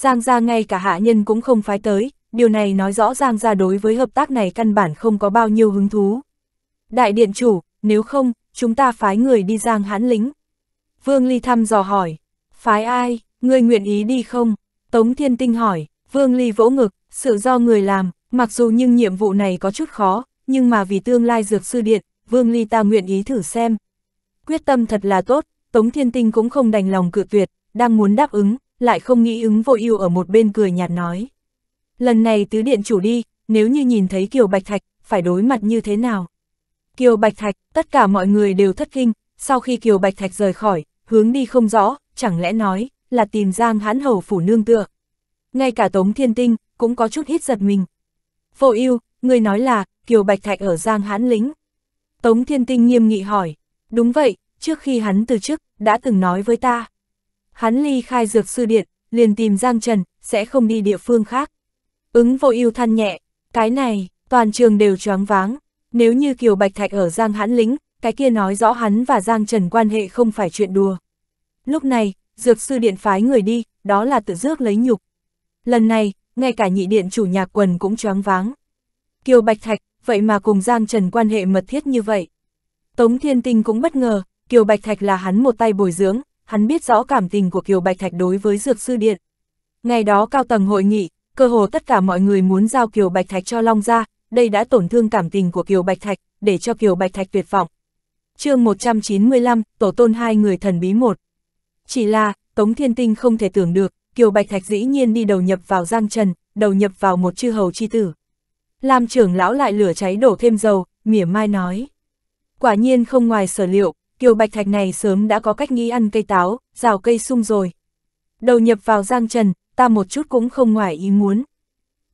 Giang gia ngay cả hạ nhân cũng không phái tới, điều này nói rõ Giang gia đối với hợp tác này căn bản không có bao nhiêu hứng thú. Đại điện chủ, nếu không, chúng ta phái người đi Giang hãn lính. Vương Ly thăm dò hỏi, phái ai, người nguyện ý đi không? Tống Thiên Tinh hỏi, Vương Ly vỗ ngực, sự do người làm, mặc dù nhưng nhiệm vụ này có chút khó, nhưng mà vì tương lai dược sư điện, Vương Ly ta nguyện ý thử xem. Quyết tâm thật là tốt, Tống Thiên Tinh cũng không đành lòng cự tuyệt, đang muốn đáp ứng, lại không nghĩ ứng vô ưu ở một bên cười nhạt nói. Lần này tứ điện chủ đi, nếu như nhìn thấy Kiều Bạch Thạch, phải đối mặt như thế nào? Kiều Bạch Thạch, tất cả mọi người đều thất kinh, sau khi Kiều Bạch Thạch rời khỏi, hướng đi không rõ, chẳng lẽ nói, là tìm Giang hãn hầu phủ nương tựa. Ngay cả Tống Thiên Tinh, cũng có chút hít giật mình. Vô ưu người nói là, Kiều Bạch Thạch ở Giang hãn lính. Tống Thiên Tinh nghiêm nghị hỏi, đúng vậy, trước khi hắn từ chức, đã từng nói với ta. Hắn ly khai dược sư điện, liền tìm Giang Trần, sẽ không đi địa phương khác. Ứng vô ưu than nhẹ, cái này, toàn trường đều choáng váng. Nếu như Kiều Bạch Thạch ở Giang Hãn Lính, cái kia nói rõ hắn và Giang Trần quan hệ không phải chuyện đùa. Lúc này, dược sư điện phái người đi, đó là tự dước lấy nhục. Lần này, ngay cả nhị điện chủ nhà quần cũng choáng váng. Kiều Bạch Thạch, vậy mà cùng Giang Trần quan hệ mật thiết như vậy. Tống Thiên Tinh cũng bất ngờ, Kiều Bạch Thạch là hắn một tay bồi dưỡng, hắn biết rõ cảm tình của Kiều Bạch Thạch đối với Dược Sư Điện. Ngày đó cao tầng hội nghị, cơ hồ tất cả mọi người muốn giao Kiều Bạch Thạch cho Long Gia, đây đã tổn thương cảm tình của Kiều Bạch Thạch, để cho Kiều Bạch Thạch tuyệt vọng. chương 195, Tổ tôn hai người thần bí một. Chỉ là, Tống Thiên Tinh không thể tưởng được, Kiều Bạch Thạch dĩ nhiên đi đầu nhập vào Giang Trần, đầu nhập vào một chư hầu chi tử. Làm trưởng lão lại lửa cháy đổ thêm dầu, mỉa mai nói. Quả nhiên không ngoài sở liệu, Kiều Bạch Thạch này sớm đã có cách nghĩ ăn cây táo, rào cây sung rồi. Đầu nhập vào Giang Trần, ta một chút cũng không ngoài ý muốn.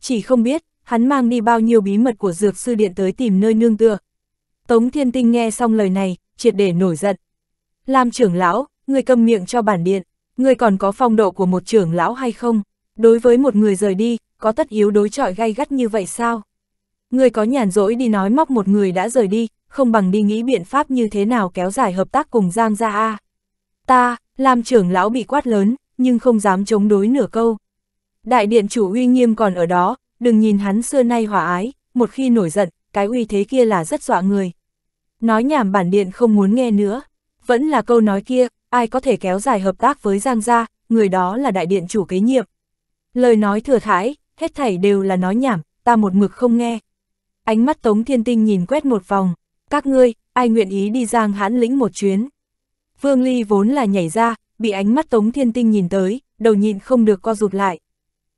Chỉ không biết, hắn mang đi bao nhiêu bí mật của dược sư điện tới tìm nơi nương tựa. Tống Thiên Tinh nghe xong lời này, triệt để nổi giận. làm trưởng lão, người câm miệng cho bản điện, người còn có phong độ của một trưởng lão hay không? Đối với một người rời đi, có tất yếu đối trọi gay gắt như vậy sao? Người có nhàn rỗi đi nói móc một người đã rời đi, không bằng đi nghĩ biện pháp như thế nào kéo dài hợp tác cùng Giang gia A. Ta, làm trưởng lão bị quát lớn, nhưng không dám chống đối nửa câu. Đại điện chủ uy nghiêm còn ở đó, đừng nhìn hắn xưa nay hòa ái, một khi nổi giận, cái uy thế kia là rất dọa người. Nói nhảm bản điện không muốn nghe nữa, vẫn là câu nói kia, ai có thể kéo dài hợp tác với Giang gia, người đó là đại điện chủ kế nhiệm. Lời nói thừa thải, hết thảy đều là nói nhảm, ta một mực không nghe. Ánh mắt Tống Thiên Tinh nhìn quét một vòng, các ngươi, ai nguyện ý đi giang hãn lĩnh một chuyến. Vương Ly vốn là nhảy ra, bị ánh mắt Tống Thiên Tinh nhìn tới, đầu nhịn không được co rụt lại.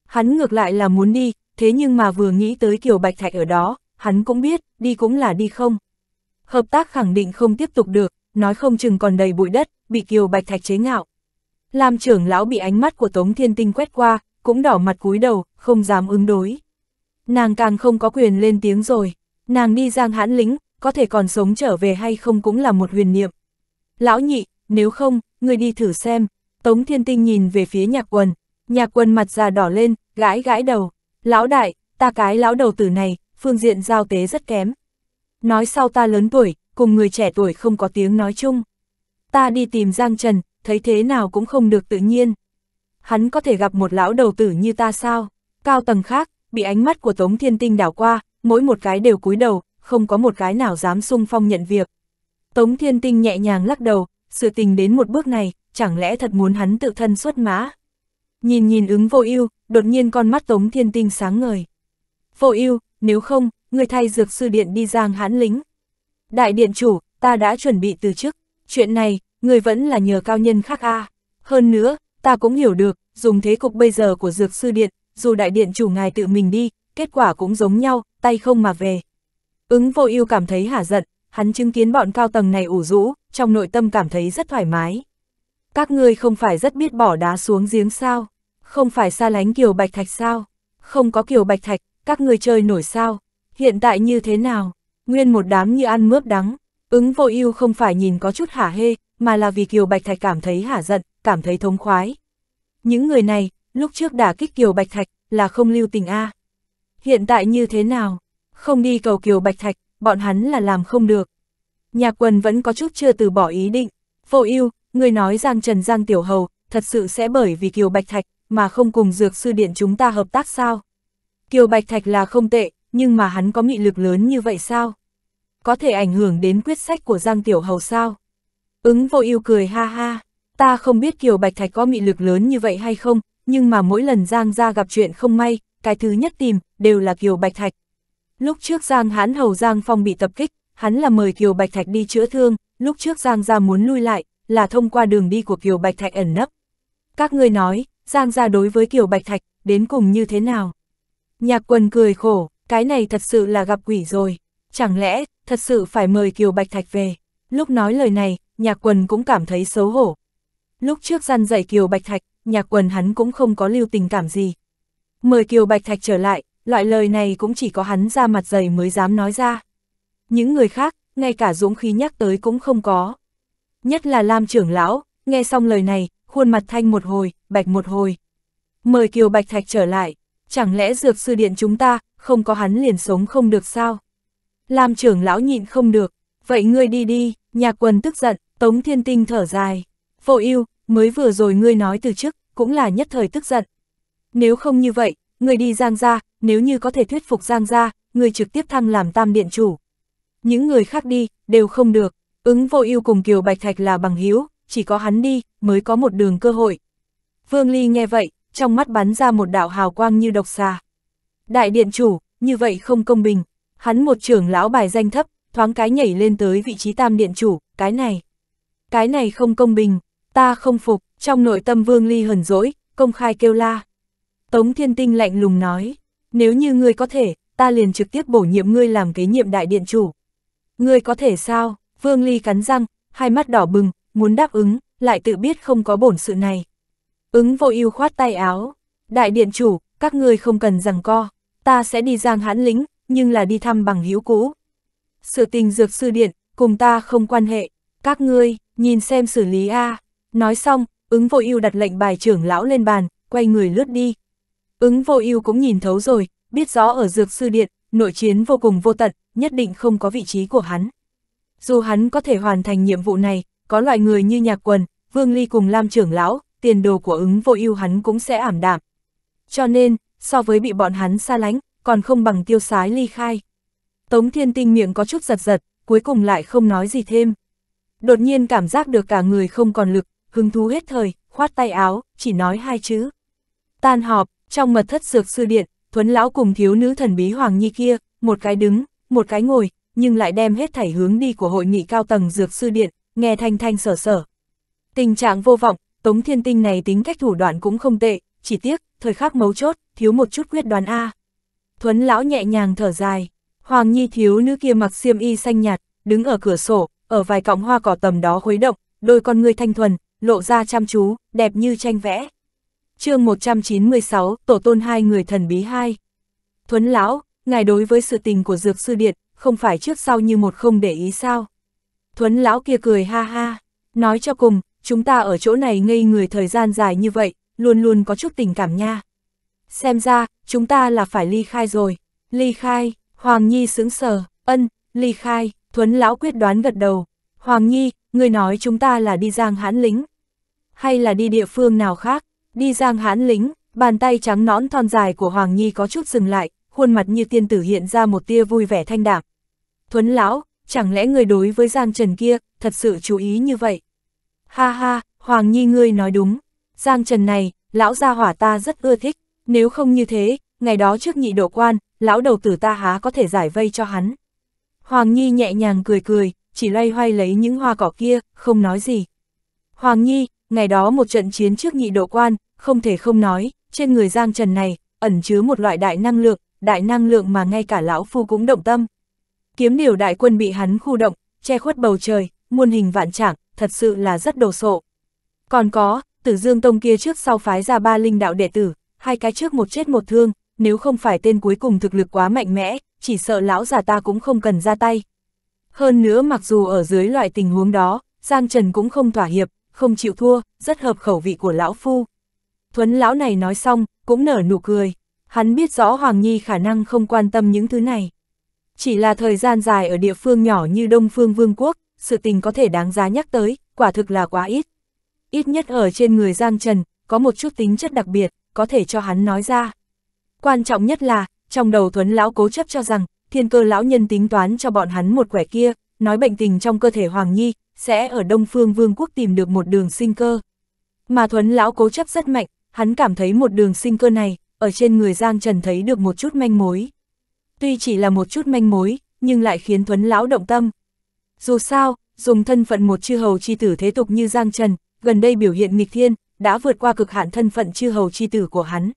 Hắn ngược lại là muốn đi, thế nhưng mà vừa nghĩ tới Kiều Bạch Thạch ở đó, hắn cũng biết, đi cũng là đi không. Hợp tác khẳng định không tiếp tục được, nói không chừng còn đầy bụi đất, bị Kiều Bạch Thạch chế ngạo. Làm trưởng lão bị ánh mắt của Tống Thiên Tinh quét qua, cũng đỏ mặt cúi đầu, không dám ứng đối. Nàng càng không có quyền lên tiếng rồi, nàng đi giang hãn lính, có thể còn sống trở về hay không cũng là một huyền niệm. Lão nhị, nếu không, người đi thử xem. Tống Thiên Tinh nhìn về phía nhạc quần. Nhạc quần mặt già đỏ lên, gãi gãi đầu. Lão đại, ta cái lão đầu tử này, phương diện giao tế rất kém. Nói sau ta lớn tuổi, cùng người trẻ tuổi không có tiếng nói chung. Ta đi tìm Giang Trần, thấy thế nào cũng không được tự nhiên. Hắn có thể gặp một lão đầu tử như ta sao? Cao tầng khác, bị ánh mắt của Tống Thiên Tinh đảo qua, mỗi một cái đều cúi đầu, không có một cái nào dám sung phong nhận việc. Tống Thiên Tinh nhẹ nhàng lắc đầu, sự tình đến một bước này, chẳng lẽ thật muốn hắn tự thân xuất mã. Nhìn nhìn ứng vô ưu đột nhiên con mắt Tống Thiên Tinh sáng ngời. Vô ưu nếu không, người thay dược sư điện đi giang hãn lính. Đại điện chủ, ta đã chuẩn bị từ chức, chuyện này, người vẫn là nhờ cao nhân khác a Hơn nữa, ta cũng hiểu được, dùng thế cục bây giờ của dược sư điện, dù đại điện chủ ngài tự mình đi, kết quả cũng giống nhau, tay không mà về. Ứng vô ưu cảm thấy hả giận, hắn chứng kiến bọn cao tầng này ủ rũ, trong nội tâm cảm thấy rất thoải mái. Các ngươi không phải rất biết bỏ đá xuống giếng sao? Không phải xa lánh kiều bạch thạch sao? Không có kiều bạch thạch, các ngươi chơi nổi sao? Hiện tại như thế nào? Nguyên một đám như ăn mướp đắng. Ứng vô ưu không phải nhìn có chút hả hê, mà là vì kiều bạch thạch cảm thấy hả giận, cảm thấy thống khoái. Những người này, lúc trước đả kích kiều bạch thạch, là không lưu tình a à. Hiện tại như thế nào? Không đi cầu kiều bạch thạch, bọn hắn là làm không được. Nhạc quần vẫn có chút chưa từ bỏ ý định. Vô ưu người nói Giang Trần Giang Tiểu Hầu, thật sự sẽ bởi vì kiều bạch thạch, mà không cùng dược sư điện chúng ta hợp tác sao? Kiều bạch thạch là không tệ, nhưng mà hắn có nghị lực lớn như vậy sao? Có thể ảnh hưởng đến quyết sách của Giang Tiểu Hầu sao? Ứng vô ưu cười ha ha, ta không biết Kiều Bạch Thạch có mị lực lớn như vậy hay không, nhưng mà mỗi lần Giang ra gặp chuyện không may, cái thứ nhất tìm, đều là Kiều Bạch Thạch, Lúc trước Giang Hán Hầu Giang Phong bị tập kích, hắn là mời Kiều Bạch Thạch đi chữa thương, lúc trước Giang gia muốn lui lại, là thông qua đường đi của Kiều Bạch Thạch ẩn nấp. Các ngươi nói, Giang gia đối với Kiều Bạch Thạch, đến cùng như thế nào? Nhạc quần cười khổ, cái này thật sự là gặp quỷ rồi. Chẳng lẽ, thật sự phải mời Kiều Bạch Thạch về? Lúc nói lời này, nhạc quần cũng cảm thấy xấu hổ. Lúc trước gian dạy Kiều Bạch Thạch, nhạc quần hắn cũng không có lưu tình cảm gì. Mời Kiều Bạch Thạch trở lại, loại lời này cũng chỉ có hắn ra mặt dày mới dám nói ra. Những người khác, ngay cả dũng khí nhắc tới cũng không có. Nhất là Lam trưởng lão, nghe xong lời này, khuôn mặt thanh một hồi, bạch một hồi. Mời Kiều Bạch Thạch trở lại, chẳng lẽ dược sư điện chúng ta, không có hắn liền sống không được sao? Lam trưởng lão nhịn không được, vậy ngươi đi đi, nhà quần tức giận, Tống Thiên Tinh thở dài. Vô yêu mới vừa rồi ngươi nói từ trước, cũng là nhất thời tức giận. Nếu không như vậy, người đi Giang Gia, nếu như có thể thuyết phục Giang Gia, người trực tiếp thăng làm tam điện chủ. Những người khác đi, đều không được, ứng vô ưu cùng Kiều Bạch Thạch là bằng hiếu, chỉ có hắn đi, mới có một đường cơ hội. Vương Ly nghe vậy, trong mắt bắn ra một đạo hào quang như độc xà. Đại điện chủ, như vậy không công bình, hắn một trưởng lão bài danh thấp, thoáng cái nhảy lên tới vị trí tam điện chủ, cái này. Cái này không công bình, ta không phục, trong nội tâm Vương Ly hờn dỗi, công khai kêu la. Tống Thiên Tinh lạnh lùng nói, nếu như ngươi có thể, ta liền trực tiếp bổ nhiệm ngươi làm kế nhiệm đại điện chủ. Ngươi có thể sao? Vương Ly cắn răng, hai mắt đỏ bừng, muốn đáp ứng, lại tự biết không có bổn sự này. Ứng vô ưu khoát tay áo, đại điện chủ, các ngươi không cần rằng co, ta sẽ đi giang hãn lính, nhưng là đi thăm bằng hữu cũ. Sự tình dược sư điện, cùng ta không quan hệ, các ngươi, nhìn xem xử lý a Nói xong, ứng vô ưu đặt lệnh bài trưởng lão lên bàn, quay người lướt đi, Ứng vô ưu cũng nhìn thấu rồi, biết rõ ở dược sư điện, nội chiến vô cùng vô tận, nhất định không có vị trí của hắn. Dù hắn có thể hoàn thành nhiệm vụ này, có loại người như nhạc quần, Vương Ly cùng Lam trưởng lão, tiền đồ của ứng vô ưu hắn cũng sẽ ảm đạm. Cho nên, so với bị bọn hắn xa lánh, còn không bằng tiêu sái ly khai. Tống Thiên Tinh miệng có chút giật giật, cuối cùng lại không nói gì thêm. Đột nhiên cảm giác được cả người không còn lực, hứng thú hết thời, khoát tay áo, chỉ nói hai chữ. Tan họp, trong mật thất dược sư điện, Thuấn Lão cùng thiếu nữ thần bí Hoàng Nhi kia, một cái đứng, một cái ngồi, nhưng lại đem hết thảy hướng đi của hội nghị cao tầng dược sư điện, nghe thanh thanh sở sở. Tình trạng vô vọng, Tống Thiên Tinh này tính cách thủ đoạn cũng không tệ, chỉ tiếc, thời khắc mấu chốt, thiếu một chút quyết đoán A. Thuấn Lão nhẹ nhàng thở dài, Hoàng Nhi thiếu nữ kia mặc xiêm y xanh nhạt, đứng ở cửa sổ, ở vài cọng hoa cỏ tầm đó khuấy động, đôi con người thanh thuần, lộ ra chăm chú, đẹp như tranh vẽ chương 196, Tổ tôn hai người thần bí hai. Thuấn lão, ngài đối với sự tình của Dược Sư Điện, không phải trước sau như một không để ý sao. Thuấn lão kia cười ha ha, nói cho cùng, chúng ta ở chỗ này ngây người thời gian dài như vậy, luôn luôn có chút tình cảm nha. Xem ra, chúng ta là phải ly khai rồi. Ly khai, Hoàng Nhi sững sờ, ân, ly khai, Thuấn lão quyết đoán gật đầu. Hoàng Nhi, người nói chúng ta là đi giang hãn lính, hay là đi địa phương nào khác? Đi giang hãn lính, bàn tay trắng nõn thon dài của Hoàng Nhi có chút dừng lại, khuôn mặt như tiên tử hiện ra một tia vui vẻ thanh đạm. Thuấn lão, chẳng lẽ người đối với Giang Trần kia, thật sự chú ý như vậy? Ha ha, Hoàng Nhi ngươi nói đúng. Giang Trần này, lão gia hỏa ta rất ưa thích. Nếu không như thế, ngày đó trước nhị độ quan, lão đầu tử ta há có thể giải vây cho hắn. Hoàng Nhi nhẹ nhàng cười cười, chỉ loay hoay lấy những hoa cỏ kia, không nói gì. Hoàng Nhi, ngày đó một trận chiến trước nhị độ quan, không thể không nói, trên người Giang Trần này, ẩn chứa một loại đại năng lượng, đại năng lượng mà ngay cả lão phu cũng động tâm. Kiếm điều đại quân bị hắn khu động, che khuất bầu trời, muôn hình vạn trạng, thật sự là rất đồ sộ. Còn có, tử dương tông kia trước sau phái ra ba linh đạo đệ tử, hai cái trước một chết một thương, nếu không phải tên cuối cùng thực lực quá mạnh mẽ, chỉ sợ lão già ta cũng không cần ra tay. Hơn nữa mặc dù ở dưới loại tình huống đó, Giang Trần cũng không thỏa hiệp, không chịu thua, rất hợp khẩu vị của lão phu. Thuấn lão này nói xong, cũng nở nụ cười. Hắn biết rõ Hoàng Nhi khả năng không quan tâm những thứ này. Chỉ là thời gian dài ở địa phương nhỏ như Đông Phương Vương quốc, sự tình có thể đáng giá nhắc tới, quả thực là quá ít. Ít nhất ở trên người Giang Trần, có một chút tính chất đặc biệt, có thể cho hắn nói ra. Quan trọng nhất là, trong đầu Thuấn lão cố chấp cho rằng, thiên cơ lão nhân tính toán cho bọn hắn một quẻ kia, nói bệnh tình trong cơ thể Hoàng Nhi, sẽ ở Đông Phương Vương quốc tìm được một đường sinh cơ. Mà Thuấn lão cố chấp rất mạnh, hắn cảm thấy một đường sinh cơ này, ở trên người Giang Trần thấy được một chút manh mối. Tuy chỉ là một chút manh mối, nhưng lại khiến Thuấn Lão động tâm. Dù sao, dùng thân phận một chư hầu chi tử thế tục như Giang Trần, gần đây biểu hiện nghịch thiên, đã vượt qua cực hạn thân phận chư hầu chi tử của hắn.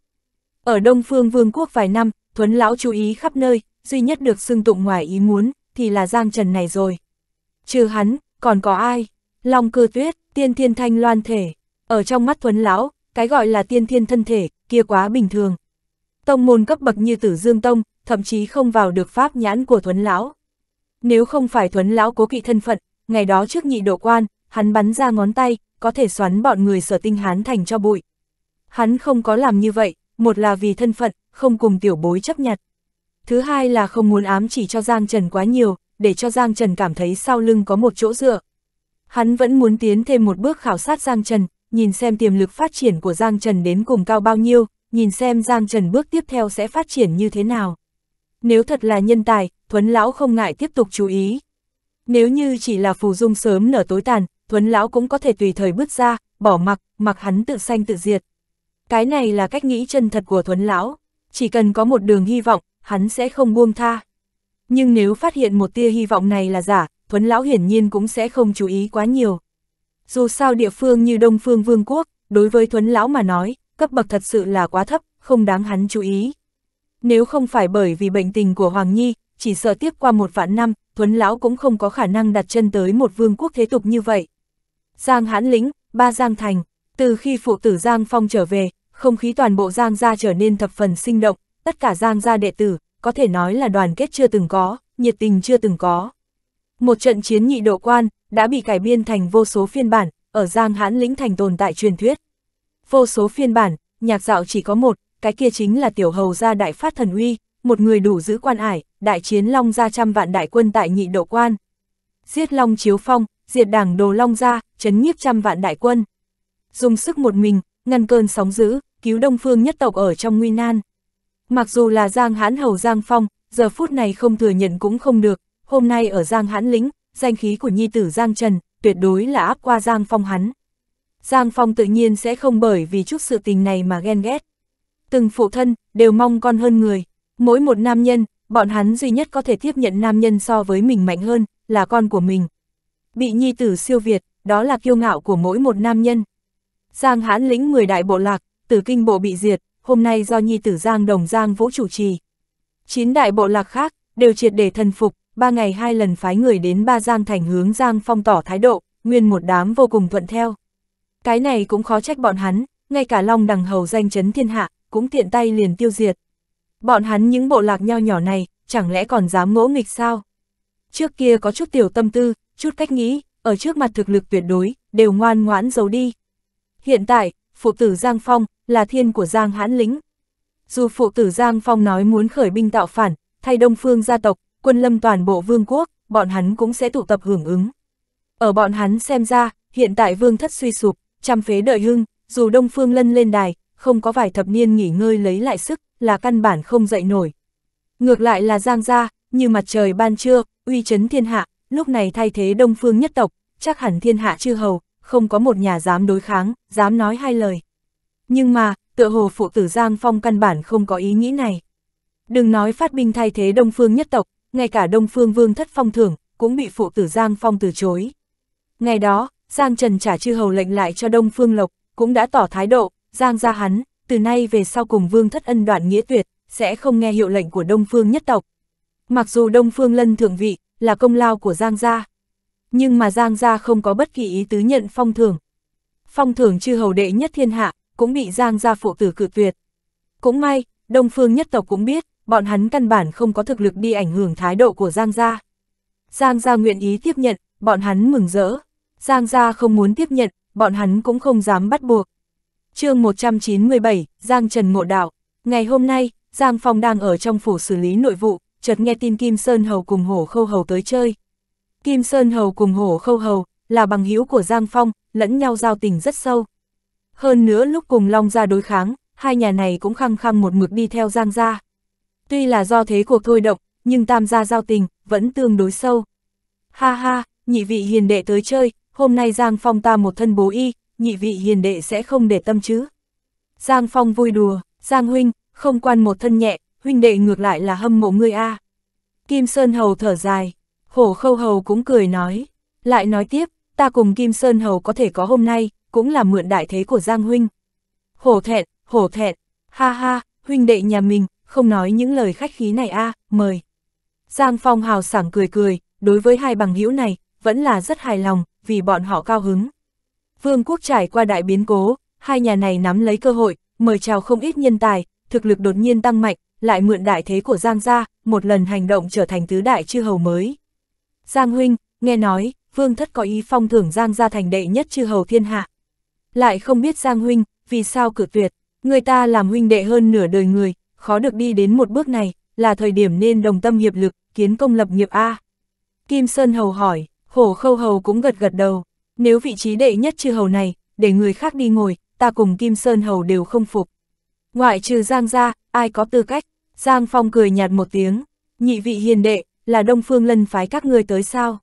Ở Đông Phương Vương quốc vài năm, Thuấn Lão chú ý khắp nơi, duy nhất được xưng tụng ngoài ý muốn, thì là Giang Trần này rồi. Trừ hắn, còn có ai? Long cơ tuyết, tiên thiên thanh loan thể. Ở trong mắt Thuấn Lão, cái gọi là tiên thiên thân thể, kia quá bình thường. Tông môn cấp bậc như tử dương tông, thậm chí không vào được pháp nhãn của thuấn lão. Nếu không phải thuấn lão cố kỵ thân phận, ngày đó trước nhị độ quan, hắn bắn ra ngón tay, có thể xoắn bọn người sở tinh hán thành cho bụi. Hắn không có làm như vậy, một là vì thân phận, không cùng tiểu bối chấp nhặt. Thứ hai là không muốn ám chỉ cho Giang Trần quá nhiều, để cho Giang Trần cảm thấy sau lưng có một chỗ dựa. Hắn vẫn muốn tiến thêm một bước khảo sát Giang Trần, nhìn xem tiềm lực phát triển của Giang Trần đến cùng cao bao nhiêu, nhìn xem Giang Trần bước tiếp theo sẽ phát triển như thế nào. Nếu thật là nhân tài, Thuấn Lão không ngại tiếp tục chú ý. Nếu như chỉ là phù dung sớm nở tối tàn, Thuấn Lão cũng có thể tùy thời bước ra, bỏ mặc, mặc hắn tự sanh tự diệt. Cái này là cách nghĩ chân thật của Thuấn Lão, chỉ cần có một đường hy vọng, hắn sẽ không buông tha. Nhưng nếu phát hiện một tia hy vọng này là giả, Thuấn Lão hiển nhiên cũng sẽ không chú ý quá nhiều. Dù sao địa phương như Đông Phương Vương quốc, đối với Thuấn Lão mà nói, cấp bậc thật sự là quá thấp, không đáng hắn chú ý. Nếu không phải bởi vì bệnh tình của Hoàng Nhi, chỉ sợ tiếp qua một vạn năm, Thuấn Lão cũng không có khả năng đặt chân tới một vương quốc thế tục như vậy. Giang Hãn Lĩnh, Ba Giang Thành, từ khi phụ tử Giang Phong trở về, không khí toàn bộ Giang gia trở nên thập phần sinh động, tất cả Giang gia đệ tử, có thể nói là đoàn kết chưa từng có, nhiệt tình chưa từng có. Một trận chiến nhị độ quan, đã bị cải biên thành vô số phiên bản, ở Giang Hãn Lĩnh Thành tồn tại truyền thuyết. Vô số phiên bản, nhạc dạo chỉ có một, cái kia chính là tiểu hầu gia đại phát thần uy, một người đủ giữ quan ải, đại chiến long gia trăm vạn đại quân tại nhị độ quan. Giết long chiếu phong, diệt đảng đồ long gia, chấn nhiếp trăm vạn đại quân. Dùng sức một mình, ngăn cơn sóng dữ, cứu đông phương nhất tộc ở trong nguy nan. Mặc dù là Giang Hãn Hầu Giang Phong, giờ phút này không thừa nhận cũng không được, hôm nay ở Giang Hãn Lĩnh, danh khí của nhi tử Giang Trần, tuyệt đối là áp qua Giang Phong hắn. Giang Phong tự nhiên sẽ không bởi vì chút sự tình này mà ghen ghét. Từng phụ thân, đều mong con hơn người. Mỗi một nam nhân, bọn hắn duy nhất có thể tiếp nhận nam nhân so với mình mạnh hơn, là con của mình. Bị nhi tử siêu việt, đó là kiêu ngạo của mỗi một nam nhân. Giang hãn lĩnh 10 đại bộ lạc, tử kinh bộ bị diệt, hôm nay do nhi tử Giang Đồng Giang Vũ chủ trì. 9 đại bộ lạc khác, đều triệt để thần phục, ba ngày hai lần phái người đến ba Giang thành hướng Giang Phong tỏ thái độ, nguyên một đám vô cùng thuận theo. Cái này cũng khó trách bọn hắn, ngay cả Long Đằng Hầu danh chấn thiên hạ, cũng tiện tay liền tiêu diệt. Bọn hắn những bộ lạc nho nhỏ này, chẳng lẽ còn dám ngỗ nghịch sao? Trước kia có chút tiểu tâm tư, chút cách nghĩ, ở trước mặt thực lực tuyệt đối, đều ngoan ngoãn giấu đi. Hiện tại, phụ tử Giang Phong, là thiên của Giang hãn lính. Dù phụ tử Giang Phong nói muốn khởi binh tạo phản, thay đông phương gia tộc, quân lâm toàn bộ vương quốc, bọn hắn cũng sẽ tụ tập hưởng ứng. Ở bọn hắn xem ra, hiện tại vương thất suy sụp, trăm phế đợi hưng, dù Đông Phương Lân lên đài, không có vài thập niên nghỉ ngơi lấy lại sức, là căn bản không dậy nổi. Ngược lại là Giang Gia, như mặt trời ban trưa, uy chấn thiên hạ, lúc này thay thế Đông Phương nhất tộc, chắc hẳn thiên hạ chư hầu, không có một nhà dám đối kháng, dám nói hai lời. Nhưng mà, tựa hồ phụ tử Giang Phong căn bản không có ý nghĩ này. Đừng nói phát binh thay thế Đông Phương nhất tộc, ngay cả Đông Phương Vương thất phong thưởng, cũng bị phụ tử Giang Phong từ chối. Ngày đó, Giang Trần trả chư hầu lệnh lại cho Đông Phương Lộc, cũng đã tỏ thái độ, Giang ra hắn, từ nay về sau cùng Vương thất ân đoạn nghĩa tuyệt, sẽ không nghe hiệu lệnh của Đông Phương nhất tộc. Mặc dù Đông Phương Lân thượng vị, là công lao của Giang gia, nhưng mà Giang gia không có bất kỳ ý tứ nhận phong thưởng. Phong thưởng chư hầu đệ nhất thiên hạ, cũng bị Giang gia phụ tử cự tuyệt. Cũng may, Đông Phương nhất tộc cũng biết, bọn hắn căn bản không có thực lực đi ảnh hưởng thái độ của Giang Gia. Giang Gia nguyện ý tiếp nhận, bọn hắn mừng rỡ. Giang Gia không muốn tiếp nhận, bọn hắn cũng không dám bắt buộc. chương 197, Giang Trần Ngộ Đạo. Ngày hôm nay, Giang Phong đang ở trong phủ xử lý nội vụ, chợt nghe tin Kim Sơn Hầu cùng Hổ Khâu Hầu tới chơi. Kim Sơn Hầu cùng Hổ Khâu Hầu là bằng hữu của Giang Phong, lẫn nhau giao tình rất sâu. Hơn nữa lúc cùng Long Gia đối kháng, hai nhà này cũng khăng khăng một mực đi theo Giang Gia. Tuy là do thế cuộc thôi động, nhưng tam gia giao tình, vẫn tương đối sâu. Ha ha, nhị vị hiền đệ tới chơi, hôm nay Giang Phong ta một thân bố y, nhị vị hiền đệ sẽ không để tâm chứ. Giang Phong vui đùa, Giang Huynh, không quan một thân nhẹ, huynh đệ ngược lại là hâm mộ ngươi a. À. Kim Sơn Hầu thở dài, hổ khâu hầu cũng cười nói, lại nói tiếp, ta cùng Kim Sơn Hầu có thể có hôm nay, cũng là mượn đại thế của Giang Huynh. Hổ thẹn, hổ thẹn, ha ha, huynh đệ nhà mình, không nói những lời khách khí này a à, mời. Giang Phong hào sảng cười cười, đối với hai bằng hữu này, vẫn là rất hài lòng, vì bọn họ cao hứng. Vương quốc trải qua đại biến cố, hai nhà này nắm lấy cơ hội, mời chào không ít nhân tài, thực lực đột nhiên tăng mạnh, lại mượn đại thế của Giang gia, một lần hành động trở thành tứ đại chư hầu mới. Giang huynh, nghe nói, Vương thất có ý phong thưởng Giang gia thành đệ nhất chư hầu thiên hạ. Lại không biết Giang huynh, vì sao cự tuyệt, người ta làm huynh đệ hơn nửa đời người, khó được đi đến một bước này, là thời điểm nên đồng tâm hiệp lực, kiến công lập nghiệp A. Kim Sơn Hầu hỏi, hổ khâu hầu cũng gật gật đầu, nếu vị trí đệ nhất chư hầu này, để người khác đi ngồi, ta cùng Kim Sơn Hầu đều không phục. Ngoại trừ Giang ra, ai có tư cách, Giang Phong cười nhạt một tiếng, nhị vị hiền đệ, là Đông Phương Lân phái các ngươi tới sao?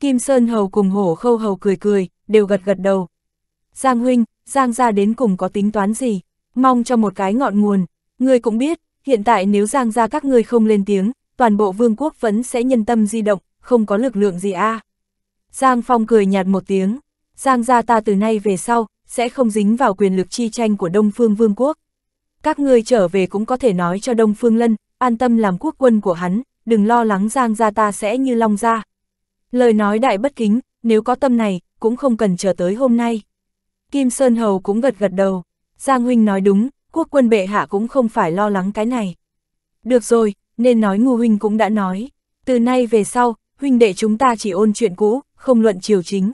Kim Sơn Hầu cùng hổ khâu hầu cười cười, đều gật gật đầu. Giang huynh, Giang ra đến cùng có tính toán gì, mong cho một cái ngọn nguồn, Ngươi cũng biết, hiện tại nếu Giang ra các ngươi không lên tiếng, toàn bộ vương quốc vẫn sẽ nhân tâm di động, không có lực lượng gì a. Giang Phong cười nhạt một tiếng, Giang gia ta từ nay về sau, sẽ không dính vào quyền lực chi tranh của Đông Phương Vương quốc. Các ngươi trở về cũng có thể nói cho Đông Phương Lân, an tâm làm quốc quân của hắn, đừng lo lắng Giang gia ta sẽ như Long gia. Lời nói đại bất kính, nếu có tâm này, cũng không cần chờ tới hôm nay. Kim Sơn Hầu cũng gật gật đầu, Giang huynh nói đúng, quốc quân bệ hạ cũng không phải lo lắng cái này. Được rồi, nên nói ngu huynh cũng đã nói, từ nay về sau, huynh đệ chúng ta chỉ ôn chuyện cũ, không luận chiều chính.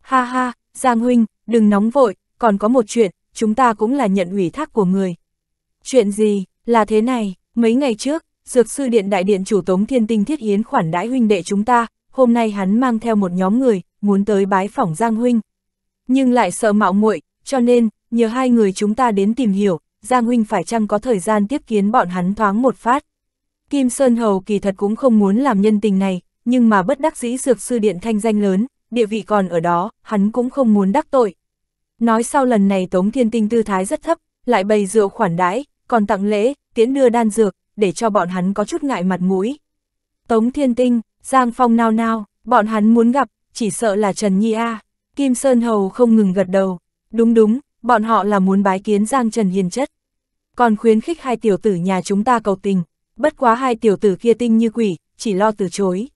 Ha ha, Giang huynh, đừng nóng vội, còn có một chuyện, chúng ta cũng là nhận ủy thác của người. Chuyện gì, là thế này, mấy ngày trước, Dược sư điện đại điện chủ Tống Thiên Tinh thiết yến khoản đãi huynh đệ chúng ta, hôm nay hắn mang theo một nhóm người, muốn tới bái phỏng Giang huynh. Nhưng lại sợ mạo muội, cho nên, nhờ hai người chúng ta đến tìm hiểu, Giang Huynh phải chăng có thời gian tiếp kiến bọn hắn thoáng một phát. Kim Sơn Hầu kỳ thật cũng không muốn làm nhân tình này, nhưng mà bất đắc dĩ dược sư điện thanh danh lớn, địa vị còn ở đó, hắn cũng không muốn đắc tội. Nói sau lần này Tống Thiên Tinh tư thái rất thấp, lại bày rượu khoản đãi, còn tặng lễ, tiễn đưa đan dược, để cho bọn hắn có chút ngại mặt mũi. Tống Thiên Tinh, Giang Phong nao nao, bọn hắn muốn gặp, chỉ sợ là Trần Nhi A. Kim Sơn Hầu không ngừng gật đầu. Đúng đúng, bọn họ là muốn bái kiến Giang Trần Hiền Chất còn khuyến khích hai tiểu tử nhà chúng ta cầu tình, bất quá hai tiểu tử kia tinh như quỷ, chỉ lo từ chối.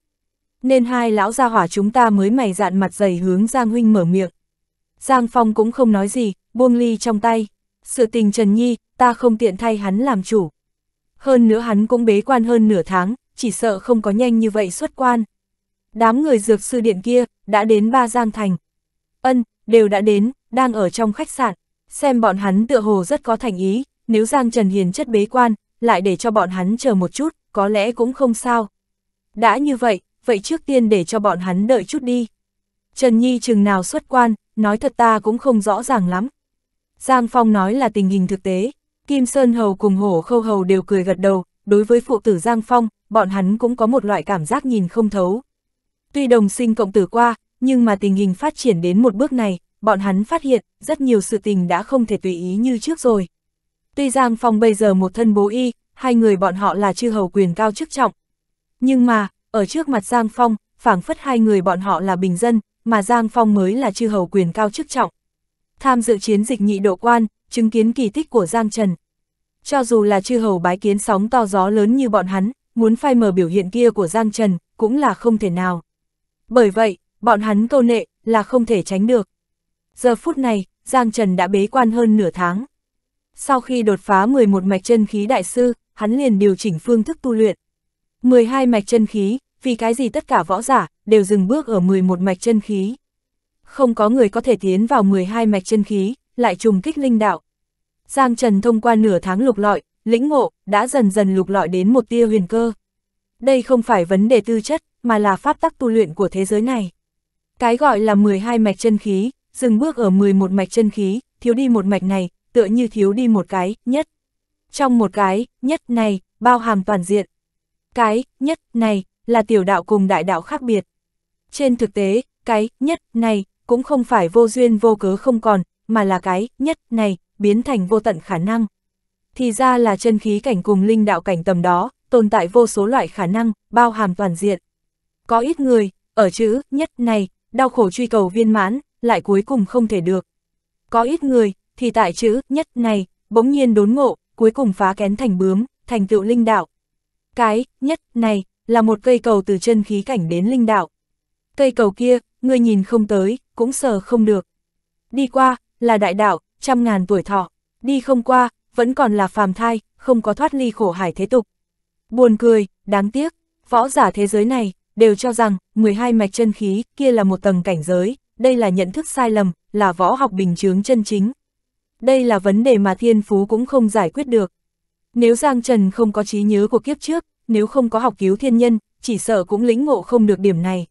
Nên hai lão gia hỏa chúng ta mới mày dạn mặt dày hướng Giang Huynh mở miệng. Giang Phong cũng không nói gì, buông ly trong tay. Sự tình Trần Nhi, ta không tiện thay hắn làm chủ. Hơn nữa hắn cũng bế quan hơn nửa tháng, chỉ sợ không có nhanh như vậy xuất quan. Đám người dược sư điện kia, đã đến ba Giang Thành. Ân, đều đã đến, đang ở trong khách sạn. Xem bọn hắn tựa hồ rất có thành ý, nếu Giang Trần Hiền chất bế quan, lại để cho bọn hắn chờ một chút, có lẽ cũng không sao. Đã như vậy, vậy trước tiên để cho bọn hắn đợi chút đi. Trần Nhi chừng nào xuất quan, nói thật ta cũng không rõ ràng lắm. Giang Phong nói là tình hình thực tế, Kim Sơn Hầu cùng Hổ Khâu Hầu đều cười gật đầu, đối với phụ tử Giang Phong, bọn hắn cũng có một loại cảm giác nhìn không thấu. Tuy đồng sinh cộng tử qua, nhưng mà tình hình phát triển đến một bước này, bọn hắn phát hiện, rất nhiều sự tình đã không thể tùy ý như trước rồi. Tuy Giang Phong bây giờ một thân bố y, hai người bọn họ là chư hầu quyền cao chức trọng. Nhưng mà, ở trước mặt Giang Phong, phảng phất hai người bọn họ là bình dân, mà Giang Phong mới là chư hầu quyền cao chức trọng. Tham dự chiến dịch nhị độ quan, chứng kiến kỳ tích của Giang Trần. Cho dù là chư hầu bái kiến sóng to gió lớn như bọn hắn, muốn phai mờ biểu hiện kia của Giang Trần, cũng là không thể nào. Bởi vậy, bọn hắn câu nệ, là không thể tránh được. Giờ phút này, Giang Trần đã bế quan hơn nửa tháng, sau khi đột phá 11 mạch chân khí đại sư, hắn liền điều chỉnh phương thức tu luyện. 12 mạch chân khí, vì cái gì tất cả võ giả đều dừng bước ở 11 mạch chân khí. Không có người có thể tiến vào 12 mạch chân khí, lại trùng kích linh đạo. Giang Trần thông qua nửa tháng lục lọi, lĩnh ngộ, đã dần dần lục lọi đến một tia huyền cơ. Đây không phải vấn đề tư chất, mà là pháp tắc tu luyện của thế giới này. Cái gọi là 12 mạch chân khí, dừng bước ở 11 mạch chân khí, thiếu đi một mạch này, tựa như thiếu đi một cái, nhất. Trong một cái, nhất này, bao hàm toàn diện. Cái, nhất này, là tiểu đạo cùng đại đạo khác biệt. Trên thực tế, cái, nhất này, cũng không phải vô duyên vô cớ không còn, mà là cái, nhất này, biến thành vô tận khả năng. Thì ra là chân khí cảnh cùng linh đạo cảnh tầm đó, tồn tại vô số loại khả năng, bao hàm toàn diện. Có ít người, ở chữ nhất này, đau khổ truy cầu viên mãn, lại cuối cùng không thể được. Có ít người, thì tại chữ nhất này, bỗng nhiên đốn ngộ, cuối cùng phá kén thành bướm, thành tựu linh đạo. Cái nhất này là một cây cầu từ chân khí cảnh đến linh đạo. Cây cầu kia, người nhìn không tới, cũng sờ không được. Đi qua, là đại đạo, trăm ngàn tuổi thọ. Đi không qua, vẫn còn là phàm thai, không có thoát ly khổ hải thế tục. Buồn cười, đáng tiếc, võ giả thế giới này, đều cho rằng, 12 mạch chân khí, kia là một tầng cảnh giới, đây là nhận thức sai lầm, là võ học bình chướng chân chính đây là vấn đề mà thiên phú cũng không giải quyết được. Nếu Giang Trần không có trí nhớ của kiếp trước, nếu không có học cứu thiên nhân, chỉ sợ cũng lĩnh ngộ không được điểm này.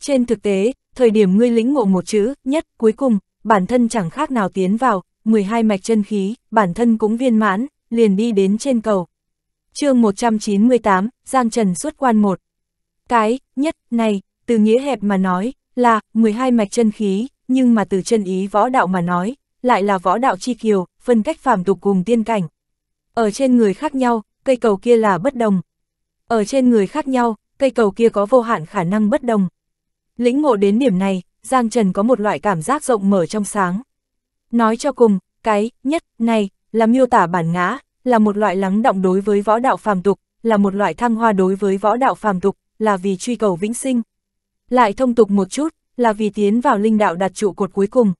Trên thực tế, thời điểm ngươi lĩnh ngộ một chữ, nhất, cuối cùng, bản thân chẳng khác nào tiến vào, 12 mạch chân khí, bản thân cũng viên mãn, liền đi đến trên cầu. chương 198, Giang Trần xuất quan một Cái, nhất, này, từ nghĩa hẹp mà nói, là 12 mạch chân khí, nhưng mà từ chân ý võ đạo mà nói, lại là võ đạo chi kiều, phân cách phàm tục cùng tiên cảnh. Ở trên người khác nhau, cây cầu kia là bất đồng. Ở trên người khác nhau, cây cầu kia có vô hạn khả năng bất đồng. Lĩnh ngộ đến điểm này, Giang Trần có một loại cảm giác rộng mở trong sáng. Nói cho cùng, cái nhất này là miêu tả bản ngã, là một loại lắng động đối với võ đạo phàm tục, là một loại thăng hoa đối với võ đạo phàm tục, là vì truy cầu vĩnh sinh. Lại thông tục một chút, là vì tiến vào linh đạo đặt trụ cột cuối cùng.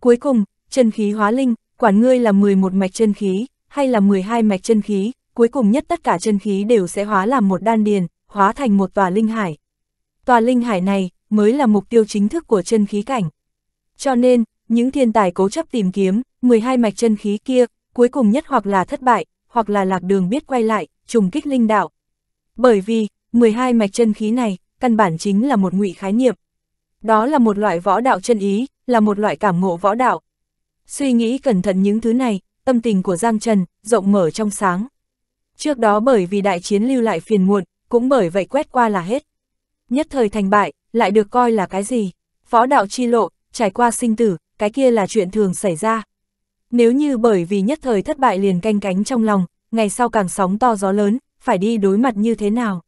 Cuối cùng, chân khí hóa linh, quản ngươi là 11 mạch chân khí, hay là 12 mạch chân khí, cuối cùng nhất tất cả chân khí đều sẽ hóa làm một đan điền, hóa thành một tòa linh hải. Tòa linh hải này mới là mục tiêu chính thức của chân khí cảnh. Cho nên, những thiên tài cố chấp tìm kiếm 12 mạch chân khí kia, cuối cùng nhất hoặc là thất bại, hoặc là lạc đường biết quay lại, trùng kích linh đạo. Bởi vì, 12 mạch chân khí này, căn bản chính là một ngụy khái niệm. Đó là một loại võ đạo chân ý, là một loại cảm ngộ võ đạo, Suy nghĩ cẩn thận những thứ này, tâm tình của Giang Trần, rộng mở trong sáng. Trước đó bởi vì đại chiến lưu lại phiền muộn, cũng bởi vậy quét qua là hết. Nhất thời thành bại, lại được coi là cái gì? Phó đạo chi lộ, trải qua sinh tử, cái kia là chuyện thường xảy ra. Nếu như bởi vì nhất thời thất bại liền canh cánh trong lòng, ngày sau càng sóng to gió lớn, phải đi đối mặt như thế nào?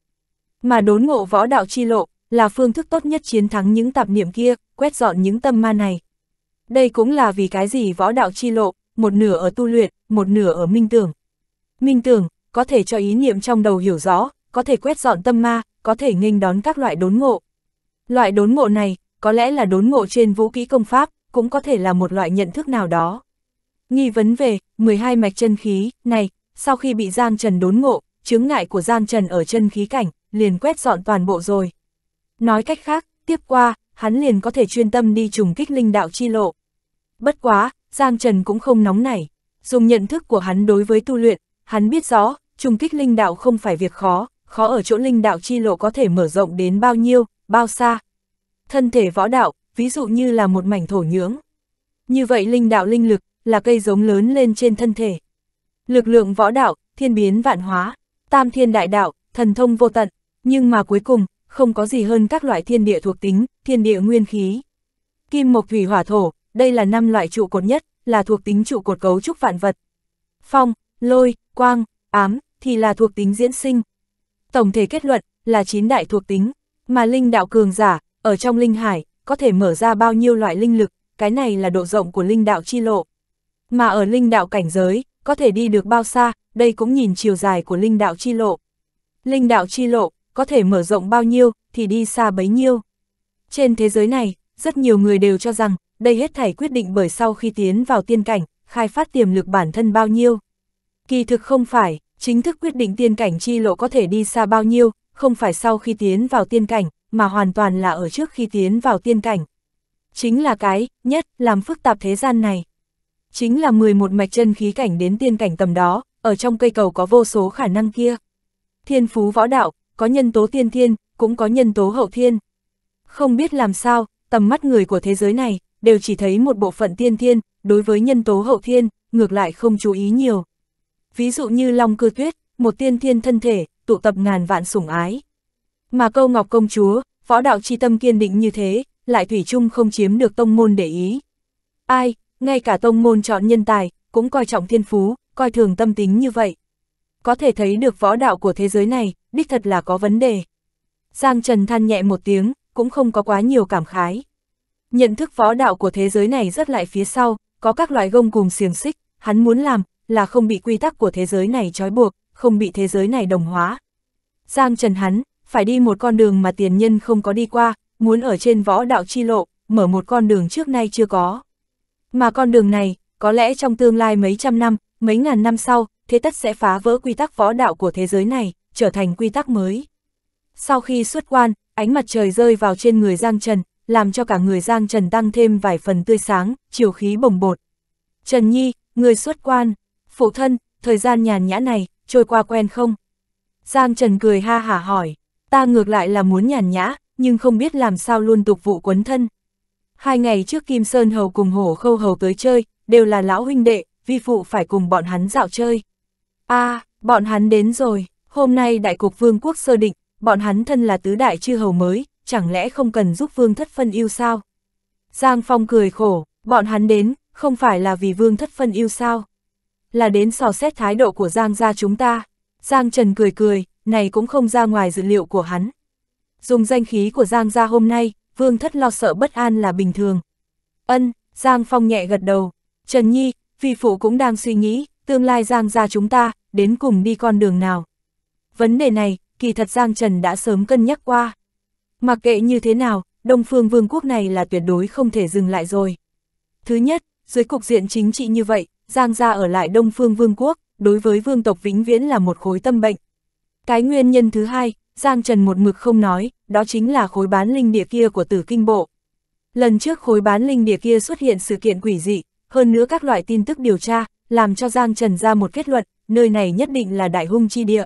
Mà đốn ngộ võ đạo chi lộ, là phương thức tốt nhất chiến thắng những tạp niệm kia, quét dọn những tâm ma này. Đây cũng là vì cái gì võ đạo chi lộ, một nửa ở tu luyện, một nửa ở minh tưởng. Minh tưởng, có thể cho ý niệm trong đầu hiểu rõ, có thể quét dọn tâm ma, có thể nghênh đón các loại đốn ngộ. Loại đốn ngộ này, có lẽ là đốn ngộ trên vũ kỹ công pháp, cũng có thể là một loại nhận thức nào đó. Nghi vấn về, 12 mạch chân khí, này, sau khi bị Giang Trần đốn ngộ, chứng ngại của Giang Trần ở chân khí cảnh, liền quét dọn toàn bộ rồi. Nói cách khác, tiếp qua, hắn liền có thể chuyên tâm đi trùng kích linh đạo chi lộ. Bất quá, Giang Trần cũng không nóng nảy, dùng nhận thức của hắn đối với tu luyện, hắn biết rõ, trùng kích linh đạo không phải việc khó, khó ở chỗ linh đạo chi lộ có thể mở rộng đến bao nhiêu, bao xa. Thân thể võ đạo, ví dụ như là một mảnh thổ nhưỡng. Như vậy linh đạo linh lực, là cây giống lớn lên trên thân thể. Lực lượng võ đạo, thiên biến vạn hóa, tam thiên đại đạo, thần thông vô tận, nhưng mà cuối cùng, không có gì hơn các loại thiên địa thuộc tính, thiên địa nguyên khí. Kim mộc thủy hỏa thổ, đây là năm loại trụ cột nhất, là thuộc tính trụ cột cấu trúc vạn vật. Phong, lôi, quang, ám, thì là thuộc tính diễn sinh. Tổng thể kết luận, là chín đại thuộc tính, mà linh đạo cường giả, ở trong linh hải, có thể mở ra bao nhiêu loại linh lực, cái này là độ rộng của linh đạo chi lộ. Mà ở linh đạo cảnh giới, có thể đi được bao xa, đây cũng nhìn chiều dài của linh đạo chi lộ. Linh đạo chi lộ, có thể mở rộng bao nhiêu, thì đi xa bấy nhiêu. Trên thế giới này, rất nhiều người đều cho rằng, đây hết thảy quyết định bởi sau khi tiến vào tiên cảnh, khai phát tiềm lực bản thân bao nhiêu. Kỳ thực không phải, chính thức quyết định tiên cảnh chi lộ có thể đi xa bao nhiêu, không phải sau khi tiến vào tiên cảnh, mà hoàn toàn là ở trước khi tiến vào tiên cảnh. Chính là cái, nhất, làm phức tạp thế gian này. Chính là 11 mạch chân khí cảnh đến tiên cảnh tầm đó, ở trong cây cầu có vô số khả năng kia. Thiên phú võ đạo, có nhân tố tiên thiên, cũng có nhân tố hậu thiên. Không biết làm sao, tầm mắt người của thế giới này, đều chỉ thấy một bộ phận tiên thiên, đối với nhân tố hậu thiên, ngược lại không chú ý nhiều. Ví dụ như Long Cư Tuyết, một tiên thiên thân thể, tụ tập ngàn vạn sủng ái. Mà câu ngọc công chúa, võ đạo chi tâm kiên định như thế, lại thủy chung không chiếm được tông môn để ý. Ai, ngay cả tông môn chọn nhân tài, cũng coi trọng thiên phú, coi thường tâm tính như vậy. Có thể thấy được võ đạo của thế giới này, đích thật là có vấn đề. Giang Trần than nhẹ một tiếng, cũng không có quá nhiều cảm khái. Nhận thức võ đạo của thế giới này rất lại phía sau, có các loại gông cùng xiềng xích, hắn muốn làm là không bị quy tắc của thế giới này trói buộc, không bị thế giới này đồng hóa. Giang Trần hắn, phải đi một con đường mà tiền nhân không có đi qua, muốn ở trên võ đạo chi lộ, mở một con đường trước nay chưa có. Mà con đường này, có lẽ trong tương lai mấy trăm năm, mấy ngàn năm sau, thế tất sẽ phá vỡ quy tắc võ đạo của thế giới này, trở thành quy tắc mới. Sau khi xuất quan, ánh mặt trời rơi vào trên người Giang Trần, làm cho cả người Giang Trần tăng thêm vài phần tươi sáng, chiều khí bồng bột. Trần Nhi, người xuất quan, phụ thân, thời gian nhàn nhã này, trôi qua quen không? Giang Trần cười ha hả hỏi, ta ngược lại là muốn nhàn nhã, nhưng không biết làm sao luôn tục vụ quấn thân. Hai ngày trước Kim Sơn Hầu cùng hổ khâu hầu tới chơi, đều là lão huynh đệ, vi phụ phải cùng bọn hắn dạo chơi. a à, bọn hắn đến rồi, hôm nay đại cục vương quốc sơ định, bọn hắn thân là tứ đại chư hầu mới, chẳng lẽ không cần giúp vương thất phân yêu sao? Giang Phong cười khổ, bọn hắn đến, không phải là vì vương thất phân yêu sao? Là đến sò xét thái độ của Giang gia chúng ta. Giang Trần cười cười, này cũng không ra ngoài dự liệu của hắn. Dùng danh khí của Giang gia hôm nay, vương thất lo sợ bất an là bình thường. Ân, Giang Phong nhẹ gật đầu. Trần Nhi, vì phụ cũng đang suy nghĩ, tương lai Giang gia chúng ta, đến cùng đi con đường nào? Vấn đề này, kỳ thật Giang Trần đã sớm cân nhắc qua. Mặc kệ như thế nào, Đông Phương Vương quốc này là tuyệt đối không thể dừng lại rồi. Thứ nhất, dưới cục diện chính trị như vậy, Giang gia ở lại Đông Phương Vương quốc, đối với vương tộc vĩnh viễn là một khối tâm bệnh. Cái nguyên nhân thứ hai, Giang Trần một mực không nói, đó chính là khối bán linh địa kia của tử kinh bộ. Lần trước khối bán linh địa kia xuất hiện sự kiện quỷ dị, hơn nữa các loại tin tức điều tra, làm cho Giang Trần ra một kết luận, nơi này nhất định là đại hung chi địa.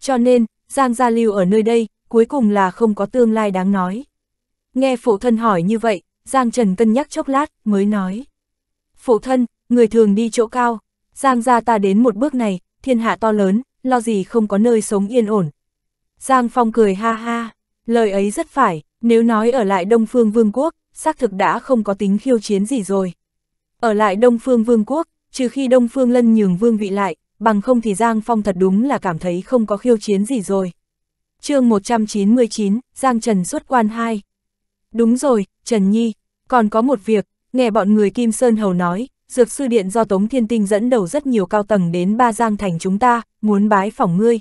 Cho nên, Giang Gia Lưu ở nơi đây, cuối cùng là không có tương lai đáng nói. Nghe phụ thân hỏi như vậy, Giang Trần cân nhắc chốc lát, mới nói. Phụ thân, người thường đi chỗ cao, Giang gia ta đến một bước này, thiên hạ to lớn, lo gì không có nơi sống yên ổn. Giang Phong cười ha ha, lời ấy rất phải, nếu nói ở lại Đông Phương Vương quốc, xác thực đã không có tính khiêu chiến gì rồi. Ở lại Đông Phương Vương quốc, trừ khi Đông Phương Lân nhường vương vị lại, bằng không thì Giang Phong thật đúng là cảm thấy không có khiêu chiến gì rồi. chương 199, Giang Trần xuất quan 2. Đúng rồi, Trần Nhi, còn có một việc, nghe bọn người Kim Sơn Hầu nói, Dược Sư Điện do Tống Thiên Tinh dẫn đầu rất nhiều cao tầng đến Ba Giang Thành chúng ta, muốn bái phỏng ngươi.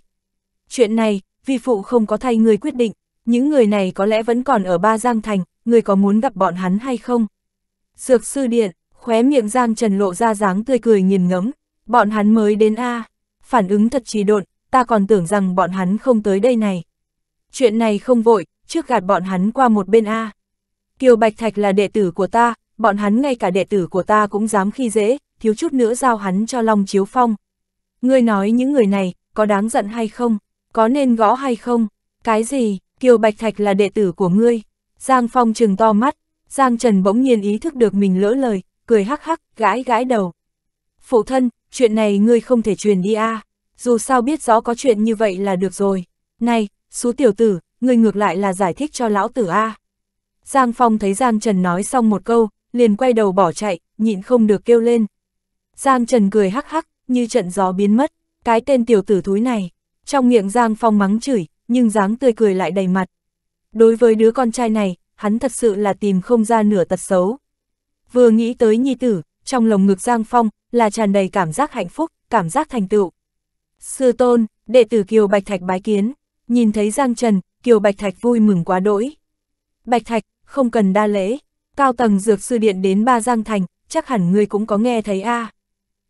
Chuyện này, vi phụ không có thay ngươi quyết định, những người này có lẽ vẫn còn ở Ba Giang Thành, ngươi có muốn gặp bọn hắn hay không? Dược Sư Điện, khóe miệng Giang Trần lộ ra dáng tươi cười nghiền ngẫm Bọn hắn mới đến A, phản ứng thật trì độn, ta còn tưởng rằng bọn hắn không tới đây này. Chuyện này không vội, trước gạt bọn hắn qua một bên A. Kiều Bạch Thạch là đệ tử của ta, bọn hắn ngay cả đệ tử của ta cũng dám khi dễ, thiếu chút nữa giao hắn cho Long Chiếu Phong. Ngươi nói những người này, có đáng giận hay không? Có nên gõ hay không? Cái gì, Kiều Bạch Thạch là đệ tử của ngươi? Giang Phong chừng to mắt, Giang Trần bỗng nhiên ý thức được mình lỡ lời, cười hắc hắc, gãi gãi đầu. Phụ thân, chuyện này ngươi không thể truyền đi a à. dù sao biết rõ có chuyện như vậy là được rồi. Này, số tiểu tử, ngươi ngược lại là giải thích cho lão tử a à. Giang Phong thấy Giang Trần nói xong một câu, liền quay đầu bỏ chạy, nhịn không được kêu lên. Giang Trần cười hắc hắc, như trận gió biến mất, cái tên tiểu tử thúi này. Trong miệng Giang Phong mắng chửi, nhưng dáng tươi cười lại đầy mặt. Đối với đứa con trai này, hắn thật sự là tìm không ra nửa tật xấu. Vừa nghĩ tới nhi tử, trong lồng ngực Giang Phong là tràn đầy cảm giác hạnh phúc, cảm giác thành tựu. Sư tôn, đệ tử Kiều Bạch Thạch bái kiến, nhìn thấy Giang Trần, Kiều Bạch Thạch vui mừng quá đỗi. Bạch Thạch, không cần đa lễ, cao tầng dược sư điện đến ba Giang Thành, chắc hẳn ngươi cũng có nghe thấy a à.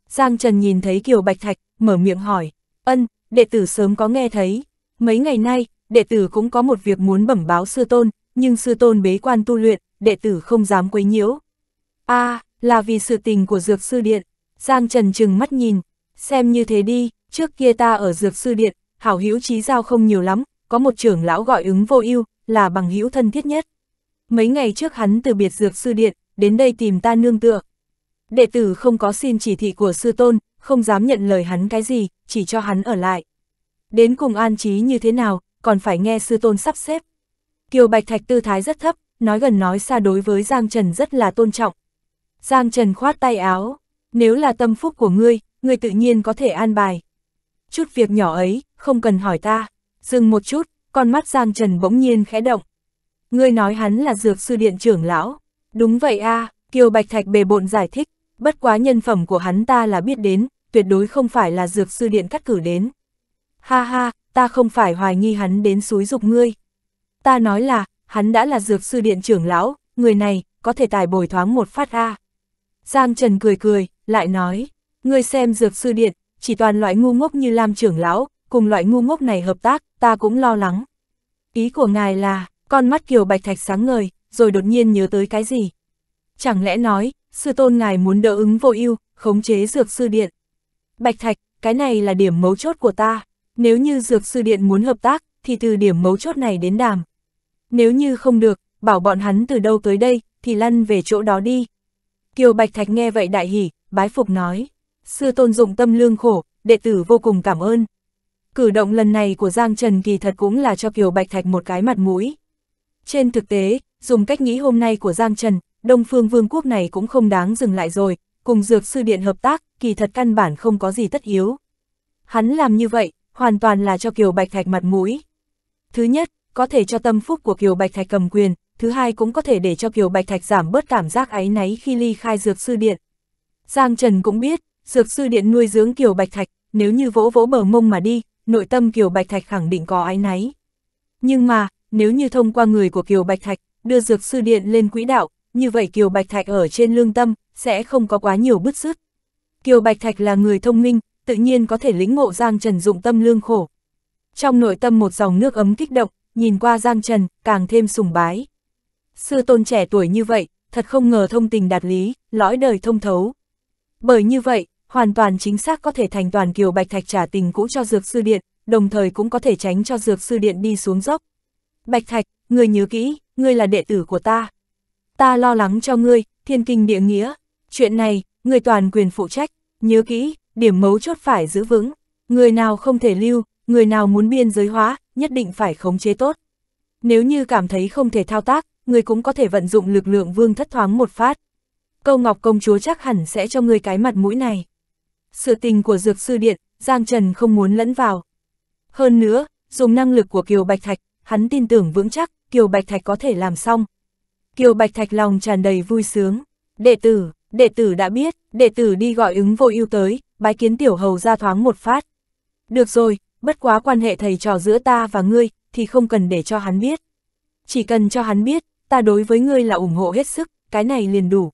Giang Trần nhìn thấy Kiều Bạch Thạch, mở miệng hỏi, ân, đệ tử sớm có nghe thấy, mấy ngày nay, đệ tử cũng có một việc muốn bẩm báo sư tôn, nhưng sư tôn bế quan tu luyện, đệ tử không dám quấy nhiễu. a à, là vì sự tình của dược sư điện. Giang Trần chừng mắt nhìn, xem như thế đi, trước kia ta ở dược sư điện, hảo hữu trí giao không nhiều lắm, có một trưởng lão gọi ứng vô ưu là bằng hữu thân thiết nhất. Mấy ngày trước hắn từ biệt dược sư điện, đến đây tìm ta nương tựa. Đệ tử không có xin chỉ thị của sư tôn, không dám nhận lời hắn cái gì, chỉ cho hắn ở lại. Đến cùng an trí như thế nào, còn phải nghe sư tôn sắp xếp. Kiều Bạch Thạch tư thái rất thấp, nói gần nói xa đối với Giang Trần rất là tôn trọng, Giang Trần khoát tay áo, nếu là tâm phúc của ngươi, ngươi tự nhiên có thể an bài. Chút việc nhỏ ấy, không cần hỏi ta. Dừng một chút, con mắt Giang Trần bỗng nhiên khẽ động. Ngươi nói hắn là dược sư điện trưởng lão. Đúng vậy a à, Kiều Bạch Thạch bề bộn giải thích, bất quá nhân phẩm của hắn ta là biết đến, tuyệt đối không phải là dược sư điện cắt cử đến. Ha ha, ta không phải hoài nghi hắn đến suối dục ngươi. Ta nói là, hắn đã là dược sư điện trưởng lão, người này, có thể tài bồi thoáng một phát a à. Giang Trần cười cười, lại nói, ngươi xem dược sư điện, chỉ toàn loại ngu ngốc như Lam trưởng lão, cùng loại ngu ngốc này hợp tác, ta cũng lo lắng. Ý của ngài là, con mắt kiều bạch thạch sáng ngời, rồi đột nhiên nhớ tới cái gì? Chẳng lẽ nói, sư tôn ngài muốn đỡ ứng vô ưu khống chế dược sư điện? Bạch thạch, cái này là điểm mấu chốt của ta, nếu như dược sư điện muốn hợp tác, thì từ điểm mấu chốt này đến đàm. Nếu như không được, bảo bọn hắn từ đâu tới đây, thì lăn về chỗ đó đi, Kiều Bạch Thạch nghe vậy đại hỉ, bái phục nói, sư tôn dụng tâm lương khổ, đệ tử vô cùng cảm ơn. Cử động lần này của Giang Trần kỳ thật cũng là cho Kiều Bạch Thạch một cái mặt mũi. Trên thực tế, dùng cách nghĩ hôm nay của Giang Trần, Đông Phương Vương quốc này cũng không đáng dừng lại rồi, cùng Dược Sư Điện hợp tác, kỳ thật căn bản không có gì tất yếu. Hắn làm như vậy, hoàn toàn là cho Kiều Bạch Thạch mặt mũi. Thứ nhất, có thể cho tâm phúc của Kiều Bạch Thạch cầm quyền, thứ hai cũng có thể để cho Kiều Bạch Thạch giảm bớt cảm giác áy náy khi ly khai dược sư điện. Giang Trần cũng biết, dược sư điện nuôi dưỡng Kiều Bạch Thạch, nếu như vỗ vỗ bờ mông mà đi, nội tâm Kiều Bạch Thạch khẳng định có áy náy. Nhưng mà, nếu như thông qua người của Kiều Bạch Thạch, đưa dược sư điện lên quỹ đạo, như vậy Kiều Bạch Thạch ở trên lương tâm, sẽ không có quá nhiều bứt rứt. Kiều Bạch Thạch là người thông minh, tự nhiên có thể lĩnh ngộ Giang Trần dụng tâm lương khổ. Trong nội tâm một dòng nước ấm kích động, nhìn qua Giang Trần, càng thêm sùng bái sư tôn trẻ tuổi như vậy, thật không ngờ thông tình đạt lý, lõi đời thông thấu. Bởi như vậy, hoàn toàn chính xác có thể thành toàn kiều bạch thạch trả tình cũ cho dược sư điện, đồng thời cũng có thể tránh cho dược sư điện đi xuống dốc. Bạch thạch, ngươi nhớ kỹ, ngươi là đệ tử của ta. Ta lo lắng cho ngươi, thiên kinh địa nghĩa, chuyện này, ngươi toàn quyền phụ trách, nhớ kỹ, điểm mấu chốt phải giữ vững, người nào không thể lưu, người nào muốn biên giới hóa, nhất định phải khống chế tốt. Nếu như cảm thấy không thể thao tác, người cũng có thể vận dụng lực lượng vương thất thoáng một phát. Câu ngọc công chúa chắc hẳn sẽ cho người cái mặt mũi này. Sự tình của dược sư điện, Giang Trần không muốn lẫn vào. Hơn nữa, dùng năng lực của Kiều Bạch Thạch, hắn tin tưởng vững chắc, Kiều Bạch Thạch có thể làm xong. Kiều Bạch Thạch lòng tràn đầy vui sướng. Đệ tử, đệ tử đã biết, đệ tử đi gọi ứng vô ưu tới, bái kiến tiểu hầu ra thoáng một phát. Được rồi, bất quá quan hệ thầy trò giữa ta và ngươi, thì không cần để cho hắn biết. Chỉ cần cho hắn biết, ta đối với ngươi là ủng hộ hết sức, cái này liền đủ.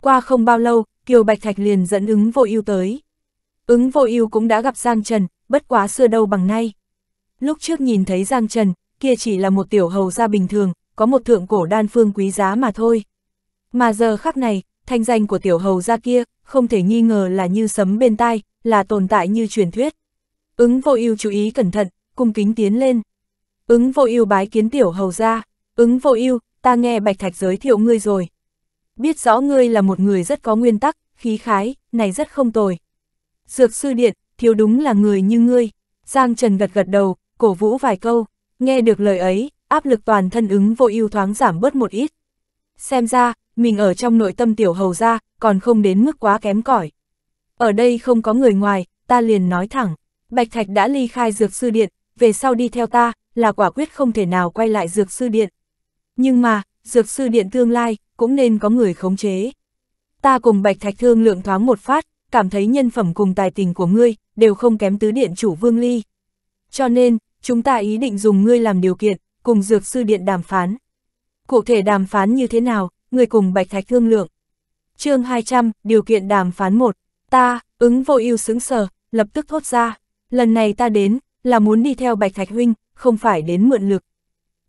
Qua không bao lâu, Kiều Bạch Thạch liền dẫn ứng vô ưu tới. Ứng vô ưu cũng đã gặp Giang Trần, bất quá xưa đâu bằng nay. Lúc trước nhìn thấy Giang Trần, kia chỉ là một tiểu hầu gia bình thường, có một thượng cổ đan phương quý giá mà thôi. Mà giờ khắc này, thanh danh của tiểu hầu gia kia, không thể nghi ngờ là như sấm bên tai, là tồn tại như truyền thuyết. Ứng vô ưu chú ý cẩn thận, cung kính tiến lên. Ứng vô ưu bái kiến tiểu hầu gia, ứng vô ưu, ta nghe Bạch Thạch giới thiệu ngươi rồi. Biết rõ ngươi là một người rất có nguyên tắc, khí khái, này rất không tồi. Dược sư điện, thiếu đúng là người như ngươi. Giang Trần gật gật đầu, cổ vũ vài câu, nghe được lời ấy, áp lực toàn thân ứng vội ưu thoáng giảm bớt một ít. Xem ra, mình ở trong nội tâm tiểu hầu ra, còn không đến mức quá kém cỏi. Ở đây không có người ngoài, ta liền nói thẳng, Bạch Thạch đã ly khai dược sư điện, về sau đi theo ta, là quả quyết không thể nào quay lại dược sư điện. Nhưng mà, dược sư điện tương lai, cũng nên có người khống chế. Ta cùng Bạch Thạch thương lượng thoáng một phát, cảm thấy nhân phẩm cùng tài tình của ngươi, đều không kém tứ điện chủ Vương Ly. Cho nên, chúng ta ý định dùng ngươi làm điều kiện, cùng dược sư điện đàm phán. Cụ thể đàm phán như thế nào, người cùng Bạch Thạch thương lượng. chương 200, điều kiện đàm phán 1, ta, ứng vô ưu xứng sờ, lập tức thốt ra. Lần này ta đến, là muốn đi theo Bạch Thạch Huynh, không phải đến mượn lực.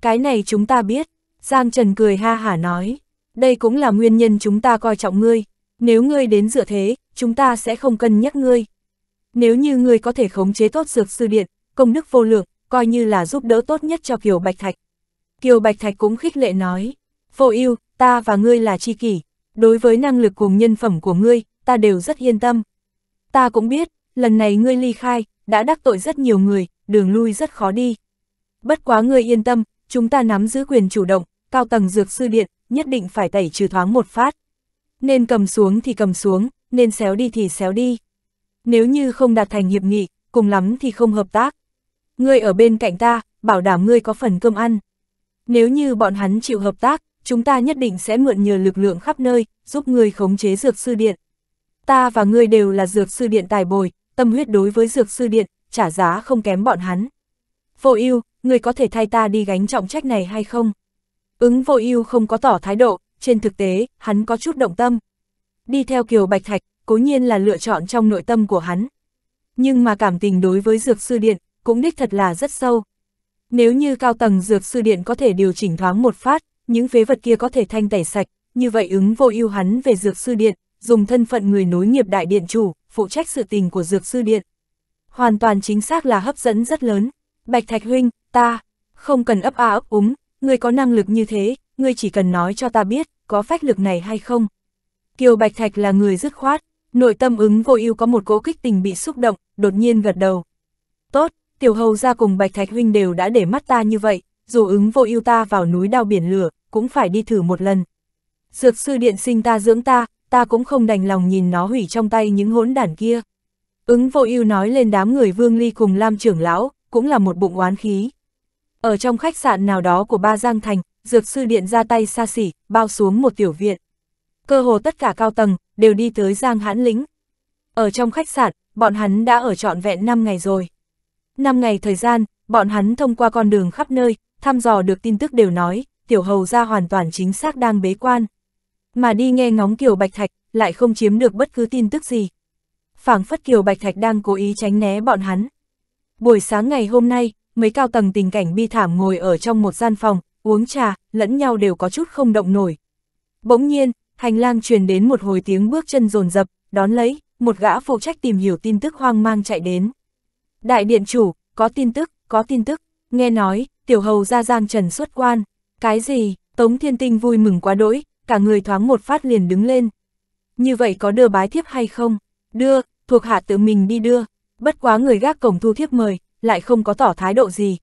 Cái này chúng ta biết, Giang Trần cười ha hả nói, đây cũng là nguyên nhân chúng ta coi trọng ngươi, nếu ngươi đến dựa thế, chúng ta sẽ không cân nhắc ngươi. Nếu như ngươi có thể khống chế tốt dược sư điện, công đức vô lượng, coi như là giúp đỡ tốt nhất cho Kiều Bạch Thạch. Kiều Bạch Thạch cũng khích lệ nói, vô yêu, ta và ngươi là tri kỷ, đối với năng lực cùng nhân phẩm của ngươi, ta đều rất yên tâm. Ta cũng biết, lần này ngươi ly khai, đã đắc tội rất nhiều người, đường lui rất khó đi. Bất quá ngươi yên tâm, chúng ta nắm giữ quyền chủ động, cao tầng dược sư điện, nhất định phải tẩy trừ thoáng một phát. Nên cầm xuống thì cầm xuống, nên xéo đi thì xéo đi. Nếu như không đạt thành hiệp nghị, cùng lắm thì không hợp tác. Ngươi ở bên cạnh ta, bảo đảm ngươi có phần cơm ăn. Nếu như bọn hắn chịu hợp tác, chúng ta nhất định sẽ mượn nhờ lực lượng khắp nơi, giúp ngươi khống chế dược sư điện. Ta và ngươi đều là dược sư điện tài bồi, tâm huyết đối với dược sư điện, trả giá không kém bọn hắn. Vô ưu, ngươi có thể thay ta đi gánh trọng trách này hay không? Ứng vô ưu không có tỏ thái độ, trên thực tế, hắn có chút động tâm. Đi theo Kiều Bạch Thạch, cố nhiên là lựa chọn trong nội tâm của hắn. Nhưng mà cảm tình đối với Dược Sư Điện, cũng đích thật là rất sâu. Nếu như cao tầng Dược Sư Điện có thể điều chỉnh thoáng một phát, những phế vật kia có thể thanh tẩy sạch, như vậy ứng vô ưu hắn về Dược Sư Điện, dùng thân phận người nối nghiệp đại điện chủ, phụ trách sự tình của Dược Sư Điện. Hoàn toàn chính xác là hấp dẫn rất lớn. Bạch Thạch Huynh, ta, không cần ấp a à ấp úng, ngươi có năng lực như thế, ngươi chỉ cần nói cho ta biết, có phách lực này hay không. Kiều Bạch Thạch là người dứt khoát, nội tâm ứng vô ưu có một cố kích tình bị xúc động, đột nhiên gật đầu. Tốt, tiểu hầu ra cùng Bạch Thạch huynh đều đã để mắt ta như vậy, dù ứng vô ưu ta vào núi đao biển lửa, cũng phải đi thử một lần. Dược sư điện sinh ta dưỡng ta, ta cũng không đành lòng nhìn nó hủy trong tay những hỗn đản kia. Ứng vô ưu nói lên đám người vương ly cùng Lam trưởng lão, cũng là một bụng oán khí. Ở trong khách sạn nào đó của Ba Giang Thành, Dược Sư Điện ra tay xa xỉ, bao xuống một tiểu viện. Cơ hồ tất cả cao tầng, đều đi tới Giang Hãn Lĩnh. Ở trong khách sạn, bọn hắn đã ở trọn vẹn 5 ngày rồi. 5 ngày thời gian, bọn hắn thông qua con đường khắp nơi, thăm dò được tin tức đều nói, tiểu hầu ra hoàn toàn chính xác đang bế quan. Mà đi nghe ngóng Kiều Bạch Thạch, lại không chiếm được bất cứ tin tức gì. phảng phất Kiều Bạch Thạch đang cố ý tránh né bọn hắn. Buổi sáng ngày hôm nay, mấy cao tầng tình cảnh bi thảm ngồi ở trong một gian phòng, uống trà, lẫn nhau đều có chút không động nổi. Bỗng nhiên, hành lang truyền đến một hồi tiếng bước chân rồn rập, đón lấy, một gã phụ trách tìm hiểu tin tức hoang mang chạy đến. Đại điện chủ, có tin tức, có tin tức, nghe nói, tiểu hầu ra giang trần xuất quan, cái gì, Tống Thiên Tinh vui mừng quá đỗi, cả người thoáng một phát liền đứng lên. Như vậy có đưa bái thiếp hay không? Đưa, thuộc hạ tự mình đi đưa, bất quá người gác cổng thu thiếp mời, lại không có tỏ thái độ gì.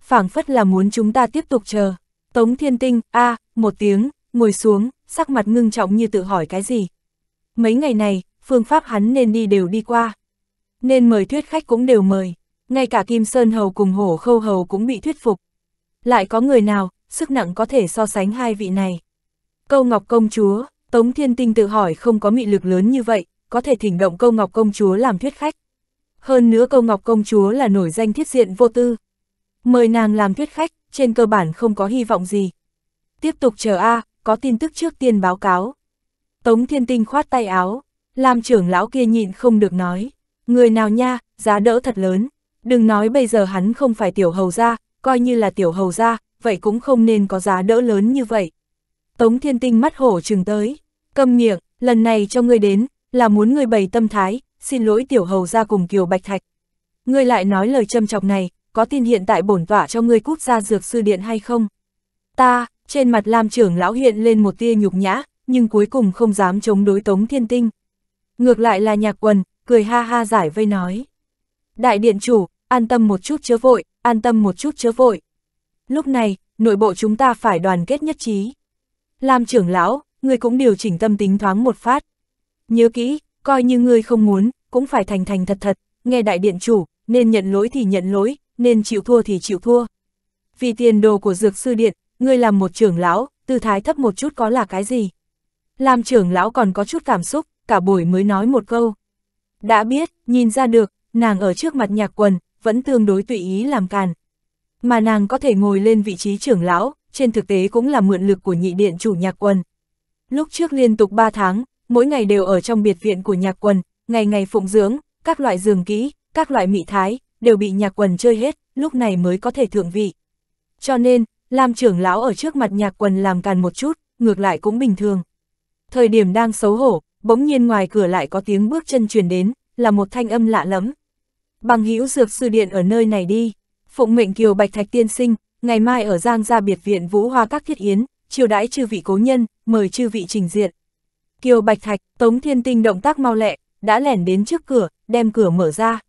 phảng phất là muốn chúng ta tiếp tục chờ. Tống Thiên Tinh, a một tiếng, ngồi xuống, sắc mặt ngưng trọng như tự hỏi cái gì. Mấy ngày này, phương pháp hắn nên đi đều đi qua. Nên mời thuyết khách cũng đều mời, ngay cả Kim Sơn Hầu cùng Hổ Khâu Hầu cũng bị thuyết phục. Lại có người nào, sức nặng có thể so sánh hai vị này. Câu Ngọc Công Chúa, Tống Thiên Tinh tự hỏi không có mị lực lớn như vậy, có thể thỉnh động Câu Ngọc Công Chúa làm thuyết khách. Hơn nữa câu Ngọc Công Chúa là nổi danh thiết diện vô tư. Mời nàng làm thuyết khách, trên cơ bản không có hy vọng gì. Tiếp tục chờ A, có tin tức trước tiên báo cáo. Tống Thiên Tinh khoát tay áo, làm trưởng lão kia nhịn không được nói. Người nào nha, giá đỡ thật lớn. Đừng nói bây giờ hắn không phải tiểu hầu gia, coi như là tiểu hầu gia, vậy cũng không nên có giá đỡ lớn như vậy. Tống Thiên Tinh mắt hổ trừng tới. cầm miệng, lần này cho ngươi đến, là muốn ngươi bày tâm thái, xin lỗi tiểu hầu ra cùng Kiều Bạch Thạch. Ngươi lại nói lời châm chọc này, có tin hiện tại bổn tỏa cho ngươi cút ra dược sư điện hay không? Ta, trên mặt Lam trưởng lão hiện lên một tia nhục nhã, nhưng cuối cùng không dám chống đối Tống Thiên Tinh. Ngược lại là nhạc quần, cười ha ha giải vây nói. Đại điện chủ, an tâm một chút chớ vội, an tâm một chút chớ vội. Lúc này, nội bộ chúng ta phải đoàn kết nhất trí. Lam trưởng lão, ngươi cũng điều chỉnh tâm tính thoáng một phát. Nhớ kỹ, coi như ngươi không muốn, cũng phải thành thành thật thật, nghe đại điện chủ, nên nhận lỗi thì nhận lỗi, nên chịu thua thì chịu thua. Vì tiền đồ của dược sư điện, ngươi làm một trưởng lão, tư thái thấp một chút có là cái gì? Làm trưởng lão còn có chút cảm xúc, cả buổi mới nói một câu. Đã biết, nhìn ra được, nàng ở trước mặt nhạc quần, vẫn tương đối tùy ý làm càn. Mà nàng có thể ngồi lên vị trí trưởng lão, trên thực tế cũng là mượn lực của nhị điện chủ nhạc quần. Lúc trước liên tục 3 tháng, mỗi ngày đều ở trong biệt viện của nhạc quần, ngày ngày phụng dưỡng, các loại giường kỹ, các loại mỹ thái, đều bị nhạc quần chơi hết, lúc này mới có thể thượng vị. Cho nên, làm trưởng lão ở trước mặt nhạc quần làm càn một chút, ngược lại cũng bình thường. Thời điểm đang xấu hổ, bỗng nhiên ngoài cửa lại có tiếng bước chân truyền đến, là một thanh âm lạ lẫm. Bằng hữu dược sư điện ở nơi này đi, phụng mệnh kiều bạch thạch tiên sinh, ngày mai ở Giang gia biệt viện Vũ Hoa các thiết yến, chiều đãi chư vị cố nhân, mời chư vị trình diện. Kiều Bạch Thạch, Tống Thiên Tinh động tác mau lẹ, đã lẻn đến trước cửa, đem cửa mở ra.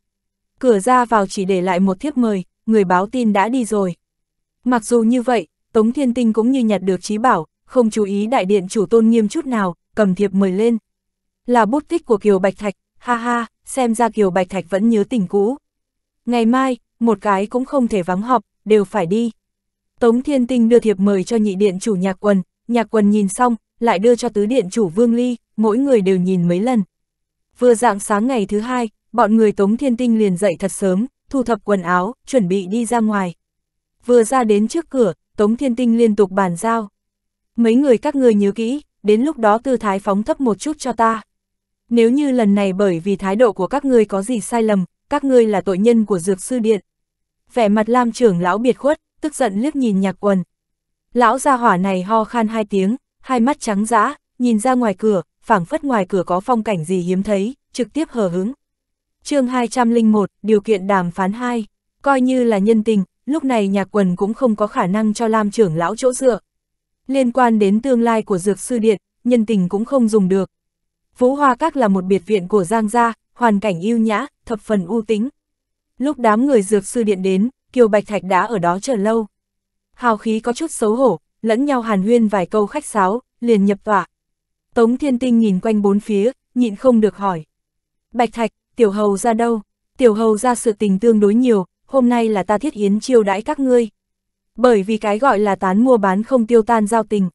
Cửa ra vào chỉ để lại một thiếp mời, người báo tin đã đi rồi. Mặc dù như vậy, Tống Thiên Tinh cũng như nhặt được trí bảo, không chú ý đại điện chủ tôn nghiêm chút nào, cầm thiệp mời lên. Là bút tích của Kiều Bạch Thạch, ha ha, xem ra Kiều Bạch Thạch vẫn nhớ tình cũ. Ngày mai, một cái cũng không thể vắng họp, đều phải đi. Tống Thiên Tinh đưa thiệp mời cho nhị điện chủ nhạc quần, nhạc quần nhìn xong, lại đưa cho tứ điện chủ Vương Ly, mỗi người đều nhìn mấy lần. Vừa dạng sáng ngày thứ hai, bọn người Tống Thiên Tinh liền dậy thật sớm, thu thập quần áo, chuẩn bị đi ra ngoài. Vừa ra đến trước cửa, Tống Thiên Tinh liên tục bàn giao. Mấy người các người nhớ kỹ, đến lúc đó tư thái phóng thấp một chút cho ta. Nếu như lần này bởi vì thái độ của các ngươi có gì sai lầm, các ngươi là tội nhân của dược sư điện. Vẻ mặt Lam trưởng lão biệt khuất, tức giận liếc nhìn nhạc quần. Lão gia hỏa này ho khan hai tiếng, hai mắt trắng dã, nhìn ra ngoài cửa, phảng phất ngoài cửa có phong cảnh gì hiếm thấy, trực tiếp hờ hứng. chương 201, điều kiện đàm phán 2, coi như là nhân tình, lúc này nhạc quần cũng không có khả năng cho Lam trưởng lão chỗ dựa. Liên quan đến tương lai của dược sư điện, nhân tình cũng không dùng được. Phú Hoa Các là một biệt viện của Giang Gia, hoàn cảnh yêu nhã, thập phần ưu tính. Lúc đám người dược sư điện đến, Kiều Bạch Thạch đã ở đó chờ lâu. Hào khí có chút xấu hổ, lẫn nhau hàn huyên vài câu khách sáo, liền nhập tọa. Tống Thiên Tinh nhìn quanh bốn phía, nhịn không được hỏi. Bạch Thạch, tiểu hầu ra đâu? Tiểu hầu ra sự tình tương đối nhiều, hôm nay là ta thiết hiến chiêu đãi các ngươi. Bởi vì cái gọi là tán mua bán không tiêu tan giao tình.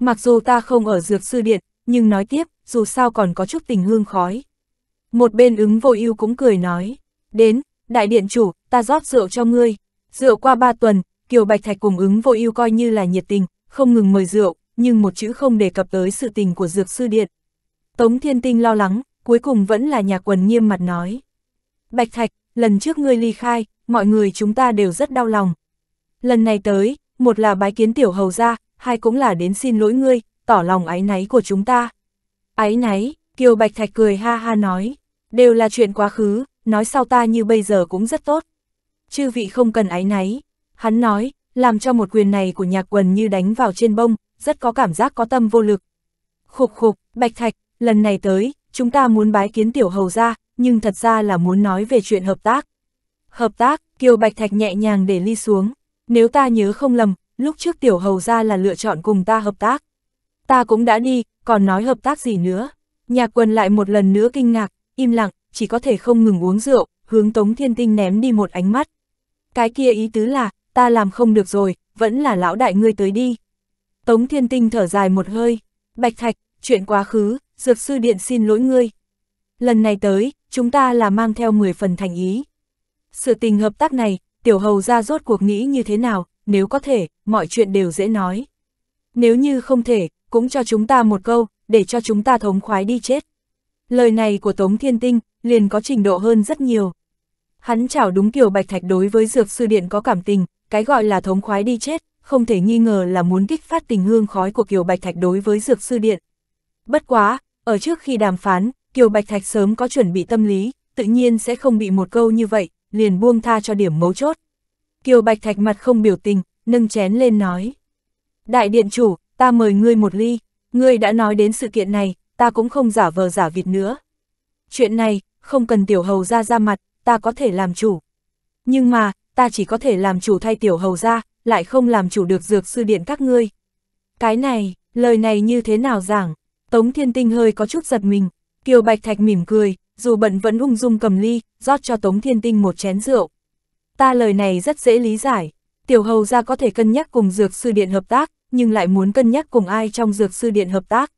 Mặc dù ta không ở dược sư điện, nhưng nói tiếp, dù sao còn có chút tình hương khói. Một bên ứng vô ưu cũng cười nói. Đến, đại điện chủ, ta rót rượu cho ngươi. Rượu qua ba tuần, Kiều Bạch Thạch cùng ứng vô ưu coi như là nhiệt tình, không ngừng mời rượu, nhưng một chữ không đề cập tới sự tình của dược sư điện. Tống Thiên Tinh lo lắng, cuối cùng vẫn là nhà quần nghiêm mặt nói. Bạch Thạch, lần trước ngươi ly khai, mọi người chúng ta đều rất đau lòng. Lần này tới, một là bái kiến tiểu hầu ra, hai cũng là đến xin lỗi ngươi, tỏ lòng ái náy của chúng ta. Ái náy, Kiều Bạch Thạch cười ha ha nói, đều là chuyện quá khứ, nói sau ta như bây giờ cũng rất tốt. Chư vị không cần ái náy, hắn nói, làm cho một quyền này của nhạc quần như đánh vào trên bông, rất có cảm giác có tâm vô lực. Khục khục, Bạch Thạch, lần này tới, chúng ta muốn bái kiến tiểu hầu ra, nhưng thật ra là muốn nói về chuyện hợp tác. Hợp tác, Kiều Bạch Thạch nhẹ nhàng để ly xuống. Nếu ta nhớ không lầm, lúc trước tiểu hầu ra là lựa chọn cùng ta hợp tác. Ta cũng đã đi, còn nói hợp tác gì nữa. Nhạc quần lại một lần nữa kinh ngạc, im lặng, chỉ có thể không ngừng uống rượu, hướng Tống Thiên Tinh ném đi một ánh mắt. Cái kia ý tứ là, ta làm không được rồi, vẫn là lão đại ngươi tới đi. Tống Thiên Tinh thở dài một hơi, Bạch Thạch, chuyện quá khứ, Dược Sư Điện xin lỗi ngươi. Lần này tới, chúng ta là mang theo 10 phần thành ý. Sự tình hợp tác này, tiểu hầu ra rốt cuộc nghĩ như thế nào, nếu có thể, mọi chuyện đều dễ nói. Nếu như không thể, cũng cho chúng ta một câu, để cho chúng ta thống khoái đi chết. Lời này của Tống Thiên Tinh, liền có trình độ hơn rất nhiều. Hắn chảo đúng kiểu Bạch Thạch đối với Dược Sư Điện có cảm tình, cái gọi là thống khoái đi chết, không thể nghi ngờ là muốn kích phát tình hương khói của Kiều Bạch Thạch đối với Dược Sư Điện. Bất quá, ở trước khi đàm phán, Kiều Bạch Thạch sớm có chuẩn bị tâm lý, tự nhiên sẽ không bị một câu như vậy, liền buông tha cho điểm mấu chốt. Kiều Bạch Thạch mặt không biểu tình, nâng chén lên nói. Đại điện chủ, ta mời ngươi một ly, ngươi đã nói đến sự kiện này, ta cũng không giả vờ giả vịt nữa. Chuyện này, không cần tiểu hầu ra ra mặt, ta có thể làm chủ. Nhưng mà, ta chỉ có thể làm chủ thay tiểu hầu ra, lại không làm chủ được dược sư điện các ngươi. Cái này, lời này như thế nào giảng? Tống Thiên Tinh hơi có chút giật mình, Kiều Bạch Thạch mỉm cười, dù bận vẫn ung dung cầm ly, rót cho Tống Thiên Tinh một chén rượu. Ta lời này rất dễ lý giải, tiểu hầu ra có thể cân nhắc cùng dược sư điện hợp tác, nhưng lại muốn cân nhắc cùng ai trong dược sư điện hợp tác.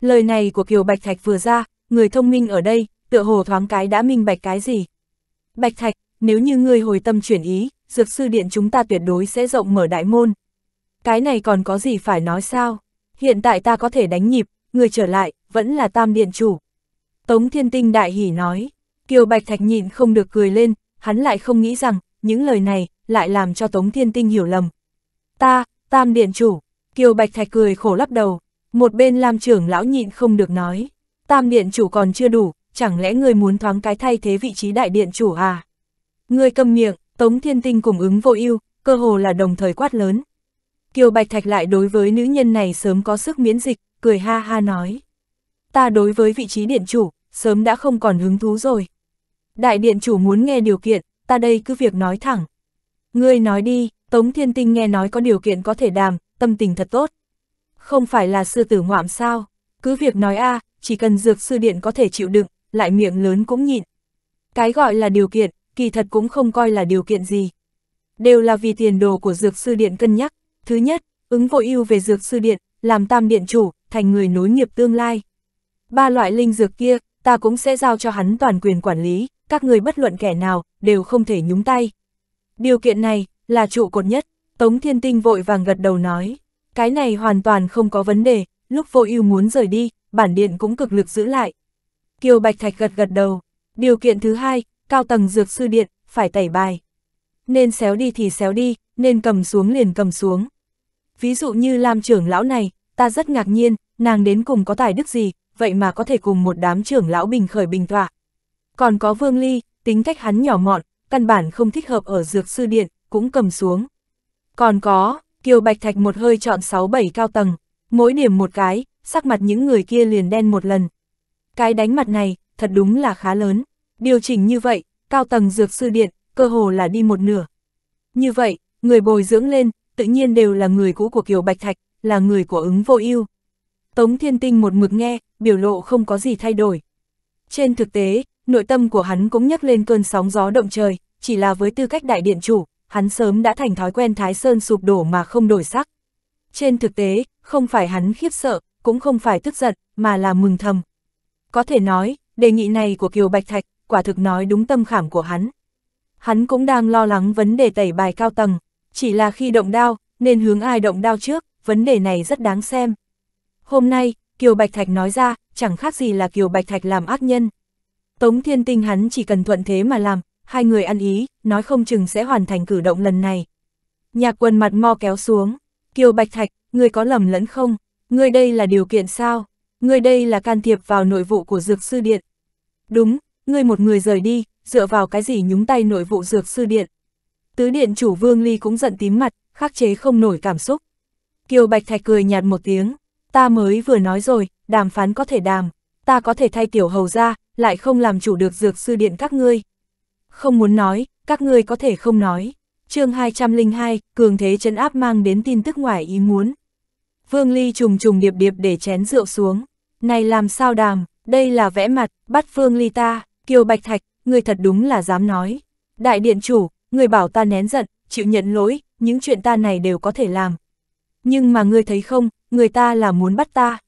Lời này của Kiều Bạch Thạch vừa ra, người thông minh ở đây, tựa hồ thoáng cái đã minh bạch cái gì. Bạch Thạch, nếu như ngươi hồi tâm chuyển ý, dược sư điện chúng ta tuyệt đối sẽ rộng mở đại môn. Cái này còn có gì phải nói sao? Hiện tại ta có thể đánh nhịp, người trở lại, vẫn là tam điện chủ. Tống Thiên Tinh đại hỉ nói, Kiều Bạch Thạch nhịn không được cười lên, hắn lại không nghĩ rằng, những lời này, lại làm cho Tống Thiên Tinh hiểu lầm. Ta, tam điện chủ, Kiều Bạch Thạch cười khổ lắp đầu, một bên làm trưởng lão nhịn không được nói, tam điện chủ còn chưa đủ, chẳng lẽ người muốn thoáng cái thay thế vị trí đại điện chủ à? Người cầm miệng, Tống Thiên Tinh cùng ứng vô ưu cơ hồ là đồng thời quát lớn. Kiều Bạch Thạch lại đối với nữ nhân này sớm có sức miễn dịch, cười ha ha nói. Ta đối với vị trí điện chủ, sớm đã không còn hứng thú rồi. Đại điện chủ muốn nghe điều kiện, ta đây cứ việc nói thẳng. Ngươi nói đi, Tống Thiên Tinh nghe nói có điều kiện có thể đàm, tâm tình thật tốt. Không phải là sư tử ngoạm sao, cứ việc nói a à, chỉ cần dược sư điện có thể chịu đựng, lại miệng lớn cũng nhịn. Cái gọi là điều kiện, kỳ thật cũng không coi là điều kiện gì. Đều là vì tiền đồ của dược sư điện cân nhắc. Thứ nhất, ứng vội ưu về dược sư điện, làm tam điện chủ, thành người nối nghiệp tương lai. Ba loại linh dược kia, ta cũng sẽ giao cho hắn toàn quyền quản lý, các người bất luận kẻ nào, đều không thể nhúng tay. Điều kiện này, là trụ cột nhất, Tống Thiên Tinh vội vàng gật đầu nói. Cái này hoàn toàn không có vấn đề, lúc vô ưu muốn rời đi, bản điện cũng cực lực giữ lại. Kiều Bạch Thạch gật gật đầu. Điều kiện thứ hai, cao tầng dược sư điện, phải tẩy bài. Nên xéo đi thì xéo đi, nên cầm xuống liền cầm xuống. Ví dụ như làm trưởng lão này, ta rất ngạc nhiên, nàng đến cùng có tài đức gì, vậy mà có thể cùng một đám trưởng lão bình khởi bình tọa. Còn có Vương Ly, tính cách hắn nhỏ mọn, căn bản không thích hợp ở dược sư điện, cũng cầm xuống. Còn có, Kiều Bạch Thạch một hơi chọn 6-7 cao tầng, mỗi điểm một cái, sắc mặt những người kia liền đen một lần. Cái đánh mặt này, thật đúng là khá lớn. Điều chỉnh như vậy, cao tầng dược sư điện, cơ hồ là đi một nửa. Như vậy, người bồi dưỡng lên, tự nhiên đều là người cũ của Kiều Bạch Thạch, là người của ứng vô ưu. Tống Thiên Tinh một mực nghe, biểu lộ không có gì thay đổi. Trên thực tế, nội tâm của hắn cũng nhấc lên cơn sóng gió động trời, chỉ là với tư cách đại điện chủ, hắn sớm đã thành thói quen Thái Sơn sụp đổ mà không đổi sắc. Trên thực tế, không phải hắn khiếp sợ, cũng không phải tức giận, mà là mừng thầm. Có thể nói, đề nghị này của Kiều Bạch Thạch quả thực nói đúng tâm khảm của hắn. Hắn cũng đang lo lắng vấn đề tẩy bài cao tầng, chỉ là khi động đao, nên hướng ai động đao trước, vấn đề này rất đáng xem. Hôm nay, Kiều Bạch Thạch nói ra, chẳng khác gì là Kiều Bạch Thạch làm ác nhân. Tống Thiên Tinh hắn chỉ cần thuận thế mà làm, hai người ăn ý, nói không chừng sẽ hoàn thành cử động lần này. Nhạc quần mặt mo kéo xuống, Kiều Bạch Thạch, người có lầm lẫn không? Người đây là điều kiện sao? Người đây là can thiệp vào nội vụ của Dược Sư Điện. Đúng, ngươi một người rời đi, dựa vào cái gì nhúng tay nội vụ dược sư điện. Tứ điện chủ Vương Ly cũng giận tím mặt, khắc chế không nổi cảm xúc. Kiều Bạch Thạch cười nhạt một tiếng, ta mới vừa nói rồi, đàm phán có thể đàm, ta có thể thay tiểu hầu ra, lại không làm chủ được dược sư điện các ngươi. Không muốn nói, các ngươi có thể không nói. chương 202, cường thế chấn áp mang đến tin tức ngoài ý muốn. Vương Ly trùng trùng điệp điệp để chén rượu xuống. Này làm sao đàm, đây là vẽ mặt, bắt Vương Ly ta. Kiều Bạch Thạch, người thật đúng là dám nói. Đại điện chủ, người bảo ta nén giận, chịu nhận lỗi, những chuyện ta này đều có thể làm. Nhưng mà ngươi thấy không, người ta là muốn bắt ta.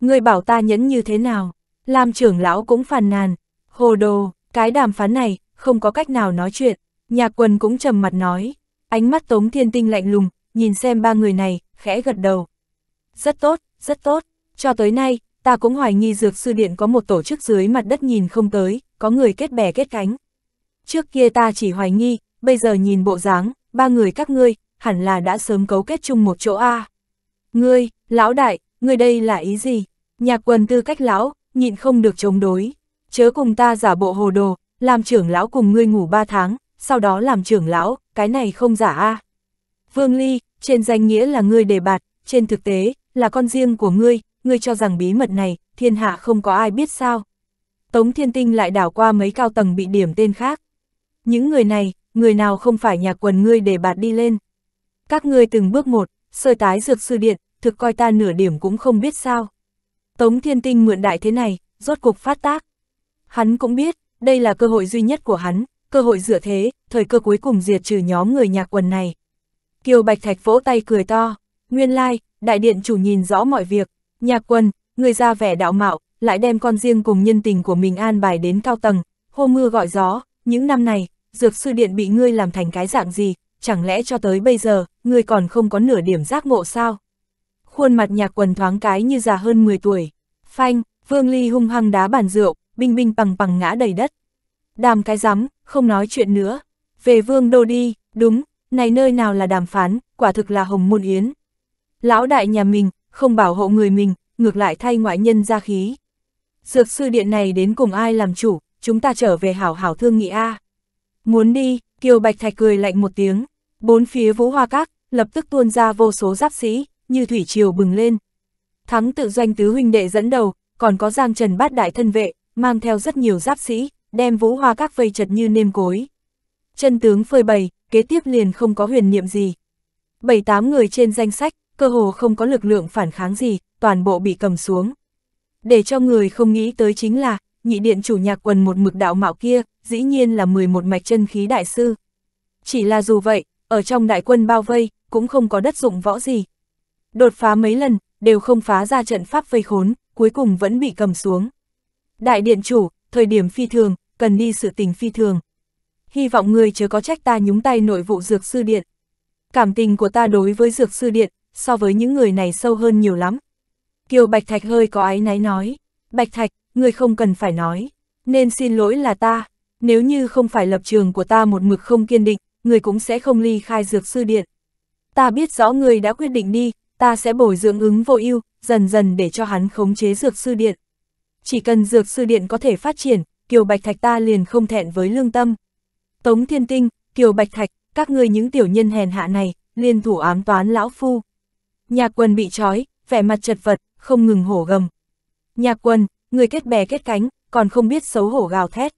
Ngươi bảo ta nhẫn như thế nào? làm trưởng lão cũng phàn nàn. Hồ đồ, cái đàm phán này, không có cách nào nói chuyện. Nhà quần cũng trầm mặt nói. Ánh mắt Tống Thiên Tinh lạnh lùng, nhìn xem ba người này, khẽ gật đầu. Rất tốt, rất tốt. Cho tới nay, ta cũng hoài nghi dược sư điện có một tổ chức dưới mặt đất nhìn không tới, có người kết bè kết cánh. Trước kia ta chỉ hoài nghi, bây giờ nhìn bộ dáng, ba người các ngươi, hẳn là đã sớm cấu kết chung một chỗ a. Ngươi, lão đại, ngươi đây là ý gì? Nhạc quần tư cách lão, nhịn không được chống đối. Chớ cùng ta giả bộ hồ đồ, làm trưởng lão cùng ngươi ngủ ba tháng, sau đó làm trưởng lão, cái này không giả a. Vương Ly, trên danh nghĩa là ngươi đề bạt, trên thực tế, là con riêng của ngươi, ngươi cho rằng bí mật này, thiên hạ không có ai biết sao, Tống Thiên Tinh lại đảo qua mấy cao tầng bị điểm tên khác. Những người này, người nào không phải nhà quần ngươi để bạt đi lên. Các ngươi từng bước một, sơi tái dược sư điện, thực coi ta nửa điểm cũng không biết sao. Tống Thiên Tinh mượn đại thế này, rốt cục phát tác. Hắn cũng biết, đây là cơ hội duy nhất của hắn, cơ hội dựa thế, thời cơ cuối cùng diệt trừ nhóm người nhà quần này. Kiều Bạch Thạch vỗ tay cười to, nguyên lai, like, đại điện chủ nhìn rõ mọi việc, nhà quần, người ra vẻ đạo mạo, lại đem con riêng cùng nhân tình của mình an bài đến cao tầng, hô mưa gọi gió, những năm này, dược sư điện bị ngươi làm thành cái dạng gì, chẳng lẽ cho tới bây giờ, ngươi còn không có nửa điểm giác ngộ sao? Khuôn mặt nhạc quần thoáng cái như già hơn 10 tuổi, phanh, vương ly hung hăng đá bàn rượu, binh binh bằng bằng ngã đầy đất. Đàm cái rắm, không nói chuyện nữa, về vương đô đi, đúng, này nơi nào là đàm phán, quả thực là hồng môn yến. Lão đại nhà mình, không bảo hộ người mình, ngược lại thay ngoại nhân ra khí dược sư điện này đến cùng ai làm chủ, chúng ta trở về hảo hảo thương nghị A. Muốn đi, Kiều Bạch Thạch cười lạnh một tiếng, bốn phía vũ hoa các, lập tức tuôn ra vô số giáp sĩ, như thủy triều bừng lên. Thắng tự doanh tứ huynh đệ dẫn đầu, còn có Giang Trần bát đại thân vệ, mang theo rất nhiều giáp sĩ, đem vũ hoa các vây chật như nêm cối. Chân tướng phơi bày, kế tiếp liền không có huyền niệm gì. Bảy tám người trên danh sách, cơ hồ không có lực lượng phản kháng gì, toàn bộ bị cầm xuống. Để cho người không nghĩ tới chính là, nhị điện chủ nhạc quần một mực đạo mạo kia, dĩ nhiên là 11 mạch chân khí đại sư. Chỉ là dù vậy, ở trong đại quân bao vây, cũng không có đất dụng võ gì. Đột phá mấy lần, đều không phá ra trận pháp vây khốn, cuối cùng vẫn bị cầm xuống. Đại điện chủ, thời điểm phi thường, cần đi sự tình phi thường. Hy vọng người chớ có trách ta nhúng tay nội vụ dược sư điện. Cảm tình của ta đối với dược sư điện, so với những người này sâu hơn nhiều lắm. Kiều Bạch Thạch hơi có áy náy nói, Bạch Thạch, ngươi không cần phải nói, nên xin lỗi là ta, nếu như không phải lập trường của ta một mực không kiên định, ngươi cũng sẽ không ly khai dược sư điện. Ta biết rõ ngươi đã quyết định đi, ta sẽ bồi dưỡng ứng vô ưu, dần dần để cho hắn khống chế dược sư điện. Chỉ cần dược sư điện có thể phát triển, Kiều Bạch Thạch ta liền không thẹn với lương tâm. Tống Thiên Tinh, Kiều Bạch Thạch, các ngươi những tiểu nhân hèn hạ này, liên thủ ám toán lão phu. nhà quần bị trói, vẻ mặt chật vật, không ngừng hổ gầm. Nhạc quân, người kết bè kết cánh, còn không biết xấu hổ gào thét.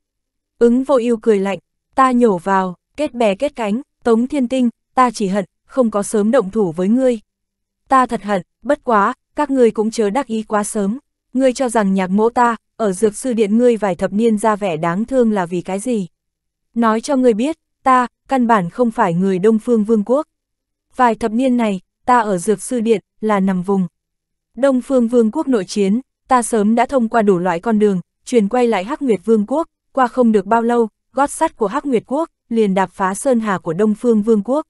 Ứng vô ưu cười lạnh, ta nhổ vào, kết bè kết cánh, tống thiên tinh, ta chỉ hận, không có sớm động thủ với ngươi. Ta thật hận, bất quá, các ngươi cũng chớ đắc ý quá sớm. Ngươi cho rằng nhạc mỗ ta, ở dược sư điện ngươi vài thập niên ra vẻ đáng thương là vì cái gì? Nói cho ngươi biết, ta, căn bản không phải người Đông Phương Vương quốc. Vài thập niên này, ta ở dược sư điện, là nằm vùng, Đông phương vương quốc nội chiến, ta sớm đã thông qua đủ loại con đường, truyền quay lại Hắc Nguyệt vương quốc, qua không được bao lâu, gót sắt của Hắc Nguyệt quốc, liền đạp phá sơn hà của Đông phương vương quốc.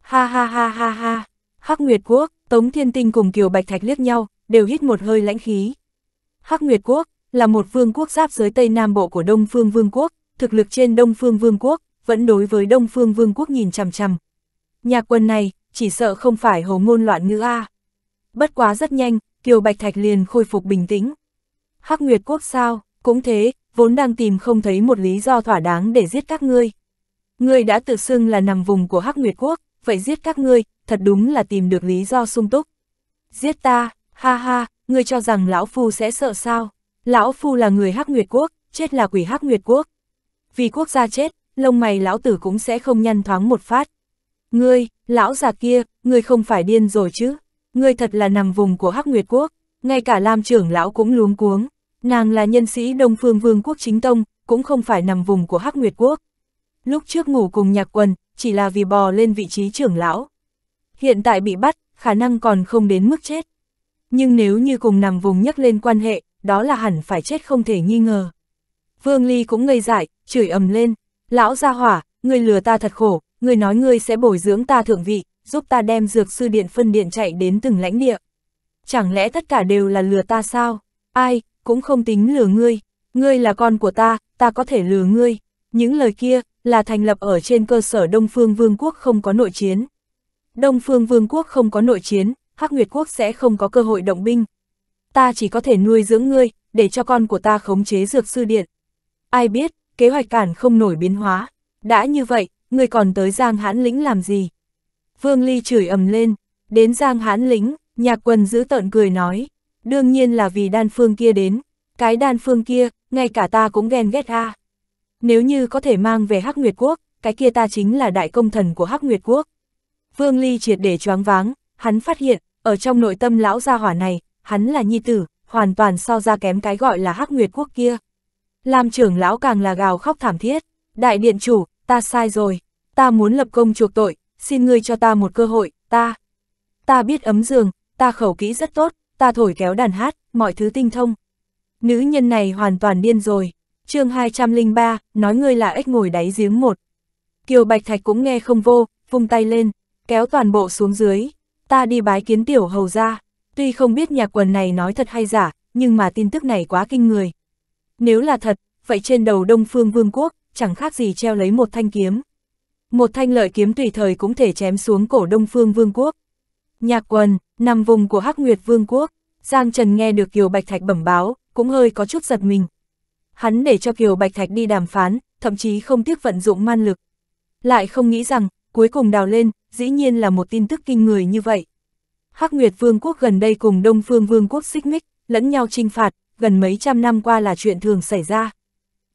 Ha ha ha ha ha, Hắc Nguyệt quốc, Tống Thiên Tinh cùng Kiều Bạch Thạch liếc nhau, đều hít một hơi lãnh khí. Hắc Nguyệt quốc, là một vương quốc giáp giới Tây Nam Bộ của Đông Phương Vương quốc, thực lực trên Đông Phương Vương quốc, vẫn đối với Đông Phương Vương quốc nhìn chằm chằm. Nhà quân này, chỉ sợ không phải hồ ngôn loạn ngữ A. À. Bất quá rất nhanh, Kiều Bạch Thạch liền khôi phục bình tĩnh. Hắc Nguyệt Quốc sao, cũng thế, vốn đang tìm không thấy một lý do thỏa đáng để giết các ngươi. Ngươi đã tự xưng là nằm vùng của Hắc Nguyệt Quốc, vậy giết các ngươi, thật đúng là tìm được lý do sung túc. Giết ta, ha ha, ngươi cho rằng Lão Phu sẽ sợ sao? Lão Phu là người Hắc Nguyệt Quốc, chết là quỷ Hắc Nguyệt Quốc. Vì quốc gia chết, lông mày Lão Tử cũng sẽ không nhăn thoáng một phát. Ngươi, Lão già kia, ngươi không phải điên rồi chứ? ngươi thật là nằm vùng của Hắc Nguyệt Quốc, ngay cả Lam trưởng lão cũng luống cuống, nàng là nhân sĩ Đông Phương Vương quốc chính tông, cũng không phải nằm vùng của Hắc Nguyệt Quốc. Lúc trước ngủ cùng nhạc quần, chỉ là vì bò lên vị trí trưởng lão. Hiện tại bị bắt, khả năng còn không đến mức chết. Nhưng nếu như cùng nằm vùng nhắc lên quan hệ, đó là hẳn phải chết không thể nghi ngờ. Vương Ly cũng ngây dại, chửi ầm lên, lão gia hỏa, người lừa ta thật khổ, Người nói ngươi sẽ bồi dưỡng ta thượng vị, giúp ta đem dược sư điện phân điện chạy đến từng lãnh địa. Chẳng lẽ tất cả đều là lừa ta sao? Ai, cũng không tính lừa ngươi. Ngươi là con của ta, ta có thể lừa ngươi. Những lời kia, là thành lập ở trên cơ sở Đông Phương Vương quốc không có nội chiến. Đông Phương Vương quốc không có nội chiến, Hắc Nguyệt quốc sẽ không có cơ hội động binh. Ta chỉ có thể nuôi dưỡng ngươi, để cho con của ta khống chế dược sư điện. Ai biết, kế hoạch cản không nổi biến hóa. Đã như vậy, ngươi còn tới Giang Hãn Lĩnh làm gì? Vương Ly chửi ầm lên, đến Giang Hán lính, nhạc quần giữ tợn cười nói, đương nhiên là vì đan phương kia đến, cái đan phương kia, ngay cả ta cũng ghen ghét a. Nếu như có thể mang về Hắc Nguyệt Quốc, cái kia ta chính là đại công thần của Hắc Nguyệt Quốc. Vương Ly triệt để choáng váng, hắn phát hiện, ở trong nội tâm lão gia hỏa này, hắn là nhi tử, hoàn toàn so ra kém cái gọi là Hắc Nguyệt Quốc kia. Làm trưởng lão càng là gào khóc thảm thiết, đại điện chủ, ta sai rồi, ta muốn lập công chuộc tội, xin ngươi cho ta một cơ hội, ta, ta biết ấm giường, ta khẩu kỹ rất tốt, ta thổi kéo đàn hát, mọi thứ tinh thông. Nữ nhân này hoàn toàn điên rồi, chương 203, nói ngươi là ếch ngồi đáy giếng một. Kiều Bạch Thạch cũng nghe không vô, vung tay lên, kéo toàn bộ xuống dưới, ta đi bái kiến tiểu hầu ra, tuy không biết nhạc quần này nói thật hay giả, nhưng mà tin tức này quá kinh người. Nếu là thật, vậy trên đầu Đông Phương Vương quốc, chẳng khác gì treo lấy một thanh kiếm một thanh lợi kiếm tùy thời cũng thể chém xuống cổ Đông Phương Vương quốc. Nhạc quần, nằm vùng của Hắc Nguyệt Vương quốc, Giang Trần nghe được Kiều Bạch Thạch bẩm báo, cũng hơi có chút giật mình. Hắn để cho Kiều Bạch Thạch đi đàm phán, thậm chí không tiếc vận dụng man lực. Lại không nghĩ rằng, cuối cùng đào lên, dĩ nhiên là một tin tức kinh người như vậy. Hắc Nguyệt Vương quốc gần đây cùng Đông Phương Vương quốc xích mích, lẫn nhau trinh phạt, gần mấy trăm năm qua là chuyện thường xảy ra.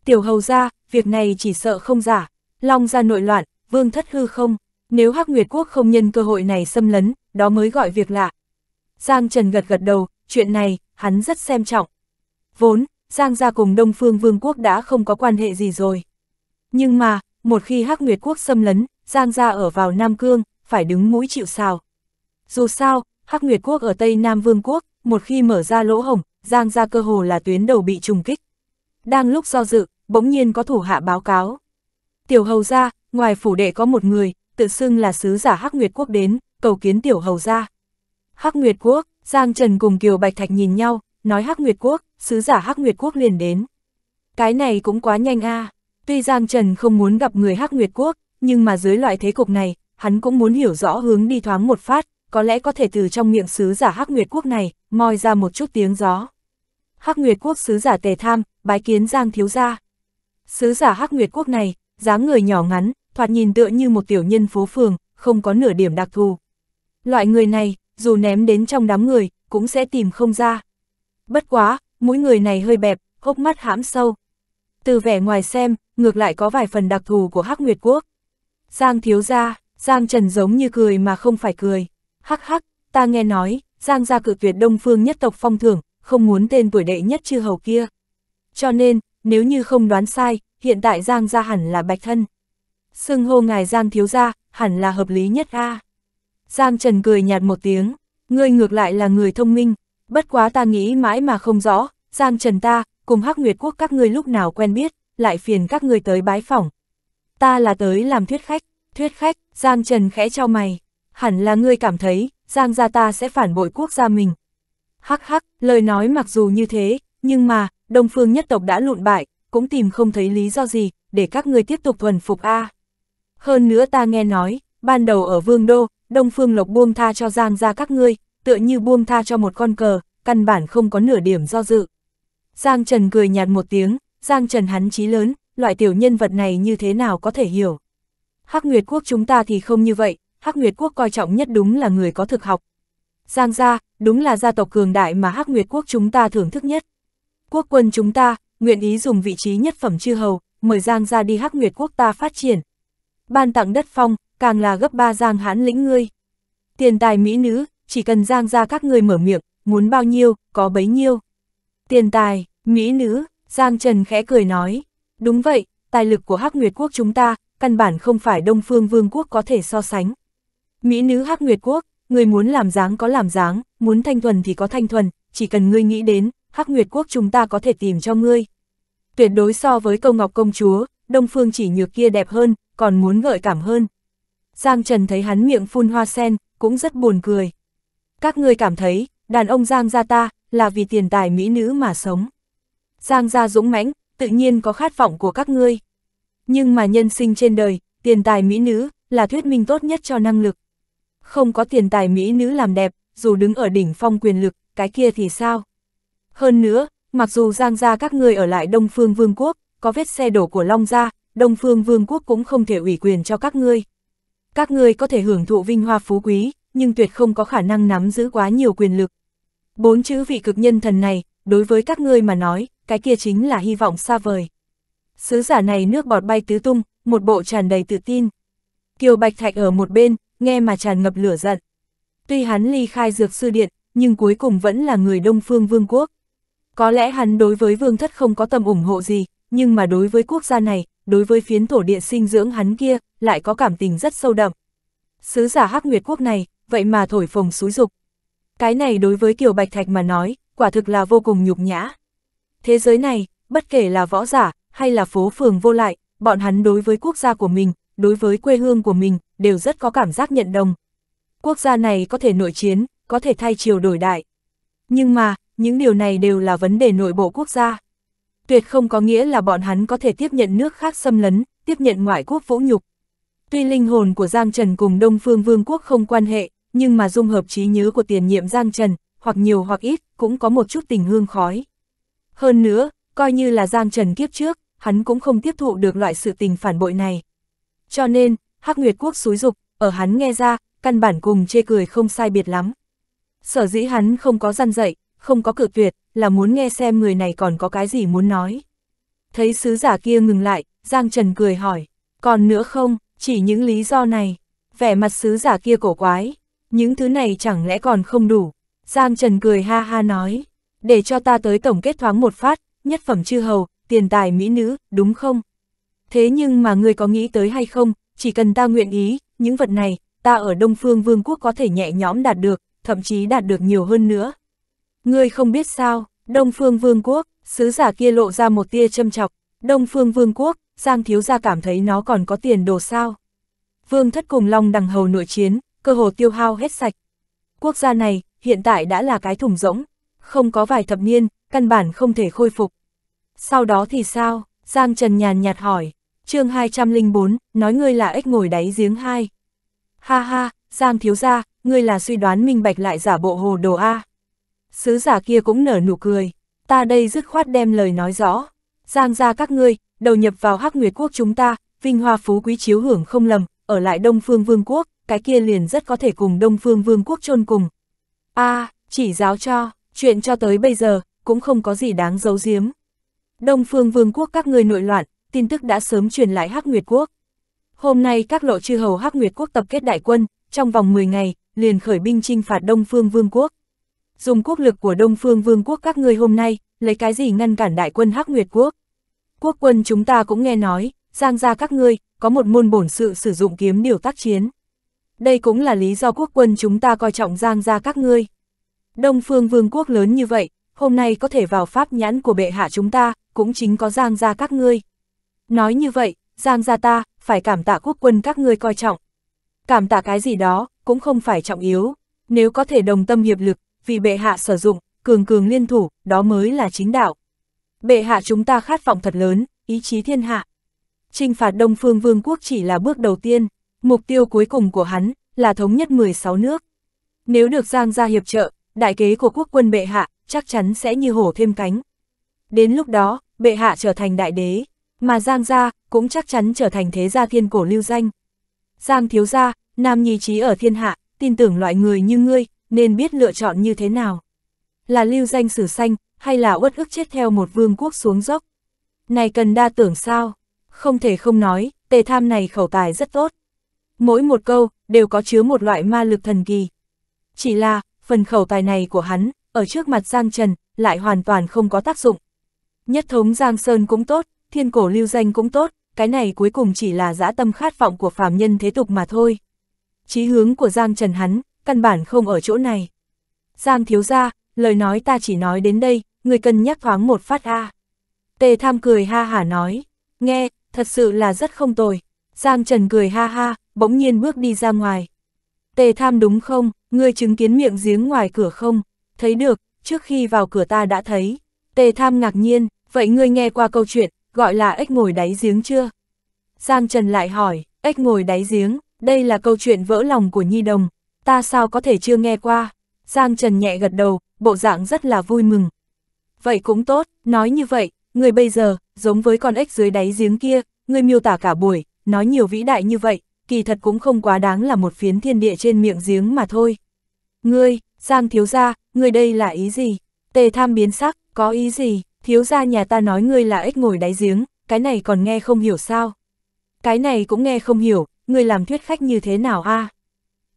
Tiểu hầu ra, việc này chỉ sợ không giả, long ra nội loạn, vương thất hư không, nếu Hắc Nguyệt Quốc không nhân cơ hội này xâm lấn, đó mới gọi việc lạ. Giang Trần gật gật đầu, chuyện này, hắn rất xem trọng. Vốn, Giang gia cùng Đông Phương Vương quốc đã không có quan hệ gì rồi. Nhưng mà, một khi Hắc Nguyệt quốc xâm lấn, Giang gia ở vào Nam Cương, phải đứng mũi chịu sào. Dù sao, Hắc Nguyệt quốc ở Tây Nam Vương quốc, một khi mở ra lỗ hổng, Giang gia cơ hồ là tuyến đầu bị trùng kích. Đang lúc do dự, bỗng nhiên có thủ hạ báo cáo. Tiểu hầu gia, ngoài phủ đệ có một người, tự xưng là sứ giả Hắc Nguyệt Quốc đến, cầu kiến tiểu hầu ra. Hắc Nguyệt Quốc, Giang Trần cùng Kiều Bạch Thạch nhìn nhau, nói Hắc Nguyệt Quốc, sứ giả Hắc Nguyệt Quốc liền đến. Cái này cũng quá nhanh a. À. Tuy Giang Trần không muốn gặp người Hắc Nguyệt Quốc, nhưng mà dưới loại thế cục này, hắn cũng muốn hiểu rõ hướng đi thoáng một phát, có lẽ có thể từ trong miệng sứ giả Hắc Nguyệt Quốc này, moi ra một chút tiếng gió. Hắc Nguyệt Quốc sứ giả Tề Tham, bái kiến Giang thiếu gia. Sứ giả Hắc Nguyệt Quốc này, dáng người nhỏ ngắn, thoạt nhìn tựa như một tiểu nhân phố phường, không có nửa điểm đặc thù. Loại người này, dù ném đến trong đám người, cũng sẽ tìm không ra. Bất quá, mũi người này hơi bẹp, hốc mắt hãm sâu. Từ vẻ ngoài xem, ngược lại có vài phần đặc thù của Hắc Nguyệt Quốc. Giang thiếu gia, Giang Trần giống như cười mà không phải cười. Hắc hắc, ta nghe nói, Giang gia cự tuyệt đông phương nhất tộc phong thưởng, không muốn tên tuổi đệ nhất chư hầu kia. Cho nên, nếu như không đoán sai, hiện tại Giang gia hẳn là bạch thân. Sưng hô ngài Giang thiếu gia, hẳn là hợp lý nhất a. Giang Trần cười nhạt một tiếng, ngươi ngược lại là người thông minh, bất quá ta nghĩ mãi mà không rõ, Giang Trần ta, cùng Hắc Nguyệt Quốc các ngươi lúc nào quen biết, lại phiền các ngươi tới bái phỏng. Ta là tới làm thuyết khách, thuyết khách, Giang Trần khẽ cho mày, hẳn là ngươi cảm thấy, Giang gia ta sẽ phản bội quốc gia mình. Hắc hắc, lời nói mặc dù như thế, nhưng mà, Đông Phương nhất tộc đã lụn bại, cũng tìm không thấy lý do gì, để các ngươi tiếp tục thuần phục a. À. Hơn nữa ta nghe nói, ban đầu ở Vương Đô, Đông Phương Lộc buông tha cho Giang ra các ngươi, tựa như buông tha cho một con cờ, căn bản không có nửa điểm do dự. Giang Trần cười nhạt một tiếng, Giang Trần hắn chí lớn, loại tiểu nhân vật này như thế nào có thể hiểu. Hắc Nguyệt Quốc chúng ta thì không như vậy, Hắc Nguyệt Quốc coi trọng nhất đúng là người có thực học. Giang gia, đúng là gia tộc cường đại mà Hắc Nguyệt Quốc chúng ta thưởng thức nhất. Quốc quân chúng ta, nguyện ý dùng vị trí nhất phẩm chư hầu, mời Giang gia đi Hắc Nguyệt Quốc ta phát triển, ban tặng đất phong, càng là gấp ba giang hãn lĩnh ngươi. Tiền tài mỹ nữ, chỉ cần giang ra các người mở miệng, muốn bao nhiêu, có bấy nhiêu. Tiền tài, mỹ nữ, Giang Trần khẽ cười nói, đúng vậy, tài lực của Hắc Nguyệt Quốc chúng ta, căn bản không phải Đông Phương Vương Quốc có thể so sánh. Mỹ nữ Hắc Nguyệt Quốc, người muốn làm dáng có làm dáng, muốn thanh thuần thì có thanh thuần, chỉ cần ngươi nghĩ đến, Hắc Nguyệt Quốc chúng ta có thể tìm cho ngươi. Tuyệt đối so với câu ngọc công chúa, đông phương chỉ nhược kia đẹp hơn, còn muốn gợi cảm hơn. Giang Trần thấy hắn miệng phun hoa sen, cũng rất buồn cười. Các ngươi cảm thấy, đàn ông Giang gia ta, là vì tiền tài mỹ nữ mà sống. Giang gia dũng mãnh, tự nhiên có khát vọng của các ngươi. Nhưng mà nhân sinh trên đời, tiền tài mỹ nữ, là thuyết minh tốt nhất cho năng lực. Không có tiền tài mỹ nữ làm đẹp, dù đứng ở đỉnh phong quyền lực, cái kia thì sao? Hơn nữa, mặc dù Giang gia các ngươi ở lại Đông Phương Vương quốc, có vết xe đổ của Long Gia, Đông Phương Vương quốc cũng không thể ủy quyền cho các ngươi. Các ngươi có thể hưởng thụ vinh hoa phú quý, nhưng tuyệt không có khả năng nắm giữ quá nhiều quyền lực. Bốn chữ vị cực nhân thần này, đối với các ngươi mà nói, cái kia chính là hy vọng xa vời. Sứ giả này nước bọt bay tứ tung, một bộ tràn đầy tự tin. Kiều Bạch Thạch ở một bên, nghe mà tràn ngập lửa giận. Tuy hắn ly khai dược sư điện, nhưng cuối cùng vẫn là người Đông Phương Vương quốc. Có lẽ hắn đối với vương thất không có tầm ủng hộ gì, nhưng mà đối với quốc gia này, đối với phiến thổ địa sinh dưỡng hắn kia, lại có cảm tình rất sâu đậm. Sứ giả Hắc Nguyệt Quốc này, vậy mà thổi phồng xúi dục. Cái này đối với Kiều Bạch Thạch mà nói, quả thực là vô cùng nhục nhã. Thế giới này, bất kể là võ giả, hay là phố phường vô lại, bọn hắn đối với quốc gia của mình, đối với quê hương của mình, đều rất có cảm giác nhận đồng. Quốc gia này có thể nội chiến, có thể thay chiều đổi đại. Nhưng mà, những điều này đều là vấn đề nội bộ quốc gia tuyệt không có nghĩa là bọn hắn có thể tiếp nhận nước khác xâm lấn, tiếp nhận ngoại quốc vũ nhục. Tuy linh hồn của Giang Trần cùng Đông Phương Vương quốc không quan hệ, nhưng mà dung hợp trí nhớ của tiền nhiệm Giang Trần, hoặc nhiều hoặc ít, cũng có một chút tình hương khói. Hơn nữa, coi như là Giang Trần kiếp trước, hắn cũng không tiếp thụ được loại sự tình phản bội này. Cho nên, Hắc Nguyệt Quốc xúi dục, ở hắn nghe ra, căn bản cùng chê cười không sai biệt lắm. Sở dĩ hắn không có răn dậy, không có cự tuyệt, là muốn nghe xem người này còn có cái gì muốn nói. Thấy sứ giả kia ngừng lại, Giang Trần cười hỏi, còn nữa không, chỉ những lý do này, vẻ mặt sứ giả kia cổ quái, những thứ này chẳng lẽ còn không đủ. Giang Trần cười ha ha nói, để cho ta tới tổng kết thoáng một phát, nhất phẩm chư hầu, tiền tài mỹ nữ, đúng không? Thế nhưng mà người có nghĩ tới hay không, chỉ cần ta nguyện ý, những vật này, ta ở Đông Phương Vương quốc có thể nhẹ nhõm đạt được, thậm chí đạt được nhiều hơn nữa, Ngươi không biết sao, Đông Phương Vương quốc, sứ giả kia lộ ra một tia châm chọc, Đông Phương Vương quốc, Giang thiếu gia cảm thấy nó còn có tiền đồ sao. Vương thất cùng Long đằng hầu nội chiến, cơ hồ tiêu hao hết sạch. Quốc gia này, hiện tại đã là cái thùng rỗng, không có vài thập niên, căn bản không thể khôi phục. Sau đó thì sao? Giang Trần nhàn nhạt hỏi. chương 204, nói ngươi là ếch ngồi đáy giếng hai. Ha ha, Giang thiếu gia, ngươi là suy đoán minh bạch lại giả bộ hồ đồ A. Sứ giả kia cũng nở nụ cười, ta đây dứt khoát đem lời nói rõ. Giang ra các ngươi, đầu nhập vào hắc nguyệt quốc chúng ta, vinh hoa phú quý chiếu hưởng không lầm, ở lại Đông Phương Vương quốc, cái kia liền rất có thể cùng Đông Phương Vương quốc chôn cùng. a à, chỉ giáo cho, chuyện cho tới bây giờ, cũng không có gì đáng giấu giếm. Đông Phương Vương quốc các ngươi nội loạn, tin tức đã sớm truyền lại Hắc Nguyệt quốc. Hôm nay các lộ chư hầu Hắc Nguyệt quốc tập kết đại quân, trong vòng 10 ngày, liền khởi binh chinh phạt Đông Phương Vương quốc dùng quốc lực của Đông Phương Vương quốc các ngươi hôm nay, lấy cái gì ngăn cản đại quân Hắc Nguyệt quốc? Quốc quân chúng ta cũng nghe nói, giang ra các ngươi, có một môn bổn sự sử dụng kiếm điều tác chiến. Đây cũng là lý do quốc quân chúng ta coi trọng giang ra các ngươi. Đông Phương Vương quốc lớn như vậy, hôm nay có thể vào pháp nhãn của bệ hạ chúng ta, cũng chính có giang ra các ngươi. Nói như vậy, giang ra ta, phải cảm tạ quốc quân các ngươi coi trọng. Cảm tạ cái gì đó, cũng không phải trọng yếu. Nếu có thể đồng tâm hiệp lực, vì bệ hạ sử dụng, cường cường liên thủ, đó mới là chính đạo. Bệ hạ chúng ta khát vọng thật lớn, ý chí thiên hạ. Trinh phạt Đông Phương Vương quốc chỉ là bước đầu tiên, mục tiêu cuối cùng của hắn là thống nhất 16 nước. Nếu được Giang gia hiệp trợ, đại kế của quốc quân bệ hạ chắc chắn sẽ như hổ thêm cánh. Đến lúc đó, bệ hạ trở thành đại đế, mà Giang gia cũng chắc chắn trở thành thế gia thiên cổ lưu danh. Giang thiếu gia, nam nhi trí ở thiên hạ, tin tưởng loại người như ngươi nên biết lựa chọn như thế nào. Là lưu danh sử xanh, hay là uất ức chết theo một vương quốc xuống dốc. Này cần đa tưởng sao? Không thể không nói, tề tham này khẩu tài rất tốt. Mỗi một câu, đều có chứa một loại ma lực thần kỳ. Chỉ là, phần khẩu tài này của hắn, ở trước mặt Giang Trần, lại hoàn toàn không có tác dụng. Nhất thống Giang Sơn cũng tốt, thiên cổ lưu danh cũng tốt, cái này cuối cùng chỉ là dã tâm khát vọng của phàm nhân thế tục mà thôi. Chí hướng của Giang Trần hắn, căn bản không ở chỗ này. Giang thiếu ra, lời nói ta chỉ nói đến đây, người cần nhắc thoáng một phát a. À. Tề tham cười ha hả nói, nghe, thật sự là rất không tồi. Giang Trần cười ha ha, bỗng nhiên bước đi ra ngoài. Tề tham đúng không, ngươi chứng kiến miệng giếng ngoài cửa không? Thấy được, trước khi vào cửa ta đã thấy. Tề tham ngạc nhiên, vậy ngươi nghe qua câu chuyện, gọi là ếch ngồi đáy giếng chưa? Giang Trần lại hỏi, ếch ngồi đáy giếng, đây là câu chuyện vỡ lòng của Nhi Đồng, ta sao có thể chưa nghe qua? Giang Trần nhẹ gật đầu, bộ dạng rất là vui mừng. Vậy cũng tốt, nói như vậy, người bây giờ, giống với con ếch dưới đáy giếng kia, người miêu tả cả buổi, nói nhiều vĩ đại như vậy, kỳ thật cũng không quá đáng là một phiến thiên địa trên miệng giếng mà thôi. Ngươi, Giang thiếu gia, ngươi đây là ý gì? Tề tham biến sắc, có ý gì? Thiếu gia nhà ta nói ngươi là ếch ngồi đáy giếng, cái này còn nghe không hiểu sao? Cái này cũng nghe không hiểu, ngươi làm thuyết khách như thế nào a? À?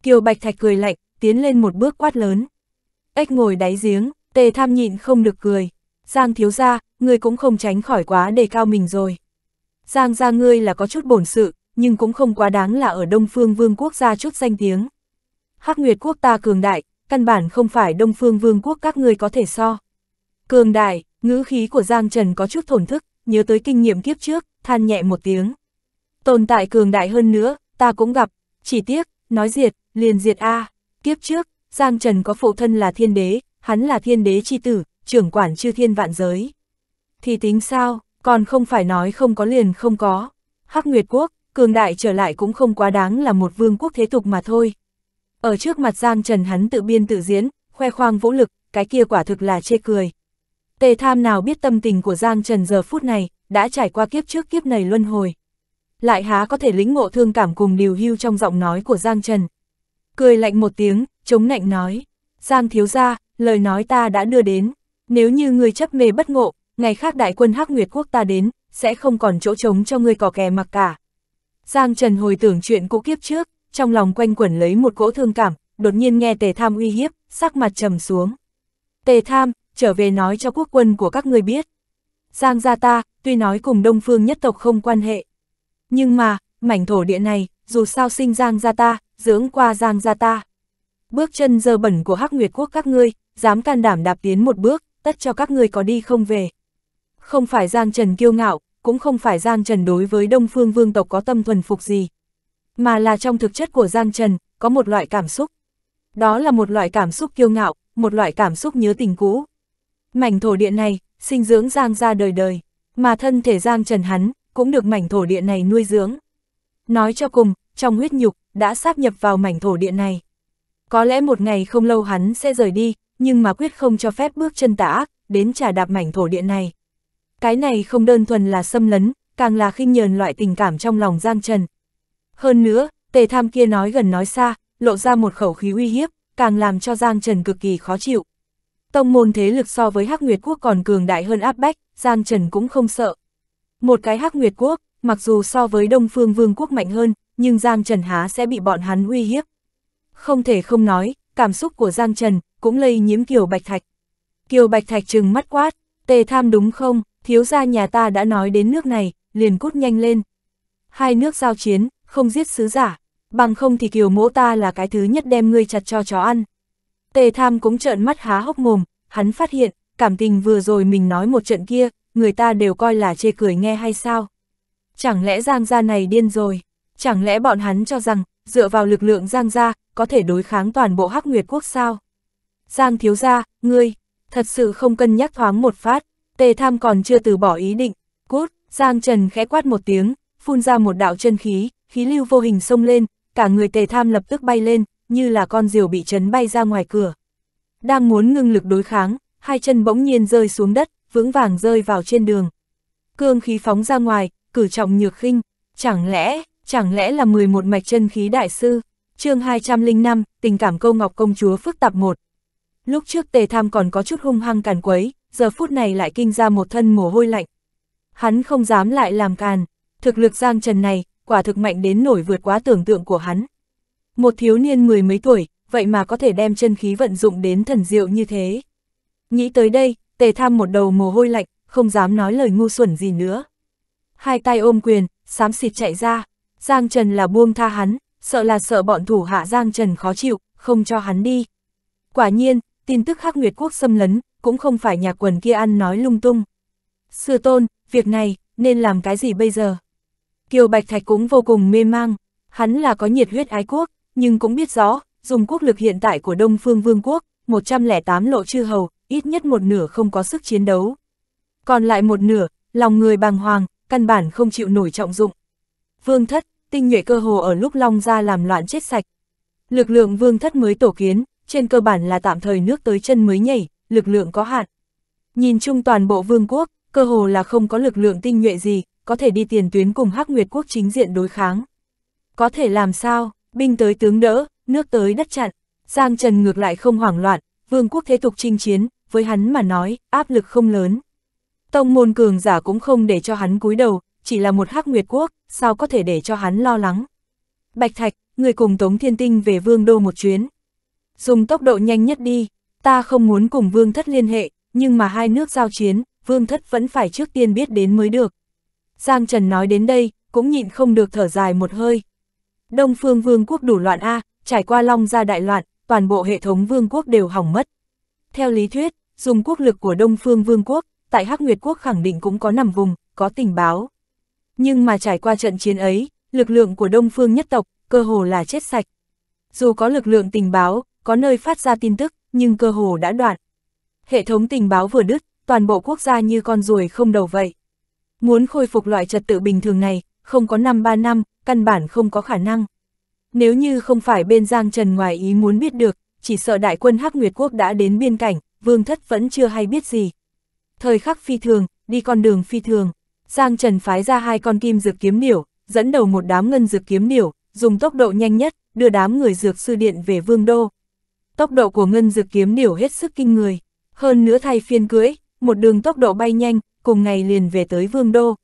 Kiều Bạch Thạch cười lạnh, tiến lên một bước quát lớn. Ếch ngồi đáy giếng, tề tham nhịn không được cười. Giang thiếu ra, ngươi cũng không tránh khỏi quá đề cao mình rồi. Giang ra ngươi là có chút bổn sự, nhưng cũng không quá đáng là ở Đông Phương Vương quốc ra chút danh tiếng. Hắc Nguyệt quốc ta cường đại, căn bản không phải Đông Phương Vương quốc các ngươi có thể so. Cường đại, ngữ khí của Giang Trần có chút thổn thức, nhớ tới kinh nghiệm kiếp trước, than nhẹ một tiếng. Tồn tại cường đại hơn nữa, ta cũng gặp, chỉ tiếc, nói diệt, liền diệt A. À. Kiếp trước, Giang Trần có phụ thân là thiên đế, hắn là thiên đế chi tử, trưởng quản chư thiên vạn giới. Thì tính sao, còn không phải nói không có liền không có. Hắc Nguyệt Quốc, cường đại trở lại cũng không quá đáng là một vương quốc thế tục mà thôi. Ở trước mặt Giang Trần hắn tự biên tự diễn, khoe khoang vũ lực, cái kia quả thực là chê cười. Tề tham nào biết tâm tình của Giang Trần giờ phút này, đã trải qua kiếp trước kiếp này luân hồi lại há có thể lĩnh ngộ thương cảm cùng điều hưu trong giọng nói của Giang Trần. Cười lạnh một tiếng, chống nạnh nói, Giang thiếu gia, lời nói ta đã đưa đến, nếu như ngươi chấp mê bất ngộ, ngày khác đại quân Hắc Nguyệt Quốc ta đến, sẽ không còn chỗ trống cho ngươi cỏ kè mặc cả. Giang Trần hồi tưởng chuyện cũ kiếp trước, trong lòng quanh quẩn lấy một cỗ thương cảm, đột nhiên nghe Tề Tham uy hiếp, sắc mặt trầm xuống. Tề Tham, trở về nói cho quốc quân của các ngươi biết. Giang gia ta, tuy nói cùng Đông Phương nhất tộc không quan hệ, nhưng mà, mảnh thổ địa này, dù sao sinh Giang gia ta, dưỡng qua Giang gia ta. Bước chân dơ bẩn của Hắc Nguyệt Quốc các ngươi, dám can đảm đạp tiến một bước, tất cho các ngươi có đi không về. Không phải Giang Trần kiêu ngạo, cũng không phải Giang Trần đối với Đông Phương Vương tộc có tâm thuần phục gì, mà là trong thực chất của Giang Trần, có một loại cảm xúc. Đó là một loại cảm xúc kiêu ngạo, một loại cảm xúc nhớ tình cũ. Mảnh thổ địa này, sinh dưỡng Giang ra đời đời, mà thân thể Giang Trần hắn, cũng được mảnh thổ địa này nuôi dưỡng. Nói cho cùng, trong huyết nhục, đã sáp nhập vào mảnh thổ địa này. Có lẽ một ngày không lâu hắn sẽ rời đi, nhưng mà quyết không cho phép bước chân tà ác, đến trà đạp mảnh thổ địa này. Cái này không đơn thuần là xâm lấn, càng là khinh nhờn loại tình cảm trong lòng Giang Trần. Hơn nữa, tề tham kia nói gần nói xa, lộ ra một khẩu khí uy hiếp, càng làm cho Giang Trần cực kỳ khó chịu. Tông môn thế lực so với Hắc Nguyệt Quốc còn cường đại hơn áp bách, Giang Trần cũng không sợ. Một cái hắc nguyệt quốc, mặc dù so với Đông Phương Vương quốc mạnh hơn, nhưng Giang Trần há sẽ bị bọn hắn uy hiếp. Không thể không nói, cảm xúc của Giang Trần cũng lây nhiễm Kiều Bạch Thạch. Kiều Bạch Thạch trừng mắt quát, tề tham đúng không, thiếu gia nhà ta đã nói đến nước này, liền cút nhanh lên. Hai nước giao chiến, không giết sứ giả, bằng không thì Kiều mỗ ta là cái thứ nhất đem ngươi chặt cho chó ăn. Tề tham cũng trợn mắt há hốc mồm, hắn phát hiện, cảm tình vừa rồi mình nói một trận kia, người ta đều coi là chê cười nghe hay sao? Chẳng lẽ Giang gia này điên rồi? Chẳng lẽ bọn hắn cho rằng, dựa vào lực lượng Giang gia, có thể đối kháng toàn bộ Hắc Nguyệt quốc sao? Giang thiếu gia, ngươi, thật sự không cân nhắc thoáng một phát, Tề Tham còn chưa từ bỏ ý định, cút, Giang Trần khẽ quát một tiếng, phun ra một đạo chân khí, khí lưu vô hình sông lên, cả người Tề Tham lập tức bay lên, như là con diều bị chấn bay ra ngoài cửa. Đang muốn ngưng lực đối kháng, hai chân bỗng nhiên rơi xuống đất, vững vàng rơi vào trên đường. Cương khí phóng ra ngoài, cử trọng nhược khinh, chẳng lẽ, chẳng lẽ là 11 mạch chân khí đại sư? chương 205, tình cảm câu ngọc công chúa phức tạp một. Lúc trước tề tham còn có chút hung hăng càn quấy, giờ phút này lại kinh ra một thân mồ hôi lạnh. Hắn không dám lại làm càn, thực lực giang trần này, quả thực mạnh đến nổi vượt quá tưởng tượng của hắn. Một thiếu niên mười mấy tuổi, vậy mà có thể đem chân khí vận dụng đến thần diệu như thế. Nghĩ tới đây, tề tham một đầu mồ hôi lạnh, không dám nói lời ngu xuẩn gì nữa. Hai tay ôm quyền, sám xịt chạy ra, Giang Trần là buông tha hắn, sợ là sợ bọn thủ hạ Giang Trần khó chịu, không cho hắn đi. Quả nhiên, tin tức Hắc Nguyệt Quốc xâm lấn, cũng không phải nhà quần kia ăn nói lung tung. Sư tôn, việc này, nên làm cái gì bây giờ? Kiều Bạch Thạch cũng vô cùng mê mang, hắn là có nhiệt huyết ái quốc, nhưng cũng biết rõ, dùng quốc lực hiện tại của Đông Phương Vương quốc, 108 lộ chư hầu, ít nhất một nửa không có sức chiến đấu. Còn lại một nửa, lòng người bàng hoàng, căn bản không chịu nổi trọng dụng. Vương thất, tinh nhuệ cơ hồ ở lúc long ra làm loạn chết sạch. Lực lượng vương thất mới tổ kiến, trên cơ bản là tạm thời nước tới chân mới nhảy, lực lượng có hạn. Nhìn chung toàn bộ vương quốc, cơ hồ là không có lực lượng tinh nhuệ gì, có thể đi tiền tuyến cùng Hắc Nguyệt quốc chính diện đối kháng. Có thể làm sao, binh tới tướng đỡ, nước tới đất chặn, Giang Trần ngược lại không hoảng loạn, vương quốc thế tục chinh chiến, với hắn mà nói, áp lực không lớn. Tông môn cường giả cũng không để cho hắn cúi đầu, chỉ là một hắc nguyệt quốc, sao có thể để cho hắn lo lắng. Bạch Thạch, người cùng Tống Thiên Tinh về Vương Đô một chuyến. Dùng tốc độ nhanh nhất đi, ta không muốn cùng Vương Thất liên hệ, nhưng mà hai nước giao chiến, Vương Thất vẫn phải trước tiên biết đến mới được. Giang Trần nói đến đây, cũng nhịn không được thở dài một hơi. Đông phương Vương quốc đủ loạn A, trải qua long ra đại loạn, toàn bộ hệ thống Vương quốc đều hỏng mất. Theo lý thuyết, dùng quốc lực của Đông Phương Vương quốc, tại Hắc Nguyệt quốc khẳng định cũng có nằm vùng, có tình báo. Nhưng mà trải qua trận chiến ấy, lực lượng của Đông Phương nhất tộc, cơ hồ là chết sạch. Dù có lực lượng tình báo, có nơi phát ra tin tức, nhưng cơ hồ đã đoạn. Hệ thống tình báo vừa đứt, toàn bộ quốc gia như con ruồi không đầu vậy. Muốn khôi phục loại trật tự bình thường này, không có năm ba năm, căn bản không có khả năng. Nếu như không phải bên Giang Trần ngoài ý muốn biết được, chỉ sợ đại quân Hắc Nguyệt Quốc đã đến biên cảnh, vương thất vẫn chưa hay biết gì. Thời khắc phi thường, đi con đường phi thường, Giang Trần phái ra hai con kim dược kiếm điểu, dẫn đầu một đám ngân dược kiếm điểu, dùng tốc độ nhanh nhất, đưa đám người dược sư điện về vương đô. Tốc độ của ngân dược kiếm điểu hết sức kinh người, hơn nữa thay phiên cưỡi, một đường tốc độ bay nhanh, cùng ngày liền về tới vương đô.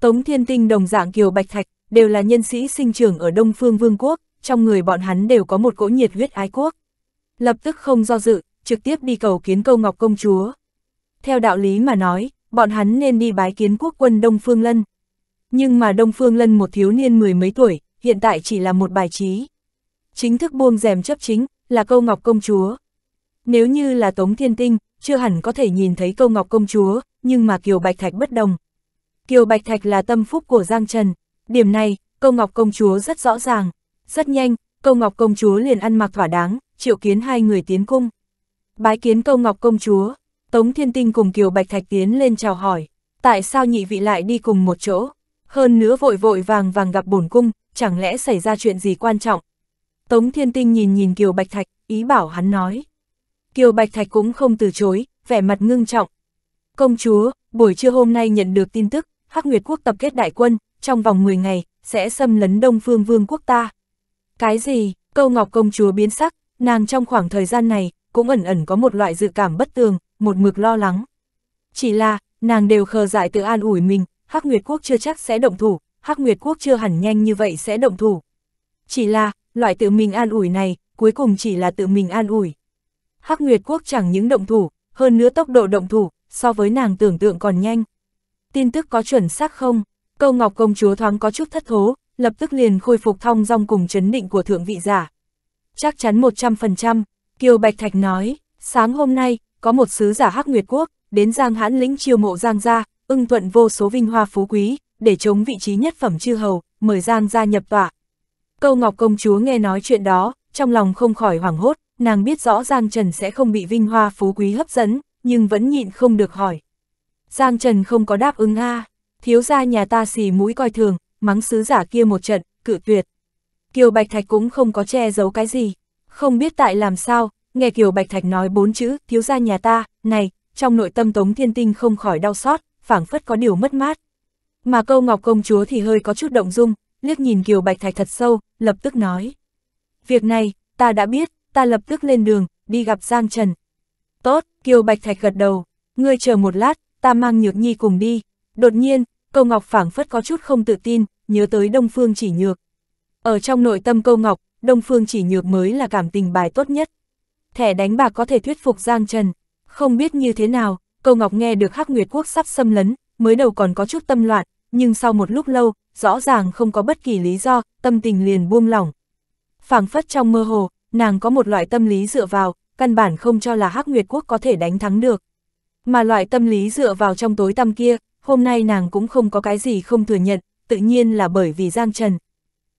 Tống Thiên Tinh đồng dạng Kiều Bạch Thạch, đều là nhân sĩ sinh trưởng ở Đông Phương Vương quốc, trong người bọn hắn đều có một cỗ nhiệt huyết ái quốc. Lập tức không do dự, trực tiếp đi cầu kiến câu ngọc công chúa. Theo đạo lý mà nói, bọn hắn nên đi bái kiến quốc quân Đông Phương Lân. Nhưng mà Đông Phương Lân một thiếu niên mười mấy tuổi, hiện tại chỉ là một bài trí. Chính thức buông rèm chấp chính, là câu ngọc công chúa. Nếu như là Tống Thiên Tinh, chưa hẳn có thể nhìn thấy câu ngọc công chúa, nhưng mà Kiều Bạch Thạch bất đồng. Kiều Bạch Thạch là tâm phúc của Giang Trần, điểm này, câu ngọc công chúa rất rõ ràng. Rất nhanh, câu ngọc công chúa liền ăn mặc thỏa đáng, triệu kiến hai người tiến cung. Bái kiến câu ngọc công chúa, Tống Thiên Tinh cùng Kiều Bạch Thạch tiến lên chào hỏi, tại sao nhị vị lại đi cùng một chỗ, hơn nữa vội vội vàng vàng gặp bổn cung, chẳng lẽ xảy ra chuyện gì quan trọng. Tống Thiên Tinh nhìn nhìn Kiều Bạch Thạch, ý bảo hắn nói. Kiều Bạch Thạch cũng không từ chối, vẻ mặt ngưng trọng. Công chúa, buổi trưa hôm nay nhận được tin tức, Hắc Nguyệt Quốc tập kết đại quân, trong vòng 10 ngày, sẽ xâm lấn Đông Phương Vương quốc ta. Cái gì, câu ngọc công chúa biến sắc, nàng trong khoảng thời gian này, cũng ẩn ẩn có một loại dự cảm bất tường, một mực lo lắng. Chỉ là, nàng đều khờ dại tự an ủi mình, Hắc Nguyệt Quốc chưa chắc sẽ động thủ, Hắc Nguyệt Quốc chưa hẳn nhanh như vậy sẽ động thủ. Chỉ là, loại tự mình an ủi này, cuối cùng chỉ là tự mình an ủi. Hắc Nguyệt Quốc chẳng những động thủ, hơn nữa tốc độ động thủ, so với nàng tưởng tượng còn nhanh. Tin tức có chuẩn xác không? Câu Ngọc Công Chúa thoáng có chút thất thố, lập tức liền khôi phục thong dong cùng chấn định của thượng vị giả. Chắc chắn 100%, Kiều Bạch Thạch nói, sáng hôm nay, có một sứ giả Hắc Nguyệt Quốc, đến Giang Hãn lĩnh chiêu mộ Giang gia, ưng thuận vô số vinh hoa phú quý, để chống vị trí nhất phẩm chư hầu, mời Giang gia nhập tọa. Câu Ngọc công chúa nghe nói chuyện đó, trong lòng không khỏi hoảng hốt, nàng biết rõ Giang Trần sẽ không bị vinh hoa phú quý hấp dẫn, nhưng vẫn nhịn không được hỏi. Giang Trần không có đáp ứng a, thiếu gia nhà ta xì mũi coi thường, mắng sứ giả kia một trận, cự tuyệt. Kiều Bạch Thạch cũng không có che giấu cái gì, không biết tại làm sao, nghe Kiều Bạch Thạch nói bốn chữ, thiếu gia nhà ta, này, trong nội tâm Tống Thiên Tinh không khỏi đau xót, phảng phất có điều mất mát. Mà câu Ngọc Công Chúa thì hơi có chút động dung, liếc nhìn Kiều Bạch Thạch thật sâu, lập tức nói. Việc này, ta đã biết, ta lập tức lên đường, đi gặp Giang Trần. Tốt, Kiều Bạch Thạch gật đầu, ngươi chờ một lát, ta mang Nhược Nhi cùng đi. Đột nhiên, câu Ngọc phảng phất có chút không tự tin, nhớ tới Đông Phương chỉ nhược. Ở trong nội tâm câu Ngọc, Đông Phương chỉ nhược mới là cảm tình bài tốt nhất. Thẻ đánh bạc có thể thuyết phục Giang Trần. Không biết như thế nào, Câu Ngọc nghe được Hắc Nguyệt Quốc sắp xâm lấn, mới đầu còn có chút tâm loạn, nhưng sau một lúc lâu, rõ ràng không có bất kỳ lý do, tâm tình liền buông lỏng. phảng phất trong mơ hồ, nàng có một loại tâm lý dựa vào, căn bản không cho là Hắc Nguyệt Quốc có thể đánh thắng được. Mà loại tâm lý dựa vào trong tối tăm kia, hôm nay nàng cũng không có cái gì không thừa nhận, tự nhiên là bởi vì Giang Trần,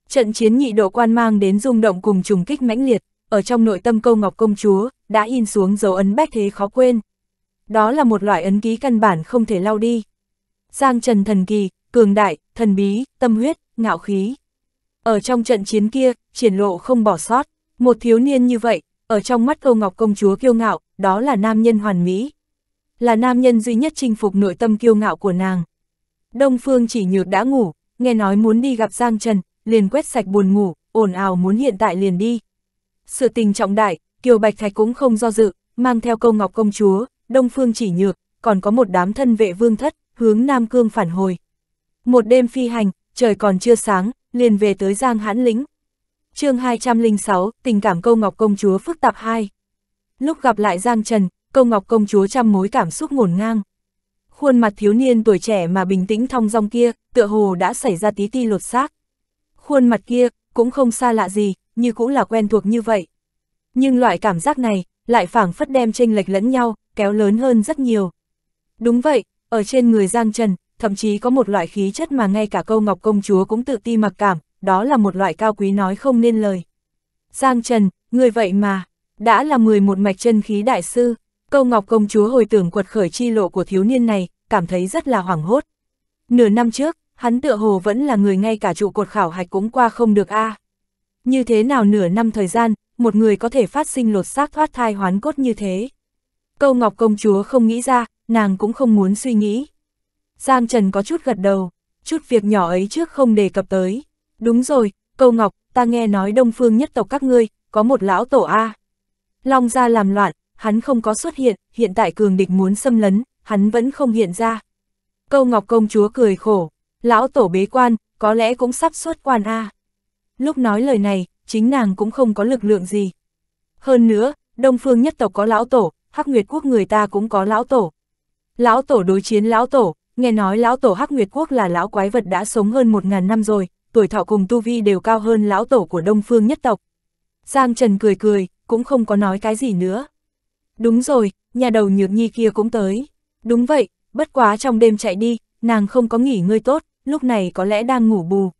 Trận chiến nhị độ quan mang đến rung động cùng trùng kích mãnh liệt, ở trong nội tâm câu ngọc công chúa, đã in xuống dấu ấn bách thế khó quên. Đó là một loại ấn ký căn bản không thể lau đi. Giang Trần thần kỳ, cường đại, thần bí, tâm huyết, ngạo khí. Ở trong trận chiến kia, triển lộ không bỏ sót, một thiếu niên như vậy, ở trong mắt câu ngọc công chúa kiêu ngạo, đó là nam nhân hoàn mỹ. Là nam nhân duy nhất chinh phục nội tâm kiêu ngạo của nàng. Đông Phương chỉ nhược đã ngủ, nghe nói muốn đi gặp Giang Trần, liền quét sạch buồn ngủ, ồn ào muốn hiện tại liền đi. Sự tình trọng đại, Kiều Bạch Thạch cũng không do dự, mang theo câu ngọc công chúa, Đông Phương chỉ nhược, còn có một đám thân vệ vương thất, hướng Nam Cương phản hồi. Một đêm phi hành, trời còn chưa sáng, liền về tới Giang Hãn Lĩnh. chương 206, tình cảm câu ngọc công chúa phức tạp 2. Lúc gặp lại Giang Trần, câu ngọc công chúa trăm mối cảm xúc ngổn ngang. Khuôn mặt thiếu niên tuổi trẻ mà bình tĩnh thong dong kia, tựa hồ đã xảy ra tí ti lột xác khuôn mặt kia cũng không xa lạ gì, như cũng là quen thuộc như vậy. Nhưng loại cảm giác này lại phảng phất đem tranh lệch lẫn nhau, kéo lớn hơn rất nhiều. Đúng vậy, ở trên người Giang Trần, thậm chí có một loại khí chất mà ngay cả câu ngọc công chúa cũng tự ti mặc cảm, đó là một loại cao quý nói không nên lời. Giang Trần, người vậy mà, đã là 11 mạch chân khí đại sư, câu ngọc công chúa hồi tưởng quật khởi chi lộ của thiếu niên này, cảm thấy rất là hoảng hốt. Nửa năm trước, hắn tựa hồ vẫn là người ngay cả trụ cột khảo hạch cũng qua không được a. À. Như thế nào nửa năm thời gian, một người có thể phát sinh lột xác thoát thai hoán cốt như thế. Câu Ngọc công chúa không nghĩ ra, nàng cũng không muốn suy nghĩ. Giang Trần có chút gật đầu, chút việc nhỏ ấy trước không đề cập tới. Đúng rồi, Câu Ngọc, ta nghe nói đông phương nhất tộc các ngươi, có một lão tổ A. Long ra làm loạn, hắn không có xuất hiện, hiện tại cường địch muốn xâm lấn, hắn vẫn không hiện ra. Câu Ngọc công chúa cười khổ, lão tổ bế quan, có lẽ cũng sắp xuất quan a. À. Lúc nói lời này, chính nàng cũng không có lực lượng gì. Hơn nữa, Đông Phương nhất tộc có lão tổ, Hắc Nguyệt quốc người ta cũng có lão tổ. Lão tổ đối chiến lão tổ, nghe nói lão tổ Hắc Nguyệt quốc là lão quái vật đã sống hơn 1000 năm rồi, tuổi thọ cùng tu vi đều cao hơn lão tổ của Đông Phương nhất tộc. Giang Trần cười cười, cũng không có nói cái gì nữa. Đúng rồi, nhà đầu nhược nhi kia cũng tới. Đúng vậy, bất quá trong đêm chạy đi, nàng không có nghỉ ngơi tốt, lúc này có lẽ đang ngủ bù.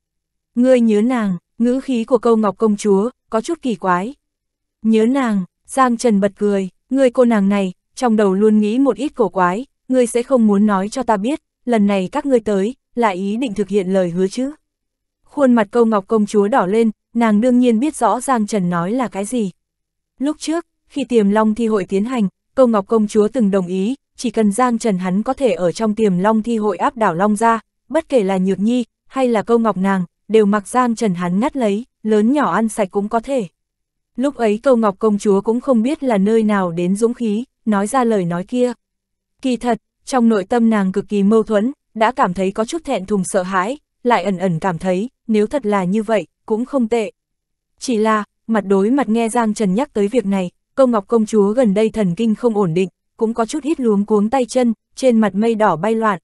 Ngươi nhớ nàng, ngữ khí của câu ngọc công chúa, có chút kỳ quái. Nhớ nàng, Giang Trần bật cười, ngươi cô nàng này, trong đầu luôn nghĩ một ít cổ quái, ngươi sẽ không muốn nói cho ta biết, lần này các ngươi tới, là ý định thực hiện lời hứa chứ. Khuôn mặt câu ngọc công chúa đỏ lên, nàng đương nhiên biết rõ Giang Trần nói là cái gì. Lúc trước, khi tiềm long thi hội tiến hành, câu ngọc công chúa từng đồng ý, chỉ cần Giang Trần hắn có thể ở trong tiềm long thi hội áp đảo long ra, bất kể là nhược nhi, hay là câu ngọc nàng, đều mặc Giang Trần hắn ngắt lấy, lớn nhỏ ăn sạch cũng có thể. Lúc ấy câu ngọc công chúa cũng không biết là nơi nào đến dũng khí, nói ra lời nói kia. Kỳ thật, trong nội tâm nàng cực kỳ mâu thuẫn, đã cảm thấy có chút thẹn thùng sợ hãi, lại ẩn ẩn cảm thấy, nếu thật là như vậy, cũng không tệ. Chỉ là, mặt đối mặt nghe Giang Trần nhắc tới việc này, câu ngọc công chúa gần đây thần kinh không ổn định, cũng có chút hít luống cuống tay chân, trên mặt mây đỏ bay loạn.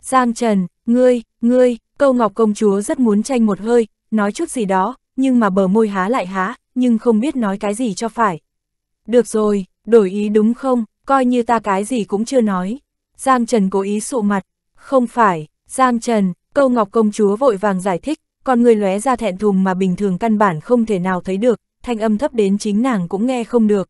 Giang Trần, ngươi, ngươi, câu ngọc công chúa rất muốn tranh một hơi, nói chút gì đó, nhưng mà bờ môi há lại há, nhưng không biết nói cái gì cho phải. Được rồi, đổi ý đúng không, coi như ta cái gì cũng chưa nói. Giang Trần cố ý sụ mặt, không phải, Giang Trần, câu ngọc công chúa vội vàng giải thích, còn người lóe ra thẹn thùng mà bình thường căn bản không thể nào thấy được, thanh âm thấp đến chính nàng cũng nghe không được.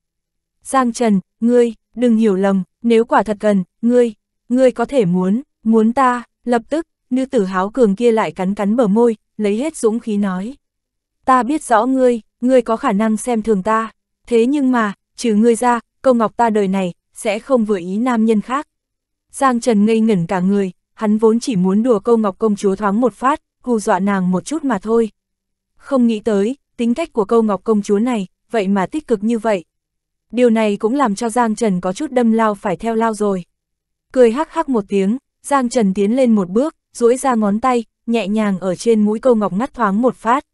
Giang Trần, ngươi, đừng hiểu lầm, nếu quả thật cần, ngươi, ngươi có thể muốn, muốn ta, lập tức, nữ tử háo cường kia lại cắn cắn bờ môi, lấy hết dũng khí nói. Ta biết rõ ngươi, ngươi có khả năng xem thường ta, thế nhưng mà, trừ ngươi ra, câu ngọc ta đời này, sẽ không vừa ý nam nhân khác. Giang Trần ngây ngẩn cả người, hắn vốn chỉ muốn đùa câu ngọc công chúa thoáng một phát, hù dọa nàng một chút mà thôi. Không nghĩ tới, tính cách của câu ngọc công chúa này, vậy mà tích cực như vậy. Điều này cũng làm cho Giang Trần có chút đâm lao phải theo lao rồi. Cười hắc hắc một tiếng, Giang Trần tiến lên một bước, duỗi ra ngón tay, nhẹ nhàng ở trên mũi câu ngọc ngắt thoáng một phát.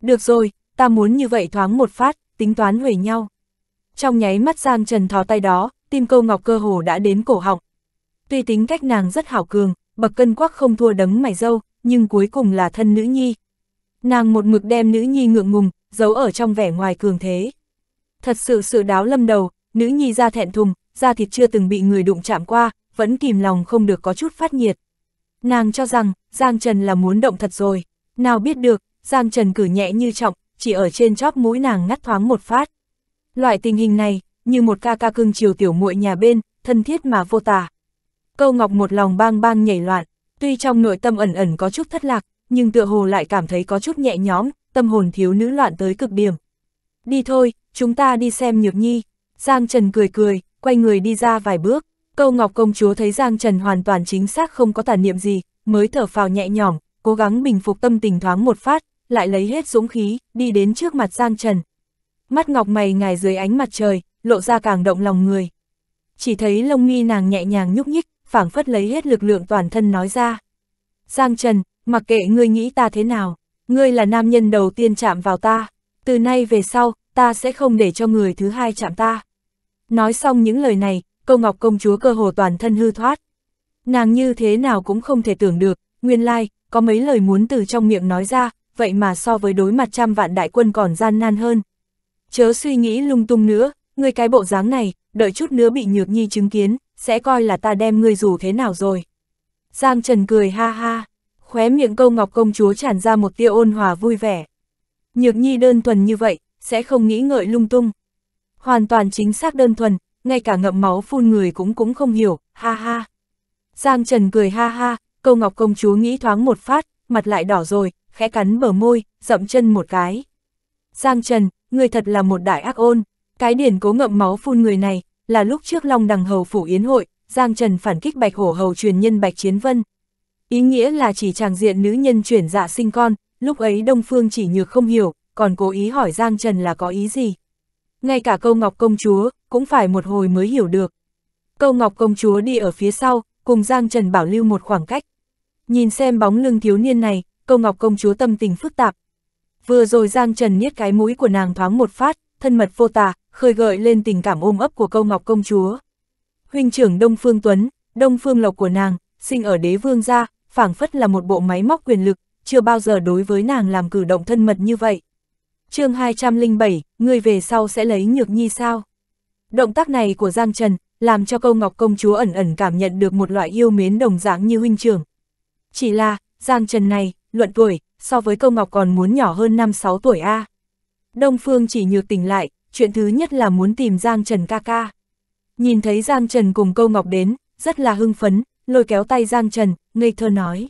Được rồi, ta muốn như vậy thoáng một phát, tính toán huề nhau. Trong nháy mắt Giang Trần thò tay đó, tim câu ngọc cơ hồ đã đến cổ họng. Tuy tính cách nàng rất hảo cường, bậc cân quắc không thua đấng mày dâu, nhưng cuối cùng là thân nữ nhi. Nàng một mực đem nữ nhi ngượng ngùng, giấu ở trong vẻ ngoài cường thế. Thật sự sự đáo lâm đầu, nữ nhi ra thẹn thùng, da thịt chưa từng bị người đụng chạm qua, vẫn kìm lòng không được có chút phát nhiệt. Nàng cho rằng, Giang Trần là muốn động thật rồi. Nào biết được, Giang Trần cử nhẹ như trọng, chỉ ở trên chóp mũi nàng ngắt thoáng một phát. Loại tình hình này, như một ca ca cưng chiều tiểu muội nhà bên, thân thiết mà vô tả. Câu Ngọc một lòng bang bang nhảy loạn, tuy trong nội tâm ẩn ẩn có chút thất lạc, nhưng tựa hồ lại cảm thấy có chút nhẹ nhóm tâm hồn thiếu nữ loạn tới cực điểm. Đi thôi, chúng ta đi xem Nhược Nhi. Giang Trần cười cười, quay người đi ra vài bước. Câu Ngọc Công Chúa thấy Giang Trần hoàn toàn chính xác không có tàn niệm gì, mới thở phào nhẹ nhõm, cố gắng bình phục tâm tình thoáng một phát, lại lấy hết dũng khí, đi đến trước mặt Giang Trần. Mắt ngọc mày ngài dưới ánh mặt trời, lộ ra càng động lòng người. Chỉ thấy lông nghi nàng nhẹ nhàng nhúc nhích, phảng phất lấy hết lực lượng toàn thân nói ra. Giang Trần, mặc kệ ngươi nghĩ ta thế nào, ngươi là nam nhân đầu tiên chạm vào ta, từ nay về sau, ta sẽ không để cho người thứ hai chạm ta. Nói xong những lời này, câu ngọc công chúa cơ hồ toàn thân hư thoát. Nàng như thế nào cũng không thể tưởng được, nguyên lai, có mấy lời muốn từ trong miệng nói ra, vậy mà so với đối mặt trăm vạn đại quân còn gian nan hơn. Chớ suy nghĩ lung tung nữa, người cái bộ dáng này, đợi chút nữa bị nhược nhi chứng kiến, sẽ coi là ta đem ngươi dù thế nào rồi. Giang Trần cười ha ha, khóe miệng câu ngọc công chúa tràn ra một tia ôn hòa vui vẻ. Nhược nhi đơn thuần như vậy, sẽ không nghĩ ngợi lung tung. Hoàn toàn chính xác đơn thuần, ngay cả ngậm máu phun người cũng cũng không hiểu, ha ha. Giang Trần cười ha ha, câu ngọc công chúa nghĩ thoáng một phát, mặt lại đỏ rồi, khẽ cắn bờ môi, dậm chân một cái. Giang Trần, người thật là một đại ác ôn, cái điển cố ngậm máu phun người này, là lúc trước Long Đằng Hầu Phủ Yến Hội, Giang Trần phản kích Bạch Hổ Hầu truyền nhân Bạch Chiến Vân. Ý nghĩa là chỉ chàng diện nữ nhân chuyển dạ sinh con, lúc ấy Đông Phương chỉ nhược không hiểu, còn cố ý hỏi Giang Trần là có ý gì. Ngay cả câu ngọc công chúa, cũng phải một hồi mới hiểu được. Câu ngọc công chúa đi ở phía sau, cùng Giang Trần bảo lưu một khoảng cách. Nhìn xem bóng lưng thiếu niên này, câu ngọc công chúa tâm tình phức tạp. Vừa rồi Giang Trần niết cái mũi của nàng thoáng một phát, thân mật vô tà, khơi gợi lên tình cảm ôm ấp của câu ngọc công chúa. Huynh trưởng Đông Phương Tuấn, Đông Phương Lộc của nàng, sinh ở đế vương gia, phảng phất là một bộ máy móc quyền lực, chưa bao giờ đối với nàng làm cử động thân mật như vậy chương 207, người về sau sẽ lấy nhược nhi sao? Động tác này của Giang Trần, làm cho câu ngọc công chúa ẩn ẩn cảm nhận được một loại yêu mến đồng dạng như huynh trưởng. Chỉ là, Giang Trần này, luận tuổi, so với câu ngọc còn muốn nhỏ hơn 5-6 tuổi A. Đông Phương chỉ nhược tỉnh lại, chuyện thứ nhất là muốn tìm Giang Trần ca ca. Nhìn thấy Giang Trần cùng câu ngọc đến, rất là hưng phấn, lôi kéo tay Giang Trần, ngây thơ nói.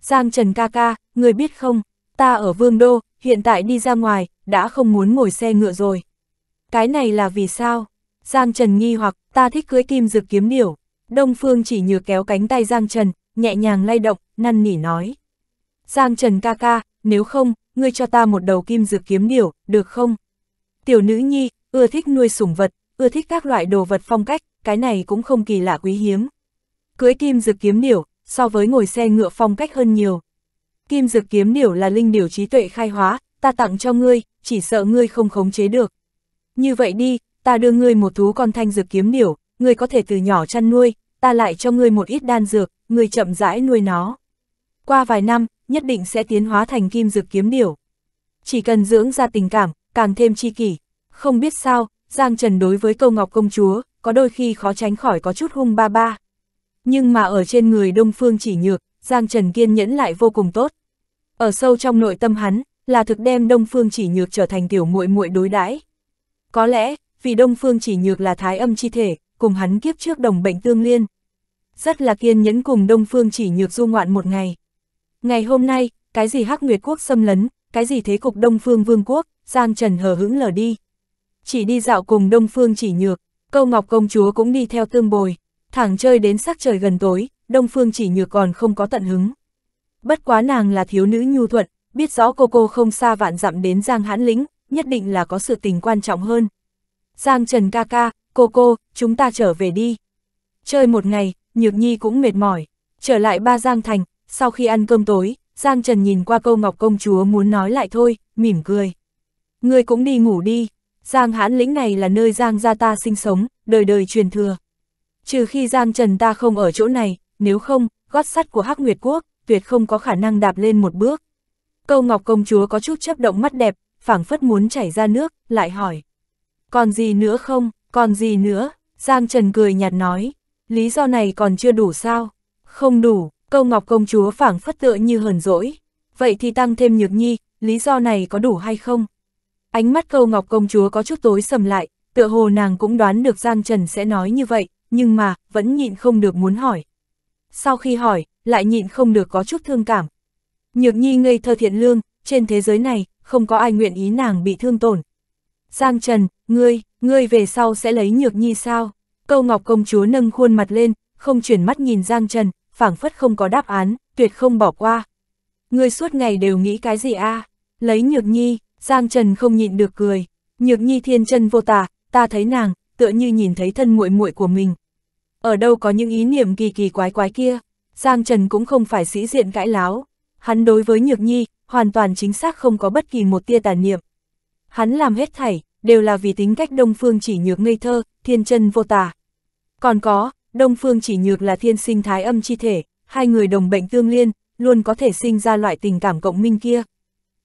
Giang Trần ca ca, người biết không, ta ở Vương Đô, hiện tại đi ra ngoài, đã không muốn ngồi xe ngựa rồi. Cái này là vì sao? Giang Trần nghi hoặc, ta thích cưới kim dược kiếm điểu. Đông Phương chỉ nhược kéo cánh tay Giang Trần, nhẹ nhàng lay động, năn nỉ nói. Giang Trần ca ca, nếu không, ngươi cho ta một đầu kim dược kiếm điểu, được không? Tiểu nữ nhi, ưa thích nuôi sủng vật, ưa thích các loại đồ vật phong cách, cái này cũng không kỳ lạ quý hiếm. Cưới kim dược kiếm điểu, so với ngồi xe ngựa phong cách hơn nhiều. Kim Dược kiếm điểu là linh điểu trí tuệ khai hóa, ta tặng cho ngươi, chỉ sợ ngươi không khống chế được. Như vậy đi, ta đưa ngươi một thú con thanh dược kiếm điểu, ngươi có thể từ nhỏ chăn nuôi, ta lại cho ngươi một ít đan dược, ngươi chậm rãi nuôi nó. Qua vài năm, nhất định sẽ tiến hóa thành kim dược kiếm điểu. Chỉ cần dưỡng ra tình cảm, càng thêm chi kỷ. Không biết sao, Giang Trần đối với câu ngọc công chúa, có đôi khi khó tránh khỏi có chút hung ba ba. Nhưng mà ở trên người Đông Phương chỉ nhược, Giang Trần kiên nhẫn lại vô cùng tốt. Ở sâu trong nội tâm hắn, là thực đem Đông Phương chỉ nhược trở thành tiểu muội muội đối đãi. Có lẽ, vì Đông Phương chỉ nhược là thái âm chi thể, cùng hắn kiếp trước đồng bệnh tương liên. Rất là kiên nhẫn cùng Đông Phương chỉ nhược du ngoạn một ngày. Ngày hôm nay, cái gì Hắc Nguyệt Quốc xâm lấn, cái gì thế cục Đông Phương Vương Quốc, Giang Trần hờ hững lờ đi. Chỉ đi dạo cùng Đông Phương chỉ nhược, câu ngọc công chúa cũng đi theo tương bồi, thẳng chơi đến sắc trời gần tối, Đông Phương chỉ nhược còn không có tận hứng. Bất quá nàng là thiếu nữ nhu thuận, biết rõ cô cô không xa vạn dặm đến Giang Hãn Lĩnh, nhất định là có sự tình quan trọng hơn. Giang Trần ca ca, cô cô, chúng ta trở về đi. Chơi một ngày, Nhược Nhi cũng mệt mỏi. Trở lại ba Giang Thành, sau khi ăn cơm tối, Giang Trần nhìn qua câu Ngọc Công Chúa muốn nói lại thôi, mỉm cười. Người cũng đi ngủ đi, Giang Hãn Lĩnh này là nơi Giang gia ta sinh sống, đời đời truyền thừa. Trừ khi Giang Trần ta không ở chỗ này, nếu không, gót sắt của Hắc Nguyệt Quốc, tuyệt không có khả năng đạp lên một bước. Câu Ngọc Công Chúa có chút chớp động mắt đẹp, phảng phất muốn chảy ra nước, lại hỏi. Còn gì nữa không, còn gì nữa, Giang Trần cười nhạt nói, lý do này còn chưa đủ sao? Không đủ, câu Ngọc Công Chúa phảng phất tựa như hờn dỗi. Vậy thì tăng thêm nhược nhi, lý do này có đủ hay không? Ánh mắt câu Ngọc Công Chúa có chút tối sầm lại, tựa hồ nàng cũng đoán được Giang Trần sẽ nói như vậy, nhưng mà, vẫn nhịn không được muốn hỏi, sau khi hỏi, lại nhịn không được có chút thương cảm. Nhược nhi ngây thơ thiện lương, trên thế giới này, không có ai nguyện ý nàng bị thương tổn. Giang Trần, ngươi, ngươi về sau sẽ lấy nhược nhi sao? Câu ngọc công chúa nâng khuôn mặt lên, không chuyển mắt nhìn Giang Trần, phảng phất không có đáp án, tuyệt không bỏ qua. Ngươi suốt ngày đều nghĩ cái gì a? Lấy nhược nhi, Giang Trần không nhịn được cười. Nhược nhi thiên chân vô tả, ta thấy nàng, tựa như nhìn thấy thân muội muội của mình ở đâu có những ý niệm kỳ kỳ quái quái kia. Giang Trần cũng không phải sĩ diện cãi láo, hắn đối với Nhược Nhi, hoàn toàn chính xác không có bất kỳ một tia tàn niệm. Hắn làm hết thảy, đều là vì tính cách Đông Phương chỉ nhược ngây thơ, thiên chân vô tả. Còn có, Đông Phương chỉ nhược là thiên sinh thái âm chi thể, hai người đồng bệnh tương liên, luôn có thể sinh ra loại tình cảm cộng minh kia.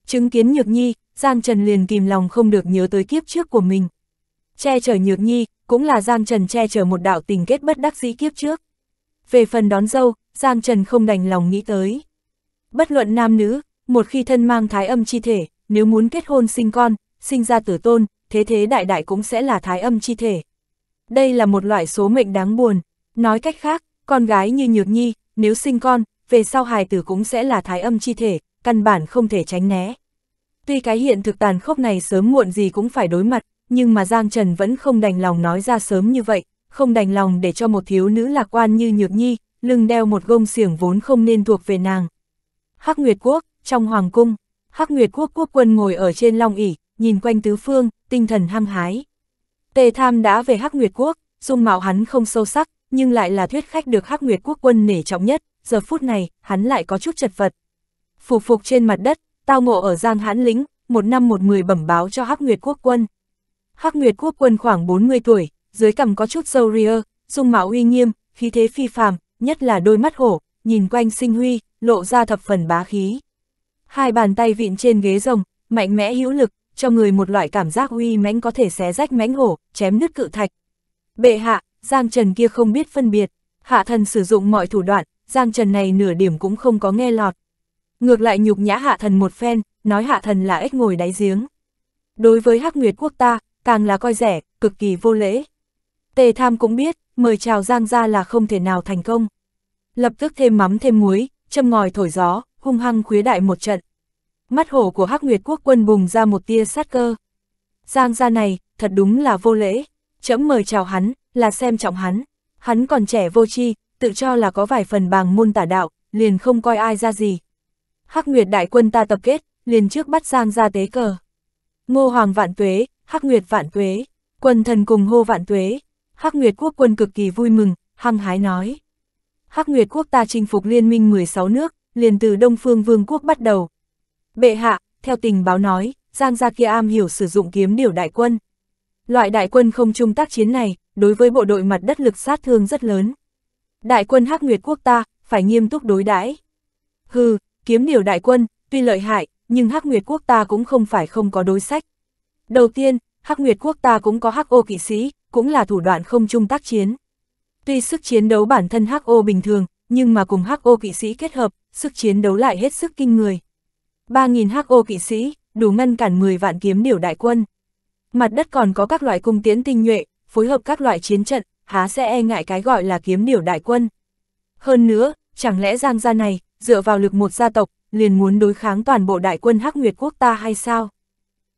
Chứng kiến Nhược Nhi, Giang Trần liền kìm lòng không được nhớ tới kiếp trước của mình che chở nhược nhi, cũng là Giang Trần che chở một đạo tình kết bất đắc dĩ kiếp trước. Về phần đón dâu, Giang Trần không đành lòng nghĩ tới. Bất luận nam nữ, một khi thân mang thái âm chi thể, nếu muốn kết hôn sinh con, sinh ra tử tôn, thế thế đại đại cũng sẽ là thái âm chi thể. Đây là một loại số mệnh đáng buồn. Nói cách khác, con gái như Nhược Nhi, nếu sinh con, về sau hài tử cũng sẽ là thái âm chi thể, căn bản không thể tránh né. Tuy cái hiện thực tàn khốc này sớm muộn gì cũng phải đối mặt, nhưng mà Giang Trần vẫn không đành lòng nói ra sớm như vậy, không đành lòng để cho một thiếu nữ lạc quan như Nhược Nhi, lưng đeo một gông xiềng vốn không nên thuộc về nàng. Hắc Nguyệt Quốc, trong Hoàng Cung, Hắc Nguyệt Quốc quốc quân ngồi ở trên long ỷ nhìn quanh tứ phương, tinh thần hăng hái. Tề Tham đã về Hắc Nguyệt Quốc, dung mạo hắn không sâu sắc, nhưng lại là thuyết khách được Hắc Nguyệt Quốc quân nể trọng nhất, giờ phút này, hắn lại có chút chật vật. Phục phục trên mặt đất, tao ngộ ở Giang Hãn Lĩnh, một năm một mười bẩm báo cho Hắc Nguyệt Quốc quân. Hắc Nguyệt Quốc quân khoảng 40 tuổi, dưới cằm có chút râu ria, dung mạo uy nghiêm, khí thế phi phàm, nhất là đôi mắt hổ, nhìn quanh sinh huy, lộ ra thập phần bá khí. Hai bàn tay vịn trên ghế rồng, mạnh mẽ hữu lực, cho người một loại cảm giác uy mãnh có thể xé rách mãnh hổ, chém nứt cự thạch. Bệ hạ, Giang Trần kia không biết phân biệt, hạ thần sử dụng mọi thủ đoạn, Giang Trần này nửa điểm cũng không có nghe lọt. Ngược lại nhục nhã hạ thần một phen, nói hạ thần là ếch ngồi đáy giếng. Đối với Hắc Nguyệt quốc ta, càng là coi rẻ, cực kỳ vô lễ. Tề tham cũng biết, mời chào Giang ra là không thể nào thành công. Lập tức thêm mắm thêm muối, châm ngòi thổi gió, hung hăng khuế đại một trận. Mắt hổ của Hắc Nguyệt quốc quân bùng ra một tia sát cơ. Giang gia này, thật đúng là vô lễ. Chấm mời chào hắn, là xem trọng hắn. Hắn còn trẻ vô tri, tự cho là có vài phần bàng môn tả đạo, liền không coi ai ra gì. Hắc Nguyệt đại quân ta tập kết, liền trước bắt Giang gia tế cờ. Ngô Hoàng vạn tuế, Hắc Nguyệt vạn tuế, quần thần cùng hô vạn tuế. Hắc Nguyệt quốc quân cực kỳ vui mừng, hăng hái nói. Hắc Nguyệt quốc ta chinh phục liên minh 16 nước, liền từ Đông Phương Vương quốc bắt đầu. Bệ hạ, theo tình báo nói, Giang Gia kia am hiểu sử dụng kiếm điều đại quân. Loại đại quân không trung tác chiến này, đối với bộ đội mặt đất lực sát thương rất lớn. Đại quân Hắc Nguyệt quốc ta, phải nghiêm túc đối đãi. Hừ, kiếm điều đại quân, tuy lợi hại, nhưng Hắc Nguyệt quốc ta cũng không phải không có đối sách. Đầu tiên, Hắc Nguyệt quốc ta cũng có Hắc Ô kỵ sĩ, cũng là thủ đoạn không chung tác chiến. Tuy sức chiến đấu bản thân Hắc Ô bình thường, nhưng mà cùng Hắc Ô kỵ sĩ kết hợp, sức chiến đấu lại hết sức kinh người. 3000 Hắc Ô kỵ sĩ, đủ ngăn cản 10 vạn kiếm điểu đại quân. Mặt đất còn có các loại cung tiến tinh nhuệ, phối hợp các loại chiến trận, há sẽ e ngại cái gọi là kiếm điểu đại quân. Hơn nữa, chẳng lẽ Giang gia này, dựa vào lực một gia tộc, liền muốn đối kháng toàn bộ đại quân Hắc Nguyệt quốc ta hay sao?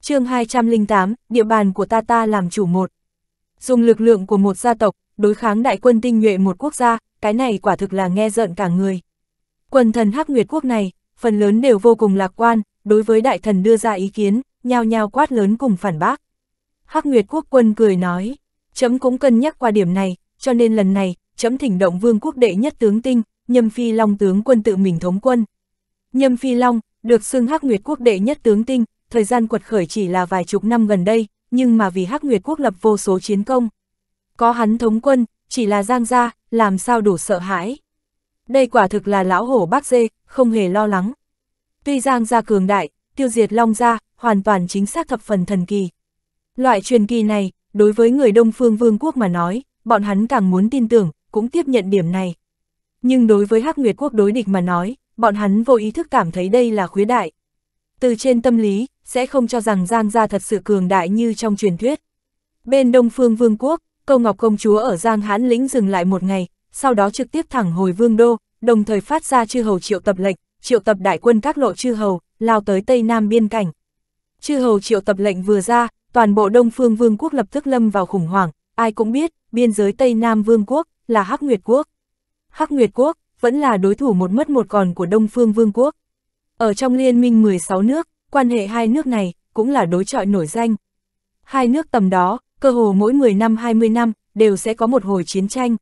chương 208, địa bàn của ta ta làm chủ một. Dùng lực lượng của một gia tộc, đối kháng đại quân tinh nhuệ một quốc gia, cái này quả thực là nghe giận cả người. Quần thần Hắc Nguyệt quốc này, phần lớn đều vô cùng lạc quan, đối với đại thần đưa ra ý kiến, nhao nhao quát lớn cùng phản bác. Hắc Nguyệt quốc quân cười nói, chấm cũng cân nhắc qua điểm này, cho nên lần này, chấm thỉnh động vương quốc đệ nhất tướng tinh, nhâm phi long tướng quân tự mình thống quân. Nhâm phi long, được xưng Hắc Nguyệt quốc đệ nhất tướng tinh, thời gian quật khởi chỉ là vài chục năm gần đây, nhưng mà vì Hắc Nguyệt quốc lập vô số chiến công. Có hắn thống quân, chỉ là Giang Gia, làm sao đủ sợ hãi. Đây quả thực là lão hổ bác dê, không hề lo lắng. Tuy Giang Gia cường đại, tiêu diệt Long Gia, hoàn toàn chính xác thập phần thần kỳ. Loại truyền kỳ này, đối với người Đông Phương Vương quốc mà nói, bọn hắn càng muốn tin tưởng, cũng tiếp nhận điểm này. Nhưng đối với Hắc Nguyệt quốc đối địch mà nói, bọn hắn vô ý thức cảm thấy đây là khuyết đại, từ trên tâm lý, sẽ không cho rằng Giang gia thật sự cường đại như trong truyền thuyết. Bên Đông Phương Vương quốc, Câu Ngọc công chúa ở Giang Hán lĩnh dừng lại một ngày, sau đó trực tiếp thẳng hồi Vương đô, đồng thời phát ra chư hầu triệu tập lệnh, triệu tập đại quân các lộ chư hầu, lao tới Tây Nam biên cảnh. Chư hầu triệu tập lệnh vừa ra, toàn bộ Đông Phương Vương quốc lập tức lâm vào khủng hoảng, ai cũng biết, biên giới Tây Nam Vương quốc là Hắc Nguyệt quốc. Hắc Nguyệt quốc vẫn là đối thủ một mất một còn của Đông Phương Vương quốc. Ở trong liên minh 16 nước, quan hệ hai nước này cũng là đối trọi nổi danh. Hai nước tầm đó, cơ hồ mỗi 10 năm 20 năm, đều sẽ có một hồi chiến tranh.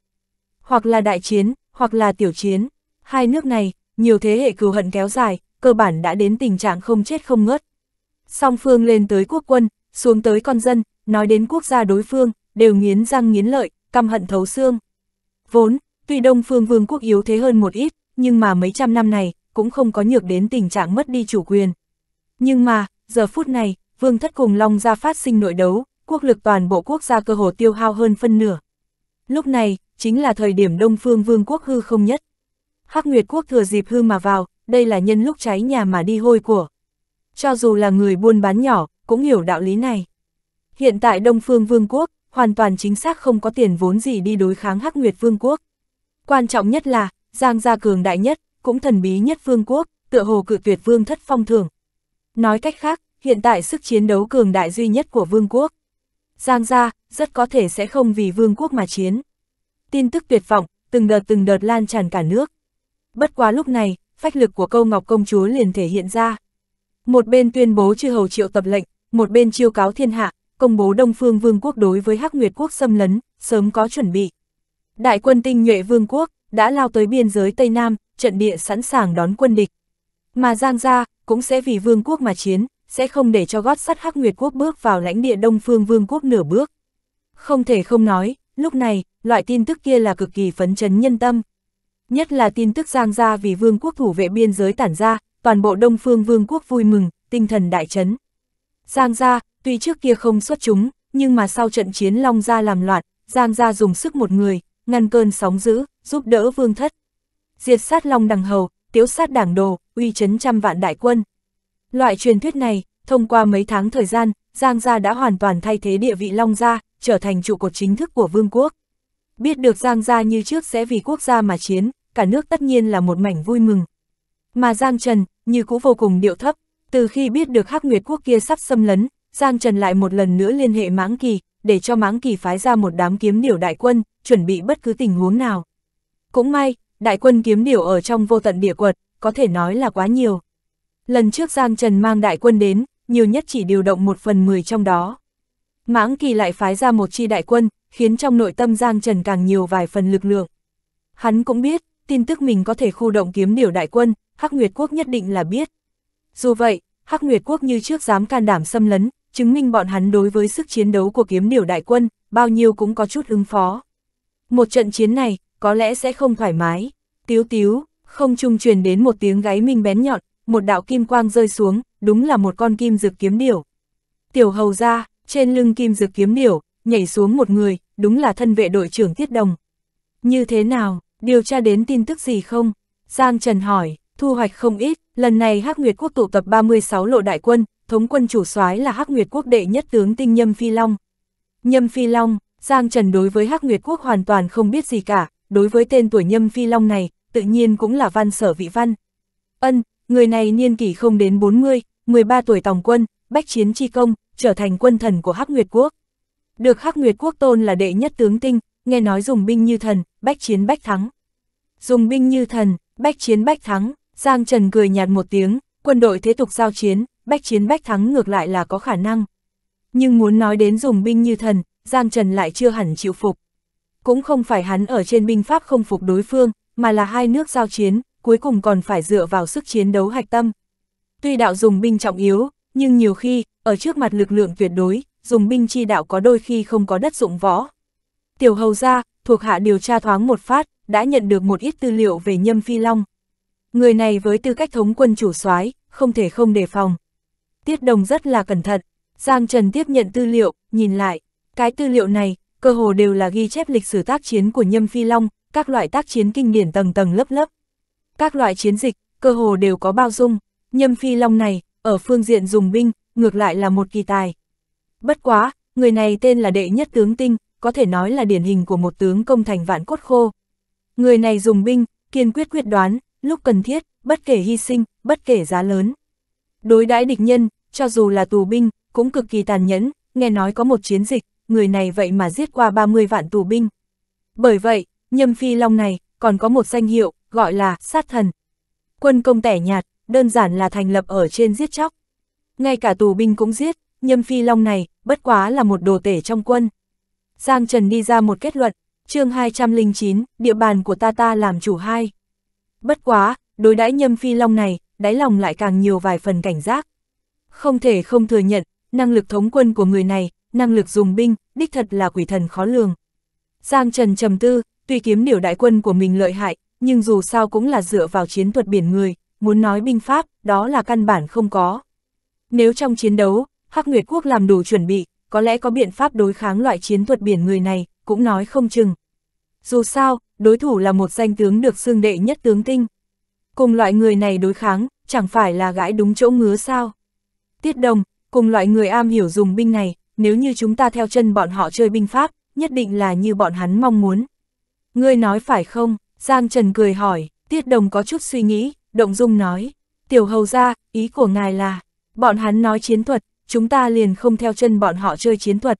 Hoặc là đại chiến, hoặc là tiểu chiến. Hai nước này, nhiều thế hệ cừu hận kéo dài, cơ bản đã đến tình trạng không chết không ngớt. Song phương lên tới quốc quân, xuống tới con dân, nói đến quốc gia đối phương, đều nghiến răng nghiến lợi, căm hận thấu xương. Vốn, tuy Đông Phương Vương quốc yếu thế hơn một ít, nhưng mà mấy trăm năm này, cũng không có nhược đến tình trạng mất đi chủ quyền. Nhưng mà, giờ phút này, Vương Thất cùng Long Gia phát sinh nội đấu, quốc lực toàn bộ quốc gia cơ hồ tiêu hao hơn phân nửa. Lúc này, chính là thời điểm Đông Phương Vương quốc hư không nhất. Hắc Nguyệt quốc thừa dịp hư mà vào, đây là nhân lúc cháy nhà mà đi hôi của. Cho dù là người buôn bán nhỏ, cũng hiểu đạo lý này. Hiện tại Đông Phương Vương quốc, hoàn toàn chính xác không có tiền vốn gì đi đối kháng Hắc Nguyệt Vương quốc. Quan trọng nhất là, Giang gia cường đại nhất, cũng thần bí nhất vương quốc, tựa hồ cự tuyệt vương thất phong thường Nói cách khác, hiện tại sức chiến đấu cường đại duy nhất của vương quốc. Giang gia, rất có thể sẽ không vì vương quốc mà chiến. Tin tức tuyệt vọng, từng đợt từng đợt lan tràn cả nước. Bất quá lúc này, phách lực của câu ngọc công chúa liền thể hiện ra. Một bên tuyên bố chư hầu triệu tập lệnh, một bên chiêu cáo thiên hạ, công bố Đông Phương Vương quốc đối với Hắc Nguyệt quốc xâm lấn, sớm có chuẩn bị. Đại quân tinh nhuệ Vương quốc đã lao tới biên giới Tây Nam, trận địa sẵn sàng đón quân địch. Mà Giang Gia cũng sẽ vì vương quốc mà chiến, sẽ không để cho gót sắt Hắc Nguyệt quốc bước vào lãnh địa Đông Phương vương quốc nửa bước. Không thể không nói, lúc này, loại tin tức kia là cực kỳ phấn chấn nhân tâm. Nhất là tin tức Giang Gia vì vương quốc thủ vệ biên giới tản ra, toàn bộ Đông Phương vương quốc vui mừng, tinh thần đại chấn. Giang Gia, tuy trước kia không xuất chúng, nhưng mà sau trận chiến Long Gia làm loạn, Giang Gia dùng sức một người, ngăn cơn sóng dữ, giúp đỡ vương thất, diệt sát long đằng hầu, tiếu sát đảng đồ, uy chấn trăm vạn đại quân. Loại truyền thuyết này, thông qua mấy tháng thời gian, Giang Gia đã hoàn toàn thay thế địa vị Long Gia, trở thành trụ cột chính thức của vương quốc. Biết được Giang Gia như trước sẽ vì quốc gia mà chiến, cả nước tất nhiên là một mảnh vui mừng. Mà Giang Trần, như cũ vô cùng điệu thấp, từ khi biết được Hắc Nguyệt quốc kia sắp xâm lấn, Giang Trần lại một lần nữa liên hệ Mãng Kỳ, để cho Mãng Kỳ phái ra một đám kiếm điểu đại quân, chuẩn bị bất cứ tình huống nào. Cũng may, đại quân kiếm điểu ở trong vô tận địa quật, có thể nói là quá nhiều. Lần trước Giang Trần mang đại quân đến, nhiều nhất chỉ điều động một phần mười trong đó. Mãng kỳ lại phái ra một chi đại quân, khiến trong nội tâm Giang Trần càng nhiều vài phần lực lượng. Hắn cũng biết, tin tức mình có thể khu động kiếm điểu đại quân, Hắc Nguyệt Quốc nhất định là biết. Dù vậy, Hắc Nguyệt Quốc như trước dám can đảm xâm lấn, chứng minh bọn hắn đối với sức chiến đấu của kiếm điểu đại quân, bao nhiêu cũng có chút ứng phó. Một trận chiến này, có lẽ sẽ không thoải mái. Tiếu tiếu, không trung truyền đến một tiếng gáy minh bén nhọn, một đạo kim quang rơi xuống, đúng là một con kim dược kiếm điểu. Tiểu hầu ra, trên lưng kim dược kiếm điểu, nhảy xuống một người, đúng là thân vệ đội trưởng Tiết Đồng. Như thế nào, điều tra đến tin tức gì không? Giang Trần hỏi, thu hoạch không ít, lần này Hắc Nguyệt Quốc tụ tập 36 lộ đại quân, thống quân chủ soái là Hắc Nguyệt Quốc đệ nhất tướng tinh Nhâm Phi Long. Nhâm Phi Long, Giang Trần đối với Hắc Nguyệt Quốc hoàn toàn không biết gì cả, đối với tên tuổi nhâm phi long này, tự nhiên cũng là văn sở vị văn. Ân, người này niên kỷ không đến 40, 13 tuổi tòng quân, bách chiến chi công, trở thành quân thần của Hắc Nguyệt Quốc. Được Hắc Nguyệt Quốc tôn là đệ nhất tướng tinh, nghe nói dùng binh như thần, bách chiến bách thắng. Dùng binh như thần, bách chiến bách thắng, Giang Trần cười nhạt một tiếng, quân đội thế tục giao chiến, bách chiến bách thắng ngược lại là có khả năng. Nhưng muốn nói đến dùng binh như thần, Giang Trần lại chưa hẳn chịu phục. Cũng không phải hắn ở trên binh pháp không phục đối phương, mà là hai nước giao chiến, cuối cùng còn phải dựa vào sức chiến đấu hạch tâm. Tuy đạo dùng binh trọng yếu, nhưng nhiều khi, ở trước mặt lực lượng tuyệt đối, dùng binh chi đạo có đôi khi không có đất dụng võ. Tiểu hầu ra, thuộc hạ điều tra thoáng một phát, đã nhận được một ít tư liệu về Nhâm Phi Long. Người này với tư cách thống quân chủ soái không thể không đề phòng. Tiết Đồng rất là cẩn thận, Giang Trần tiếp nhận tư liệu, nhìn lại, cái tư liệu này, cơ hồ đều là ghi chép lịch sử tác chiến của Nhâm Phi Long, các loại tác chiến kinh điển tầng tầng lớp lớp. Các loại chiến dịch, cơ hồ đều có bao dung, Nhâm Phi Long này, ở phương diện dùng binh, ngược lại là một kỳ tài. Bất quá, người này tên là đệ nhất tướng tinh, có thể nói là điển hình của một tướng công thành vạn cốt khô. Người này dùng binh, kiên quyết quyết đoán, lúc cần thiết, bất kể hy sinh, bất kể giá lớn. Đối đãi địch nhân, cho dù là tù binh, cũng cực kỳ tàn nhẫn, nghe nói có một chiến dịch, người này vậy mà giết qua 30 vạn tù binh. Bởi vậy, nhâm phi long này còn có một danh hiệu, gọi là sát thần. Quân công tẻ nhạt, đơn giản là thành lập ở trên giết chóc. Ngay cả tù binh cũng giết, nhâm phi long này, bất quá là một đồ tể trong quân. Giang Trần đi ra một kết luận, chương 209, địa bàn của ta ta làm chủ hai. Bất quá, đối đãi nhâm phi long này, đáy lòng lại càng nhiều vài phần cảnh giác. Không thể không thừa nhận, năng lực thống quân của người này năng lực dùng binh, đích thật là quỷ thần khó lường. Giang Trần trầm tư, tuy kiếm điều đại quân của mình lợi hại, nhưng dù sao cũng là dựa vào chiến thuật biển người, muốn nói binh pháp, đó là căn bản không có. Nếu trong chiến đấu, Hắc Nguyệt Quốc làm đủ chuẩn bị, có lẽ có biện pháp đối kháng loại chiến thuật biển người này, cũng nói không chừng. Dù sao, đối thủ là một danh tướng được xương đệ nhất tướng tinh. Cùng loại người này đối kháng, chẳng phải là gãi đúng chỗ ngứa sao. Tiết đồng, cùng loại người am hiểu dùng binh này, nếu như chúng ta theo chân bọn họ chơi binh pháp, nhất định là như bọn hắn mong muốn. Ngươi nói phải không? Giang Trần cười hỏi, Tiết Đồng có chút suy nghĩ, Động Dung nói, Tiểu Hầu ra, ý của ngài là, bọn hắn nói chiến thuật, chúng ta liền không theo chân bọn họ chơi chiến thuật.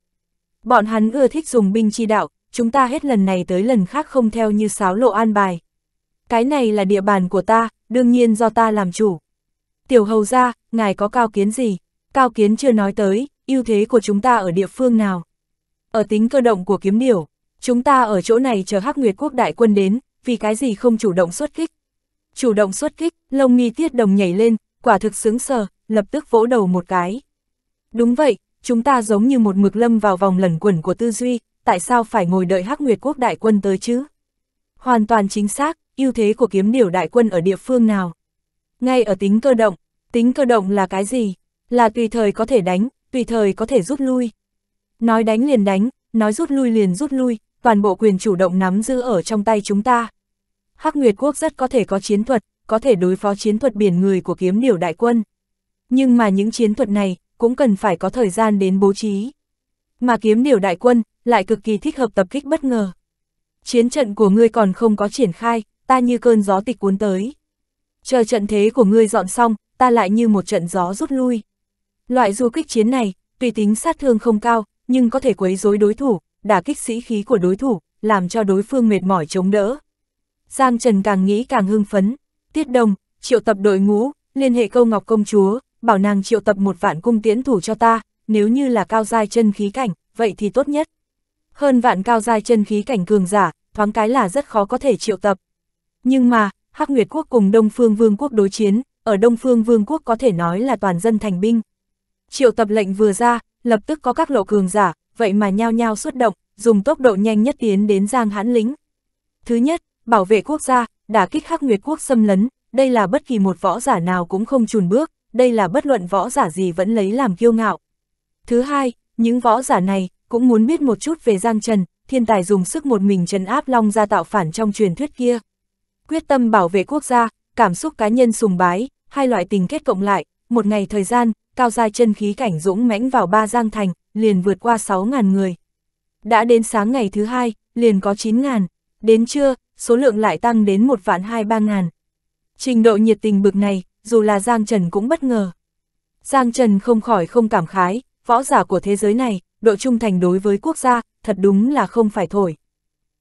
Bọn hắn ưa thích dùng binh chi đạo, chúng ta hết lần này tới lần khác không theo như sáo lộ an bài. Cái này là địa bàn của ta, đương nhiên do ta làm chủ. Tiểu hầu ra, ngài có cao kiến gì? Cao kiến chưa nói tới, ưu thế của chúng ta ở địa phương nào? Ở tính cơ động của kiếm điểu, chúng ta ở chỗ này chờ Hắc Nguyệt quốc đại quân đến, vì cái gì không chủ động xuất kích? Chủ động xuất kích, lông mi tiết đồng nhảy lên, quả thực sướng sờ, lập tức vỗ đầu một cái. Đúng vậy, chúng ta giống như một mực lâm vào vòng lẩn quẩn của tư duy, tại sao phải ngồi đợi Hắc Nguyệt quốc đại quân tới chứ? Hoàn toàn chính xác, ưu thế của kiếm điểu đại quân ở địa phương nào? Ngay ở tính cơ động, tính cơ động là cái gì? Là tùy thời có thể đánh, tùy thời có thể rút lui. Nói đánh liền đánh, nói rút lui liền rút lui, toàn bộ quyền chủ động nắm giữ ở trong tay chúng ta. Hắc Nguyệt Quốc rất có thể có chiến thuật, có thể đối phó chiến thuật biển người của kiếm điều đại quân. Nhưng mà những chiến thuật này cũng cần phải có thời gian đến bố trí. Mà kiếm điều đại quân lại cực kỳ thích hợp tập kích bất ngờ. Chiến trận của ngươi còn không có triển khai, ta như cơn gió tịch cuốn tới. Chờ trận thế của ngươi dọn xong, ta lại như một trận gió rút lui. Loại du kích chiến này, tuy tính sát thương không cao, nhưng có thể quấy rối đối thủ, đả kích sĩ khí của đối thủ, làm cho đối phương mệt mỏi chống đỡ. Giang Trần càng nghĩ càng hưng phấn, tiết đồng, triệu tập đội ngũ, liên hệ câu ngọc công chúa, bảo nàng triệu tập một vạn cung tiễn thủ cho ta, nếu như là cao giai chân khí cảnh, vậy thì tốt nhất. Hơn vạn cao giai chân khí cảnh cường giả, thoáng cái là rất khó có thể triệu tập. Nhưng mà, Hắc Nguyệt Quốc cùng Đông Phương Vương quốc đối chiến, ở Đông Phương Vương quốc có thể nói là toàn dân thành binh. Triệu tập lệnh vừa ra, lập tức có các lộ cường giả, vậy mà nhao nhao xuất động, dùng tốc độ nhanh nhất tiến đến Giang Hãn lính Thứ nhất, bảo vệ quốc gia, đả kích khắc Nguyệt quốc xâm lấn, đây là bất kỳ một võ giả nào cũng không chùn bước, đây là bất luận võ giả gì vẫn lấy làm kiêu ngạo. Thứ hai, những võ giả này cũng muốn biết một chút về Giang Trần, thiên tài dùng sức một mình trấn áp Long ra tạo phản trong truyền thuyết kia. Quyết tâm bảo vệ quốc gia, cảm xúc cá nhân sùng bái, hai loại tình kết cộng lại, một ngày thời gian, cao giai chân khí cảnh dũng mãnh vào ba giang thành, liền vượt qua 6.000 người. Đã đến sáng ngày thứ hai, liền có 9.000, đến trưa, số lượng lại tăng đến một vạn hai ba ngàn. Trình độ nhiệt tình bực này, dù là Giang Trần cũng bất ngờ. Giang Trần không khỏi không cảm khái, võ giả của thế giới này, độ trung thành đối với quốc gia, thật đúng là không phải thổi.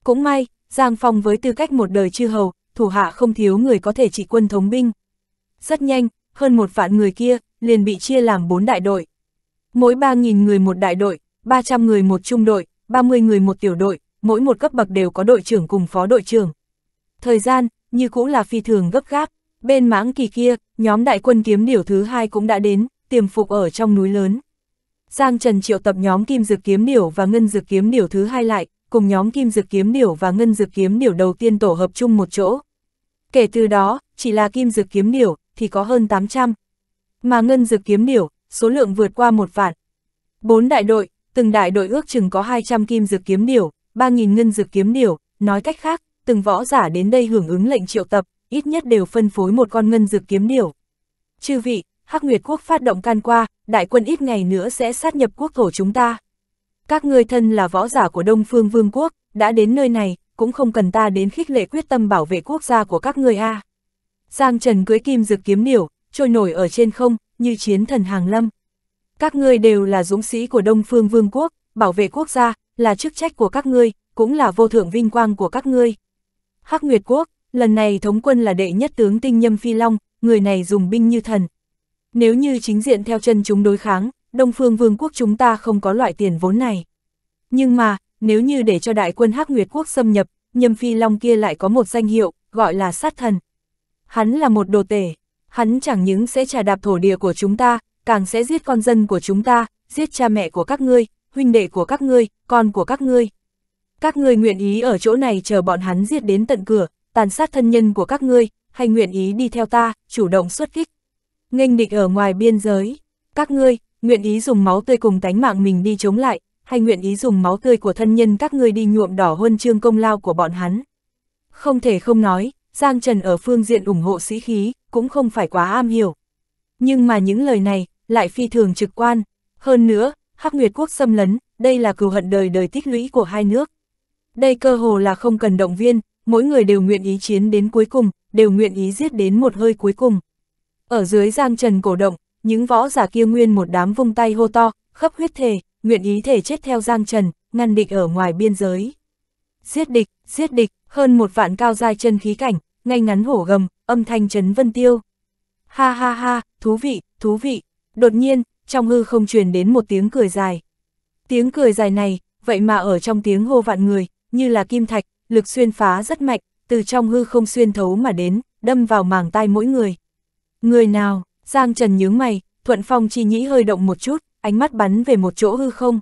Cũng may, Giang Phong với tư cách một đời chư hầu, thủ hạ không thiếu người có thể trị quân thống binh. Rất nhanh, hơn một vạn người kia, liền bị chia làm 4 đại đội. Mỗi 3.000 người một đại đội, 300 người một trung đội, 30 người một tiểu đội, mỗi một cấp bậc đều có đội trưởng cùng phó đội trưởng. Thời gian, như cũ là phi thường gấp gáp, bên mãng kỳ kia, nhóm đại quân kiếm điểu thứ hai cũng đã đến, tiềm phục ở trong núi lớn. Giang Trần triệu tập nhóm kim dược kiếm điểu và ngân dược kiếm điểu thứ hai lại, cùng nhóm kim dược kiếm điểu và ngân dược kiếm điểu đầu tiên tổ hợp chung một chỗ. Kể từ đó, chỉ là kim dược kiếm điểu thì có hơn 800, mà ngân dược kiếm điểu, số lượng vượt qua một vạn. Bốn đại đội, từng đại đội ước chừng có 200 kim dược kiếm điểu, 3.000 ngân dược kiếm điểu, nói cách khác, từng võ giả đến đây hưởng ứng lệnh triệu tập, ít nhất đều phân phối một con ngân dược kiếm điểu. Chư vị, Hắc Nguyệt Quốc phát động can qua, đại quân ít ngày nữa sẽ sát nhập quốc thổ chúng ta. Các ngươi thân là võ giả của Đông Phương Vương quốc, đã đến nơi này, cũng không cần ta đến khích lệ quyết tâm bảo vệ quốc gia của các ngươi a. À. Giang Trần cưới kim dược kiếm điểu, trôi nổi ở trên không, như chiến thần hàng lâm. Các ngươi đều là dũng sĩ của Đông Phương Vương quốc, bảo vệ quốc gia, là chức trách của các ngươi, cũng là vô thượng vinh quang của các ngươi. Hắc Nguyệt quốc, lần này thống quân là đệ nhất tướng tinh nhâm phi long, người này dùng binh như thần. Nếu như chính diện theo chân chúng đối kháng, Đông Phương Vương quốc chúng ta không có loại tiền vốn này. Nhưng mà, nếu như để cho đại quân Hắc Nguyệt quốc xâm nhập, nhâm phi long kia lại có một danh hiệu, gọi là sát thần. Hắn là một đồ tể, hắn chẳng những sẽ trà đạp thổ địa của chúng ta, càng sẽ giết con dân của chúng ta, giết cha mẹ của các ngươi, huynh đệ của các ngươi, con của các ngươi. Các ngươi nguyện ý ở chỗ này chờ bọn hắn giết đến tận cửa, tàn sát thân nhân của các ngươi, hay nguyện ý đi theo ta, chủ động xuất kích. Nghênh địch ở ngoài biên giới, các ngươi, nguyện ý dùng máu tươi cùng tánh mạng mình đi chống lại, hay nguyện ý dùng máu tươi của thân nhân các ngươi đi nhuộm đỏ huân chương công lao của bọn hắn. Không thể không nói, Giang Trần ở phương diện ủng hộ sĩ khí, cũng không phải quá am hiểu. Nhưng mà những lời này, lại phi thường trực quan. Hơn nữa, Hắc Nguyệt Quốc xâm lấn, đây là cừu hận đời đời tích lũy của hai nước. Đây cơ hồ là không cần động viên, mỗi người đều nguyện ý chiến đến cuối cùng, đều nguyện ý giết đến một hơi cuối cùng. Ở dưới giang trần cổ động, những võ giả kia nguyên một đám vung tay hô to, khắp huyết thề, nguyện ý thể chết theo giang trần, ngăn địch ở ngoài biên giới. Giết địch, giết địch, hơn một vạn cao giai chân khí cảnh, ngay ngắn hổ gầm, âm thanh chấn vân tiêu. Ha ha ha, thú vị, thú vị. Đột nhiên, trong hư không truyền đến một tiếng cười dài. Tiếng cười dài này, vậy mà ở trong tiếng hô vạn người, như là kim thạch, lực xuyên phá rất mạnh, từ trong hư không xuyên thấu mà đến, đâm vào màng tai mỗi người. Người nào, Giang Trần nhướng mày, Thuận Phong chi nhĩ hơi động một chút, ánh mắt bắn về một chỗ hư không.